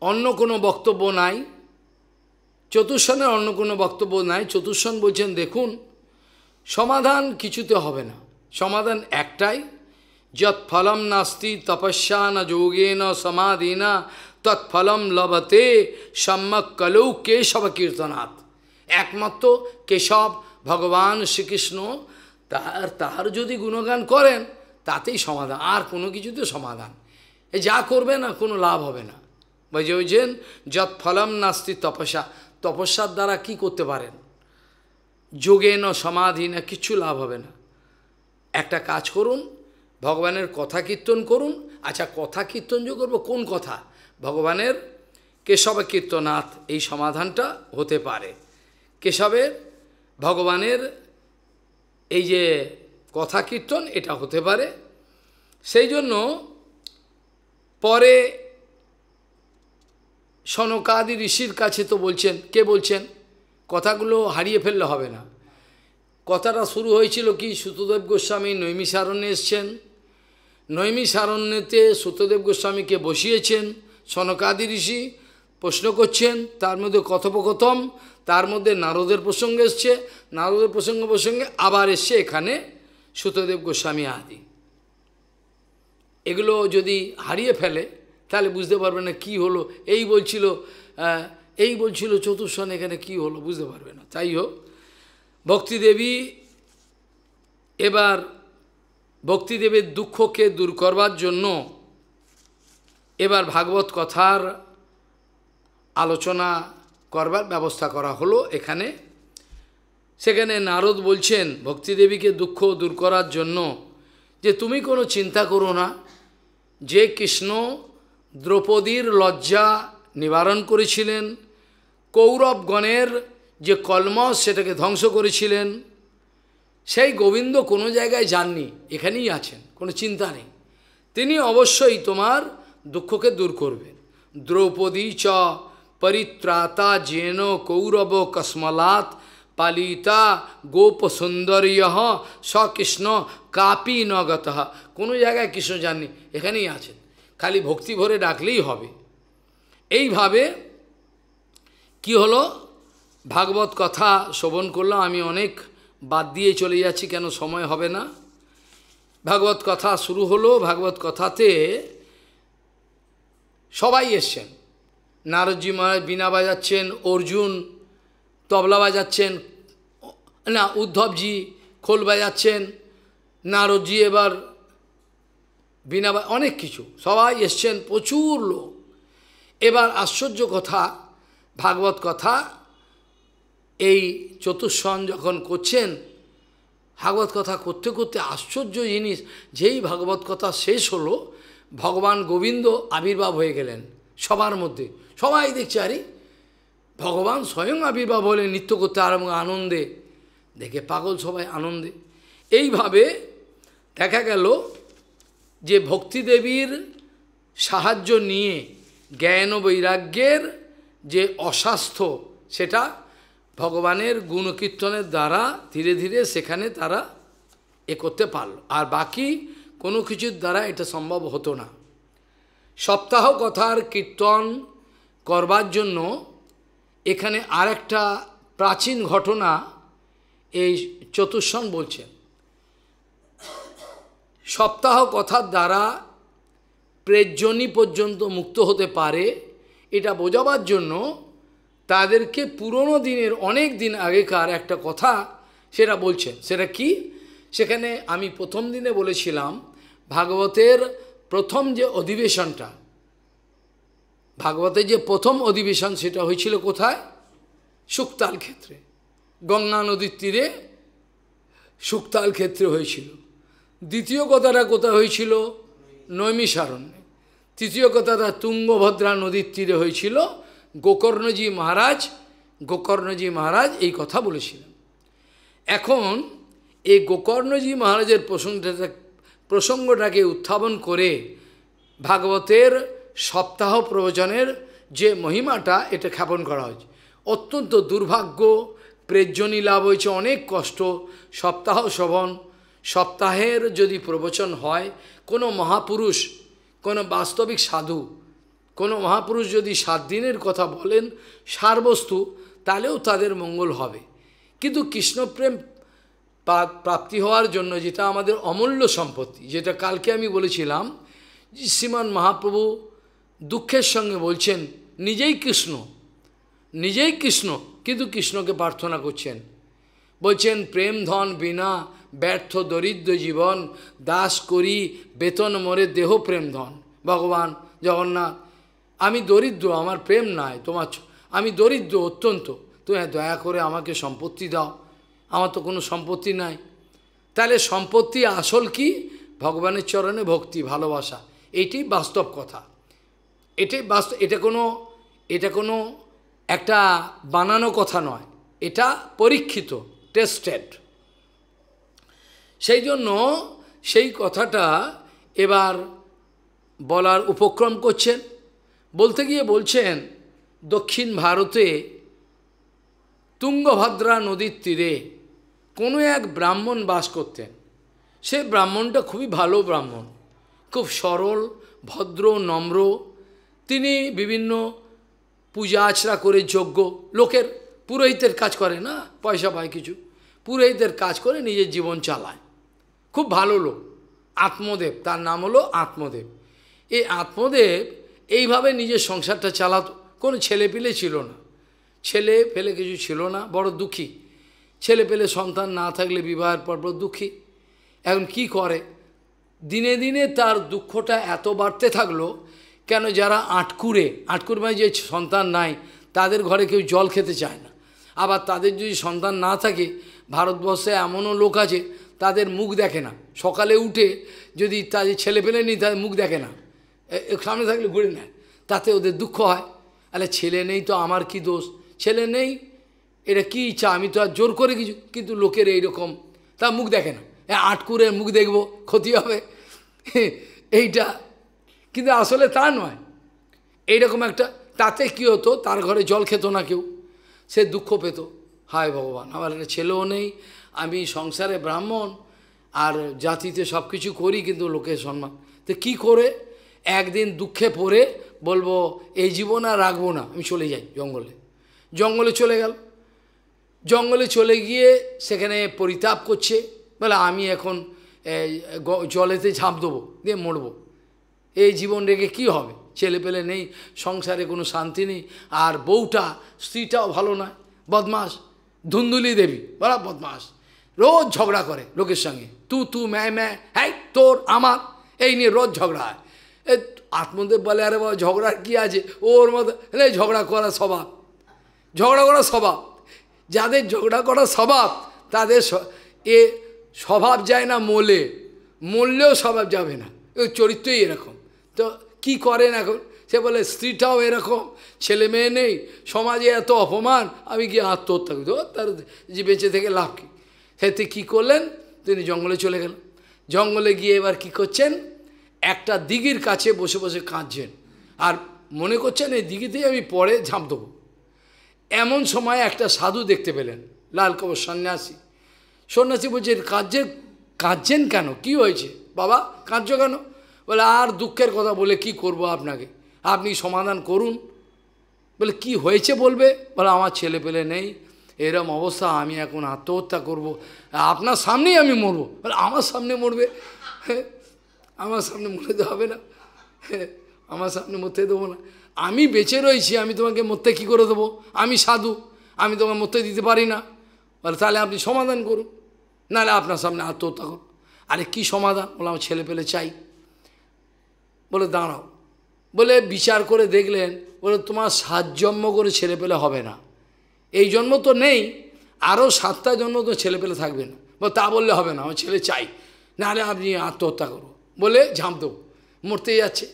Speaker 1: অন্য কোনো বক্তব্য নাই চতুর্সনের অন্য কোনো বক্তব্য নাই চতুর্সন বলছেন দেখুন সমাধান কিছুতে হবে না সমাধান একটাই যৎফলম ফলম নাস্তি তপস্যা না যোগে না সমাধি না তৎফলম লবতে সম্যক কলৌ কেশব কীর্তনাথ একমাত্র কেশব ভগবান শ্রীকৃষ্ণ তার তার যদি গুণগান করেন তাতেই সমাধান আর কোনো কিছুতে সমাধান এ যা করবে না কোনো লাভ হবে না বলছেন যত ফলম নাস্তি তপস্যা তপস্যার দ্বারা কি করতে পারেন যোগে না সমাধি না কিচ্ছু লাভ হবে না একটা কাজ করুন ভগবানের কথা কীর্তন করুন আচ্ছা কথা কীর্তন যে করবো কোন কথা ভগবানের কেশব কীর্তনাথ এই সমাধানটা হতে পারে কেশবের ভগবানের এই যে কথা কীর্তন এটা হতে পারে সেই জন্য পরে সনকাদি ঋষির কাছে তো বলছেন কে বলছেন কথাগুলো হারিয়ে ফেললে হবে না কথাটা শুরু হয়েছিল কি সুতদেব গোস্বামী নৈমিষারণ্যে এসছেন নৈমিষারণ্যেতে সুতদেব গোস্বামীকে বসিয়েছেন সনকাদি ঋষি প্রশ্ন করছেন তার মধ্যে কথোপকথম তার মধ্যে নারদের প্রসঙ্গ এসছে নারদের প্রসঙ্গ প্রসঙ্গে আবার এসছে এখানে সুতদেব গোস্বামী আদি এগুলো যদি হারিয়ে ফেলে তাহলে বুঝতে পারবে না কি হলো এই বলছিল এই বলছিল চতুর্সন এখানে কি হলো বুঝতে পারবে না তাই হোক ভক্তিদেবী এবার ভক্তিদেবের দুঃখকে দূর করবার জন্য এবার ভাগবত কথার আলোচনা করবার ব্যবস্থা করা হলো এখানে সেখানে নারদ বলছেন ভক্তিদেবীকে দুঃখ দূর করার জন্য যে তুমি কোনো চিন্তা করো না যে কৃষ্ণ দ্রৌপদীর লজ্জা নিবারণ করেছিলেন কৌরবগণের যে কলমস সেটাকে ধ্বংস করেছিলেন সেই গোবিন্দ কোনো জায়গায় যাননি এখানেই আছেন কোনো চিন্তা নেই তিনি অবশ্যই তোমার দুঃখকে দূর করবেন দ্রৌপদী চ পরিত্রাতা যেন কৌরব কসমলাত পালিতা গোপ হ সকৃষ্ণ কাপি নগত কোনো জায়গায় কৃষ্ণ যাননি এখানেই আছেন খালি ভক্তি ভরে ডাকলেই হবে এইভাবে কি হলো ভাগবত কথা শোভন করলাম আমি অনেক বাদ দিয়ে চলে যাচ্ছি কেন সময় হবে না ভাগবত কথা শুরু হলো ভাগবত কথাতে সবাই এসছেন নারদজি মহারাজ বীণা বাজাচ্ছেন অর্জুন তবলা বাজাচ্ছেন না উদ্ধবজি খোল বাজাচ্ছেন নারদজি এবার বিনা অনেক কিছু সবাই এসছেন প্রচুর লোক এবার আশ্চর্য কথা ভাগবত কথা এই চতুষ্ণ যখন করছেন ভাগবত কথা করতে করতে আশ্চর্য জিনিস যেই ভাগবত কথা শেষ হলো ভগবান গোবিন্দ আবির্ভাব হয়ে গেলেন সবার মধ্যে সবাই দেখছে আরে ভগবান স্বয়ং আবির্ভাব হলে নৃত্য করতে আরম্ভ আনন্দে দেখে পাগল সবাই আনন্দে এইভাবে দেখা গেল যে ভক্তি দেবীর সাহায্য নিয়ে জ্ঞান বৈরাগ্যের যে অস্বাস্থ্য সেটা ভগবানের গুণকীর্তনের দ্বারা ধীরে ধীরে সেখানে তারা এ করতে পারল আর বাকি কোনো কিছুর দ্বারা এটা সম্ভব হতো না সপ্তাহ কথার কীর্তন করবার জন্য এখানে আরেকটা প্রাচীন ঘটনা এই চতুর্সন বলছেন সপ্তাহ কথার দ্বারা প্রেজনী পর্যন্ত মুক্ত হতে পারে এটা বোঝাবার জন্য তাদেরকে পুরনো দিনের অনেক দিন আগেকার একটা কথা সেটা বলছেন সেটা কি সেখানে আমি প্রথম দিনে বলেছিলাম ভাগবতের প্রথম যে অধিবেশনটা ভাগবতের যে প্রথম অধিবেশন সেটা হয়েছিল কোথায় শুক্তাল ক্ষেত্রে গঙ্গা নদীর তীরে শুক্তাল ক্ষেত্রে হয়েছিল দ্বিতীয় কথাটা কোথায় হয়েছিল নৈমিষারণ্যে তৃতীয় কথাটা তুঙ্গভদ্রা নদীর তীরে হয়েছিল গোকর্ণজি মহারাজ গোকর্ণজি মহারাজ এই কথা বলেছিলেন এখন এই গোকর্ণজি মহারাজের প্রসঙ্গটা প্রসঙ্গটাকে উত্থাপন করে ভাগবতের সপ্তাহ প্রবচনের যে মহিমাটা এটা খ্যাপন করা হয়েছে অত্যন্ত দুর্ভাগ্য লাভ হয়েছে অনেক কষ্ট সপ্তাহ শ্রবণ সপ্তাহের যদি প্রবচন হয় কোনো মহাপুরুষ কোনো বাস্তবিক সাধু কোনো মহাপুরুষ যদি সাত দিনের কথা বলেন সারবস্তু তাহলেও তাদের মঙ্গল হবে কিন্তু কৃষ্ণপ্রেম প্রাপ্তি হওয়ার জন্য যেটা আমাদের অমূল্য সম্পত্তি যেটা কালকে আমি বলেছিলাম শ্রীমান মহাপ্রভু দুঃখের সঙ্গে বলছেন নিজেই কৃষ্ণ নিজেই কৃষ্ণ কিন্তু কৃষ্ণকে প্রার্থনা করছেন বলছেন প্রেম ধন বিনা ব্যর্থ দরিদ্র জীবন দাস করি বেতন মরে দেহ প্রেম ধন ভগবান জগন্নাথ আমি দরিদ্র আমার প্রেম নাই তোমার আমি দরিদ্র অত্যন্ত তুমি হ্যাঁ দয়া করে আমাকে সম্পত্তি দাও আমার তো কোনো সম্পত্তি নাই তাহলে সম্পত্তি আসল কি ভগবানের চরণে ভক্তি ভালোবাসা এটি বাস্তব কথা এটি বাস্তব এটা কোনো এটা কোনো একটা বানানো কথা নয় এটা পরীক্ষিত টেস্টেড সেই জন্য সেই কথাটা এবার বলার উপক্রম করছেন বলতে গিয়ে বলছেন দক্ষিণ ভারতে তুঙ্গভদ্রা নদীর তীরে কোনো এক ব্রাহ্মণ বাস করতেন সে ব্রাহ্মণটা খুবই ভালো ব্রাহ্মণ খুব সরল ভদ্র নম্র তিনি বিভিন্ন পূজা আচরা করে যোগ্য লোকের পুরোহিতের কাজ করে না পয়সা পায় কিছু পুরোহিতের কাজ করে নিজের জীবন চালায় খুব ভালো লোক আত্মদেব তার নাম হলো আত্মদেব এই আত্মদেব এইভাবে নিজের সংসারটা চালাত কোনো ছেলে পেলে ছিল না ছেলে পেলে কিছু ছিল না বড় দুঃখী ছেলে পেলে সন্তান না থাকলে বিবাহের পর বড় দুঃখী এখন কি করে দিনে দিনে তার দুঃখটা এত বাড়তে থাকলো কেন যারা আটকুরে মানে যে সন্তান নাই তাদের ঘরে কেউ জল খেতে চায় না আবার তাদের যদি সন্তান না থাকে ভারতবর্ষে এমনও লোক আছে তাদের মুখ দেখে না সকালে উঠে যদি তাদের ছেলে পেলে নেই তাদের মুখ দেখে না সামনে থাকলে ঘুরে নেয় তাতে ওদের দুঃখ হয় আরে ছেলে নেই তো আমার কি দোষ ছেলে নেই এটা কি ইচ্ছা আমি তো আর জোর করে কিছু কিন্তু লোকের এইরকম তা মুখ দেখে না আটকুরের মুখ দেখব ক্ষতি হবে এইটা কিন্তু আসলে তা নয় এইরকম একটা তাতে কি হতো তার ঘরে জল খেত না কেউ সে দুঃখ পেত হায় ভগবান আমার ছেলেও নেই আমি সংসারে ব্রাহ্মণ আর জাতিতে সব কিছু করি কিন্তু লোকের সম্মান তো কি করে একদিন দুঃখে পড়ে বলবো এই জীবন আর রাখবো না আমি চলে যাই জঙ্গলে জঙ্গলে চলে গেল জঙ্গলে চলে গিয়ে সেখানে পরিতাপ করছে বলে আমি এখন জলেতে ঝাঁপ দেবো দিয়ে মরবো এই জীবন রেখে কি হবে ছেলে পেলে নেই সংসারে কোনো শান্তি নেই আর বউটা স্ত্রীটাও ভালো নয় বদমাস ধুন্দুলি দেবী বলা বদমাস রোজ ঝগড়া করে লোকের সঙ্গে তু তু ম্যায় ম্যায় হ্যাঁ তোর আমার এই নিয়ে রোজ ঝগড়া হয় এ আত্মদেব বলে আরে বাবা ঝগড়ার কী আছে ওর মতো হ্যাঁ ঝগড়া করা স্বভাব ঝগড়া করা স্বভাব যাদের ঝগড়া করা স্বভাব তাদের এ স্বভাব যায় না মোলে মরলেও স্বভাব যাবে না ও চরিত্রই এরকম তো কি করেন এখন সে বলে স্ত্রীটাও এরকম ছেলে মেয়ে নেই সমাজে এত অপমান আমি কি আত্মহত্যা করি তার যে বেঁচে থেকে লাভ কি সেতে কি করলেন তিনি জঙ্গলে চলে গেলেন জঙ্গলে গিয়ে এবার কি করছেন একটা দিঘির কাছে বসে বসে কাঁদছেন আর মনে করছেন এই দিঘিতেই আমি পরে ঝাঁপ দেবো এমন সময় একটা সাধু দেখতে পেলেন লাল কবর সন্ন্যাসী সন্ন্যাসী বলছে কাঁদছে কাঁদছেন কেন কি হয়েছে বাবা কাঁদছ কেন বলে আর দুঃখের কথা বলে কি করব আপনাকে আপনি সমাধান করুন বলে কি হয়েছে বলবে বলে আমার ছেলে পেলে নেই এরম অবস্থা আমি এখন আত্মহত্যা করব। আপনার সামনেই আমি মরবো আমার সামনে মরবে হ্যাঁ, আমার সামনে মরে হবে না হ্যাঁ, আমার সামনে মরতে দেবো না আমি বেঁচে রয়েছি আমি তোমাকে মরতে কী করে দেবো আমি সাধু আমি তোমাকে মরতে দিতে পারি না বলে তাহলে আপনি সমাধান করুন নাহলে আপনার সামনে আত্মহত্যা করুন আরে কি সমাধান বলে আমার ছেলে পেলে চাই বলে দাঁড়াও বলে বিচার করে দেখলেন বলে তোমার সাহায্যম্য করে ছেলে পেলে হবে না এই জন্ম তো নেই আরও সাতটা জন্ম তো ছেলে পেলে থাকবে না বা তা বললে হবে না আমার ছেলে চাই নাহলে আপনি আত্মহত্যা করো বলে ঝাঁপ দেবো মরতে যাচ্ছে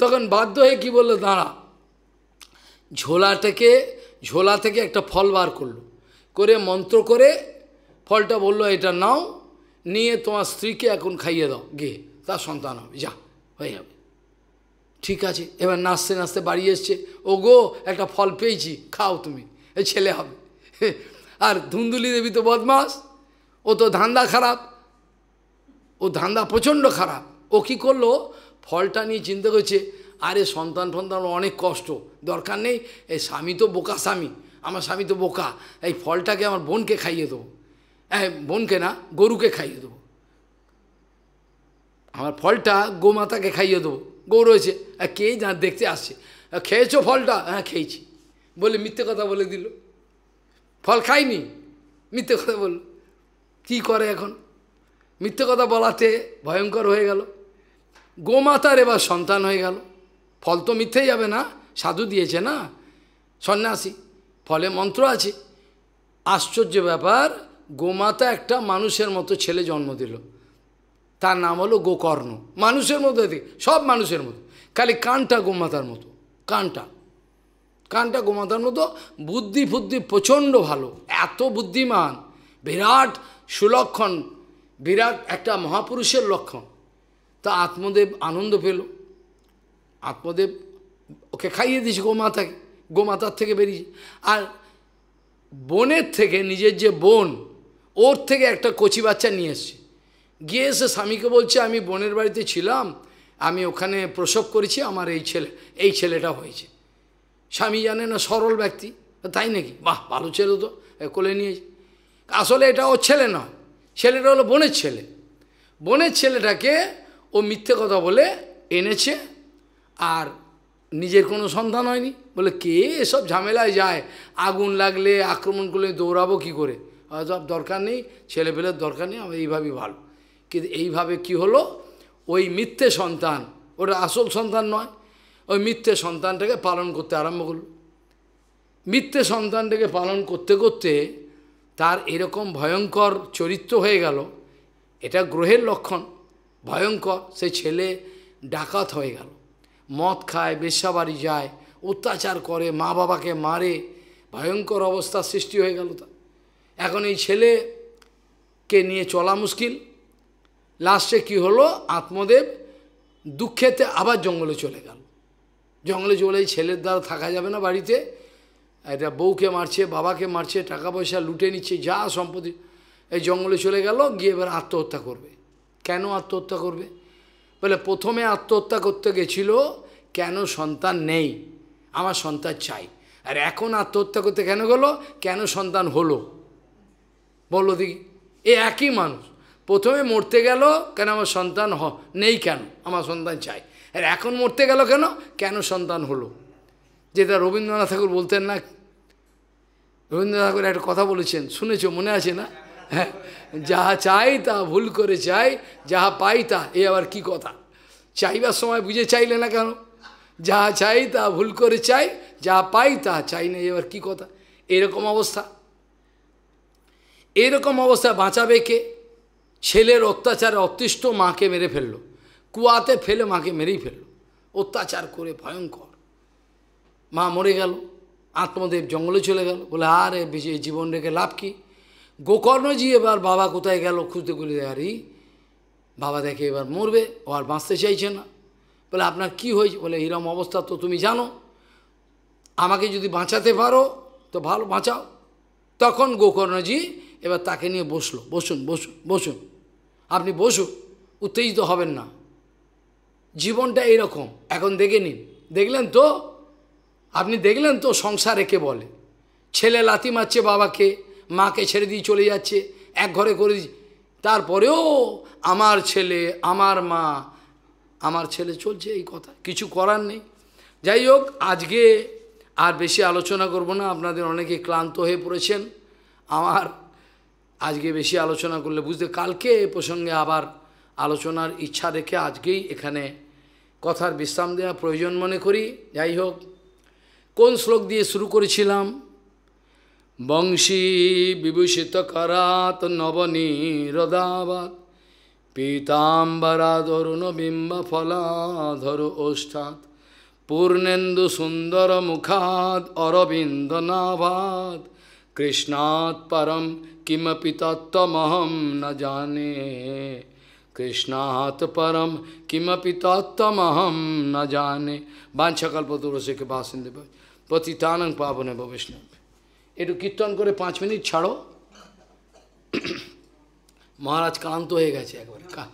Speaker 1: তখন বাধ্য হয়ে কী বললো দাঁড়া ঝোলাটাকে ঝোলা থেকে একটা ফল বার করলো করে মন্ত্র করে ফলটা বলল এটা নাও নিয়ে তোমার স্ত্রীকে এখন খাইয়ে দাও গিয়ে তার সন্তান হবে যা হয়ে যাবে ঠিক আছে এবার নাচতে নাচতে বাড়ি এসছে ও গো একটা ফল পেয়েছি খাও তুমি ছেলে হবে আর ধুন্দুলি দেবী তো বদমাস ও তো ধান্দা খারাপ ও ধান্দা প্রচণ্ড খারাপ ও কি করলো ফলটা নিয়ে চিন্তা করছে আরে সন্তান ফন্তান অনেক কষ্ট দরকার নেই এই স্বামী তো বোকা স্বামী আমার স্বামী তো বোকা এই ফলটাকে আমার বোনকে খাইয়ে দেবো হ্যাঁ বোনকে না গরুকে খাইয়ে দেবো আমার ফলটা গোমাতাকে খাইয়ে দেবো গো রয়েছে কে যা দেখতে আসছে খেয়েছো ফলটা হ্যাঁ খেয়েছি বলে মিথ্যে কথা বলে দিল ফল খাইনি মিথ্যে কথা বলল কি করে এখন মিথ্যে কথা বলাতে ভয়ঙ্কর হয়ে গেল গোমাতার এবার সন্তান হয়ে গেল ফল তো মিথ্যে যাবে না সাধু দিয়েছে না সন্ন্যাসী ফলে মন্ত্র আছে আশ্চর্য ব্যাপার গোমাতা একটা মানুষের মতো ছেলে জন্ম দিল তার নাম হলো গোকর্ণ মানুষের মতো সব মানুষের মতো খালি কানটা গোমাতার মতো কানটা কানটা গোমাতার মতো বুদ্ধি ফুদ্ধি প্রচণ্ড ভালো এত বুদ্ধিমান বিরাট সুলক্ষণ বিরাট একটা মহাপুরুষের লক্ষণ তা আত্মদেব আনন্দ পেল আত্মদেব ওকে খাইয়ে দিয়েছে গোমাতাকে গোমাতার থেকে বেরিয়েছে আর বোনের থেকে নিজের যে বোন ওর থেকে একটা কচি বাচ্চা নিয়ে এসছে গিয়ে এসে স্বামীকে বলছে আমি বোনের বাড়িতে ছিলাম আমি ওখানে প্রসব করেছি আমার এই ছেলে এই ছেলেটা হয়েছে স্বামী জানে না সরল ব্যক্তি তাই নাকি বাহ ভালো ছেলে তো কোলে নিয়েছে আসলে এটা ওর ছেলে নয় ছেলেটা হলো বোনের ছেলে বোনের ছেলেটাকে ও মিথ্যে কথা বলে এনেছে আর নিজের কোনো সন্তান হয়নি বলে কে এসব ঝামেলায় যায় আগুন লাগলে আক্রমণ করলে দৌড়াবো কি করে হয়তো দরকার নেই ছেলে পেলের দরকার নেই আমার এইভাবেই ভালো কিন্তু এইভাবে কি হলো ওই মিথ্যে সন্তান ওটা আসল সন্তান নয় ওই মিথ্যে সন্তানটাকে পালন করতে আরম্ভ করল মিথ্যে সন্তানটাকে পালন করতে করতে তার এরকম ভয়ঙ্কর চরিত্র হয়ে গেল এটা গ্রহের লক্ষণ ভয়ঙ্কর সে ছেলে ডাকাত হয়ে গেল মদ খায় বেশাবাড়ি যায় অত্যাচার করে মা বাবাকে মারে ভয়ঙ্কর অবস্থার সৃষ্টি হয়ে গেল তা এখন এই ছেলেকে নিয়ে চলা মুশকিল লাস্টে কি হলো আত্মদেব দুঃখেতে আবার জঙ্গলে চলে গেল জঙ্গলে জলে ছেলের দ্বারা থাকা যাবে না বাড়িতে এটা বউকে মারছে বাবাকে মারছে টাকা পয়সা লুটে নিচ্ছে যা সম্পত্তি এই জঙ্গলে চলে গেল গিয়ে এবার আত্মহত্যা করবে কেন আত্মহত্যা করবে বলে প্রথমে আত্মহত্যা করতে গেছিল কেন সন্তান নেই আমার সন্তান চাই আর এখন আত্মহত্যা করতে কেন গেল কেন সন্তান হলো বলো দেখি এ একই মানুষ প্রথমে মরতে গেল কেন আমার সন্তান নেই কেন আমার সন্তান চাই আর এখন মরতে গেল কেন কেন সন্তান হলো যেটা রবীন্দ্রনাথ ঠাকুর বলতেন না রবীন্দ্রনাথ ঠাকুর একটা কথা বলেছেন শুনেছ মনে আছে না হ্যাঁ যাহা চাই তা ভুল করে চাই যাহা পাই তা এ আবার কি কথা চাইবার সময় বুঝে চাইলে না কেন যাহা চাই তা ভুল করে চাই যা পাই তা চাই না এবার কি কথা এরকম অবস্থা এরকম অবস্থা বাঁচাবে কে ছেলের অত্যাচারে অতিষ্ঠ মাকে মেরে ফেললো কুয়াতে ফেলে মাকে মেরেই ফেলল অত্যাচার করে ভয়ঙ্কর মা মরে গেল আত্মদেব জঙ্গলে চলে গেল বলে আর এই জীবন রেখে লাভ কি গোকর্ণজি এবার বাবা কোথায় গেল খুঁজতে খুঁজে আরই বাবা দেখে এবার মরবে ও আর বাঁচতে চাইছে না বলে আপনার কি হয়েছে বলে এরম অবস্থা তো তুমি জানো আমাকে যদি বাঁচাতে পারো তো ভালো বাঁচাও তখন গোকর্ণজি এবার তাকে নিয়ে বসলো বসুন বসুন বসুন আপনি বসুন উত্তেজিত হবেন না জীবনটা এরকম এখন দেখে নিন দেখলেন তো আপনি দেখলেন তো সংসারে কে বলে ছেলে লাথি মারছে বাবাকে মাকে ছেড়ে দিয়ে চলে যাচ্ছে এক ঘরে করে তারপরেও আমার ছেলে আমার মা আমার ছেলে চলছে এই কথা কিছু করার নেই যাই হোক আজকে আর বেশি আলোচনা করব না আপনাদের অনেকে ক্লান্ত হয়ে পড়েছেন আমার আজকে বেশি আলোচনা করলে বুঝতে কালকে এ প্রসঙ্গে আবার আলোচনার ইচ্ছা রেখে আজকেই এখানে কথার বিশ্রাম দেওয়া প্রয়োজন মনে করি যাই হোক কোন শ্লোক দিয়ে শুরু করেছিলাম বংশী বিভূষিত করাত নবনীরদাবাদ ধরুন বিম্ব ফলাধর ওষ্ঠাত পূর্ণেন্দু সুন্দর মুখাদ অরবিন্দ নাভাত কৃষ্ণাৎ পরম কিমপি তত্ত্বমহম না জানে কৃষ্ণাত পরম কিমপি তত্তমহম না জানে বাসন দেব প্রতি তানং পাবনে বৈষ্ণব একটু কীর্তন করে পাঁচ মিনিট ছাড়ো মহারাজ ক্লান্ত হয়ে গেছে একবার কা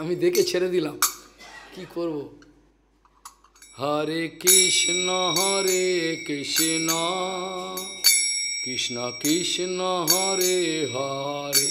Speaker 1: আমি দেখে ছেড়ে দিলাম কি করব হরে কৃষ্ণ হরে কৃষ্ণ কৃষ্ণ কৃষ্ণ হরে হরে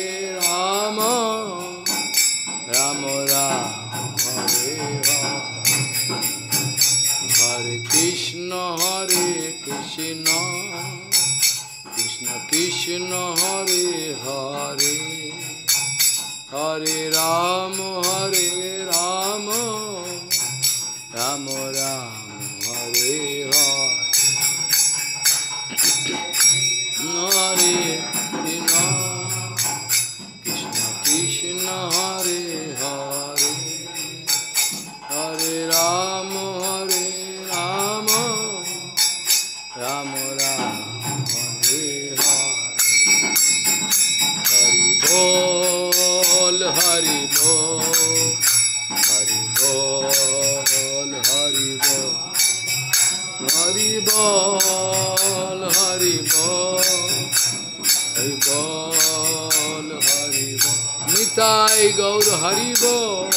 Speaker 1: Krishna, Krishna Krishna Hare Hare, Hare Ram Hare Ram, Ram Ram Hare Hare, Hare. বল হরি বল হরি বল হরি বল নিতাই গৌর হরি বল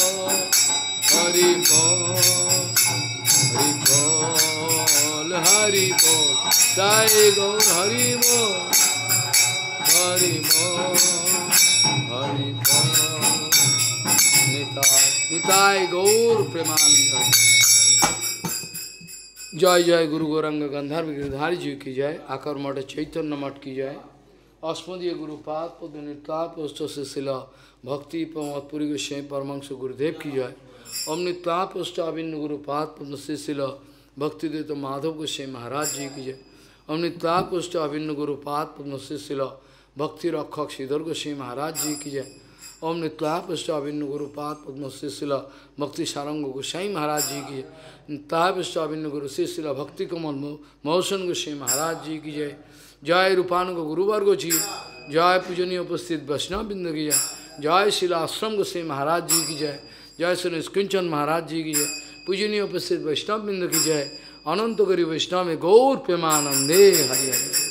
Speaker 1: হরি বল হরি বল হরি বল তাই গৌর হরি বল হরি বল হরি বল নিতাই নিতাই গৌর প্রেমানন্দ जय जय गुरु गौरंग गंधर्व गिरधारी जी की जय आकर मठ चैतन्य मठ की जय अस्मदीय गुरुपाद पुदनिताप शिला भक्ति पमतपुरी स्वयं परमंश गुरुदेव की जय ओम निताप अभिन्न गुरुपाद पुदशिशिल भक्ति देव माधव स्वयं महाराज जी की जय ओम निताप अभिन्न गुरुपाद पुदशिशिल भक्ति रक्षक श्रीधर गोस्वामी महाराज जी की जय ओम तो नित्या गुरु पाद पद्म शिशिला भक्ति सारंग गोसाई महाराज जी की नित्या तो पृष्ठाभिन्न गुरु शिला भक्ति कमल मोहसन गोसाई महाराज जी की जय जय रूपानुग गुरुवर्ग जी जय पूजनीय उपस्थित वैष्णव बिंदु की जय जय शिलाश्रम गोसाई महाराज जी की जय जय श्री निष्किंचन महाराज जी की जय पूजनीय उपस्थित वैष्णव बिंद की जय अनंत गरी वैष्णव गौर प्रेमानंदे हरि हरि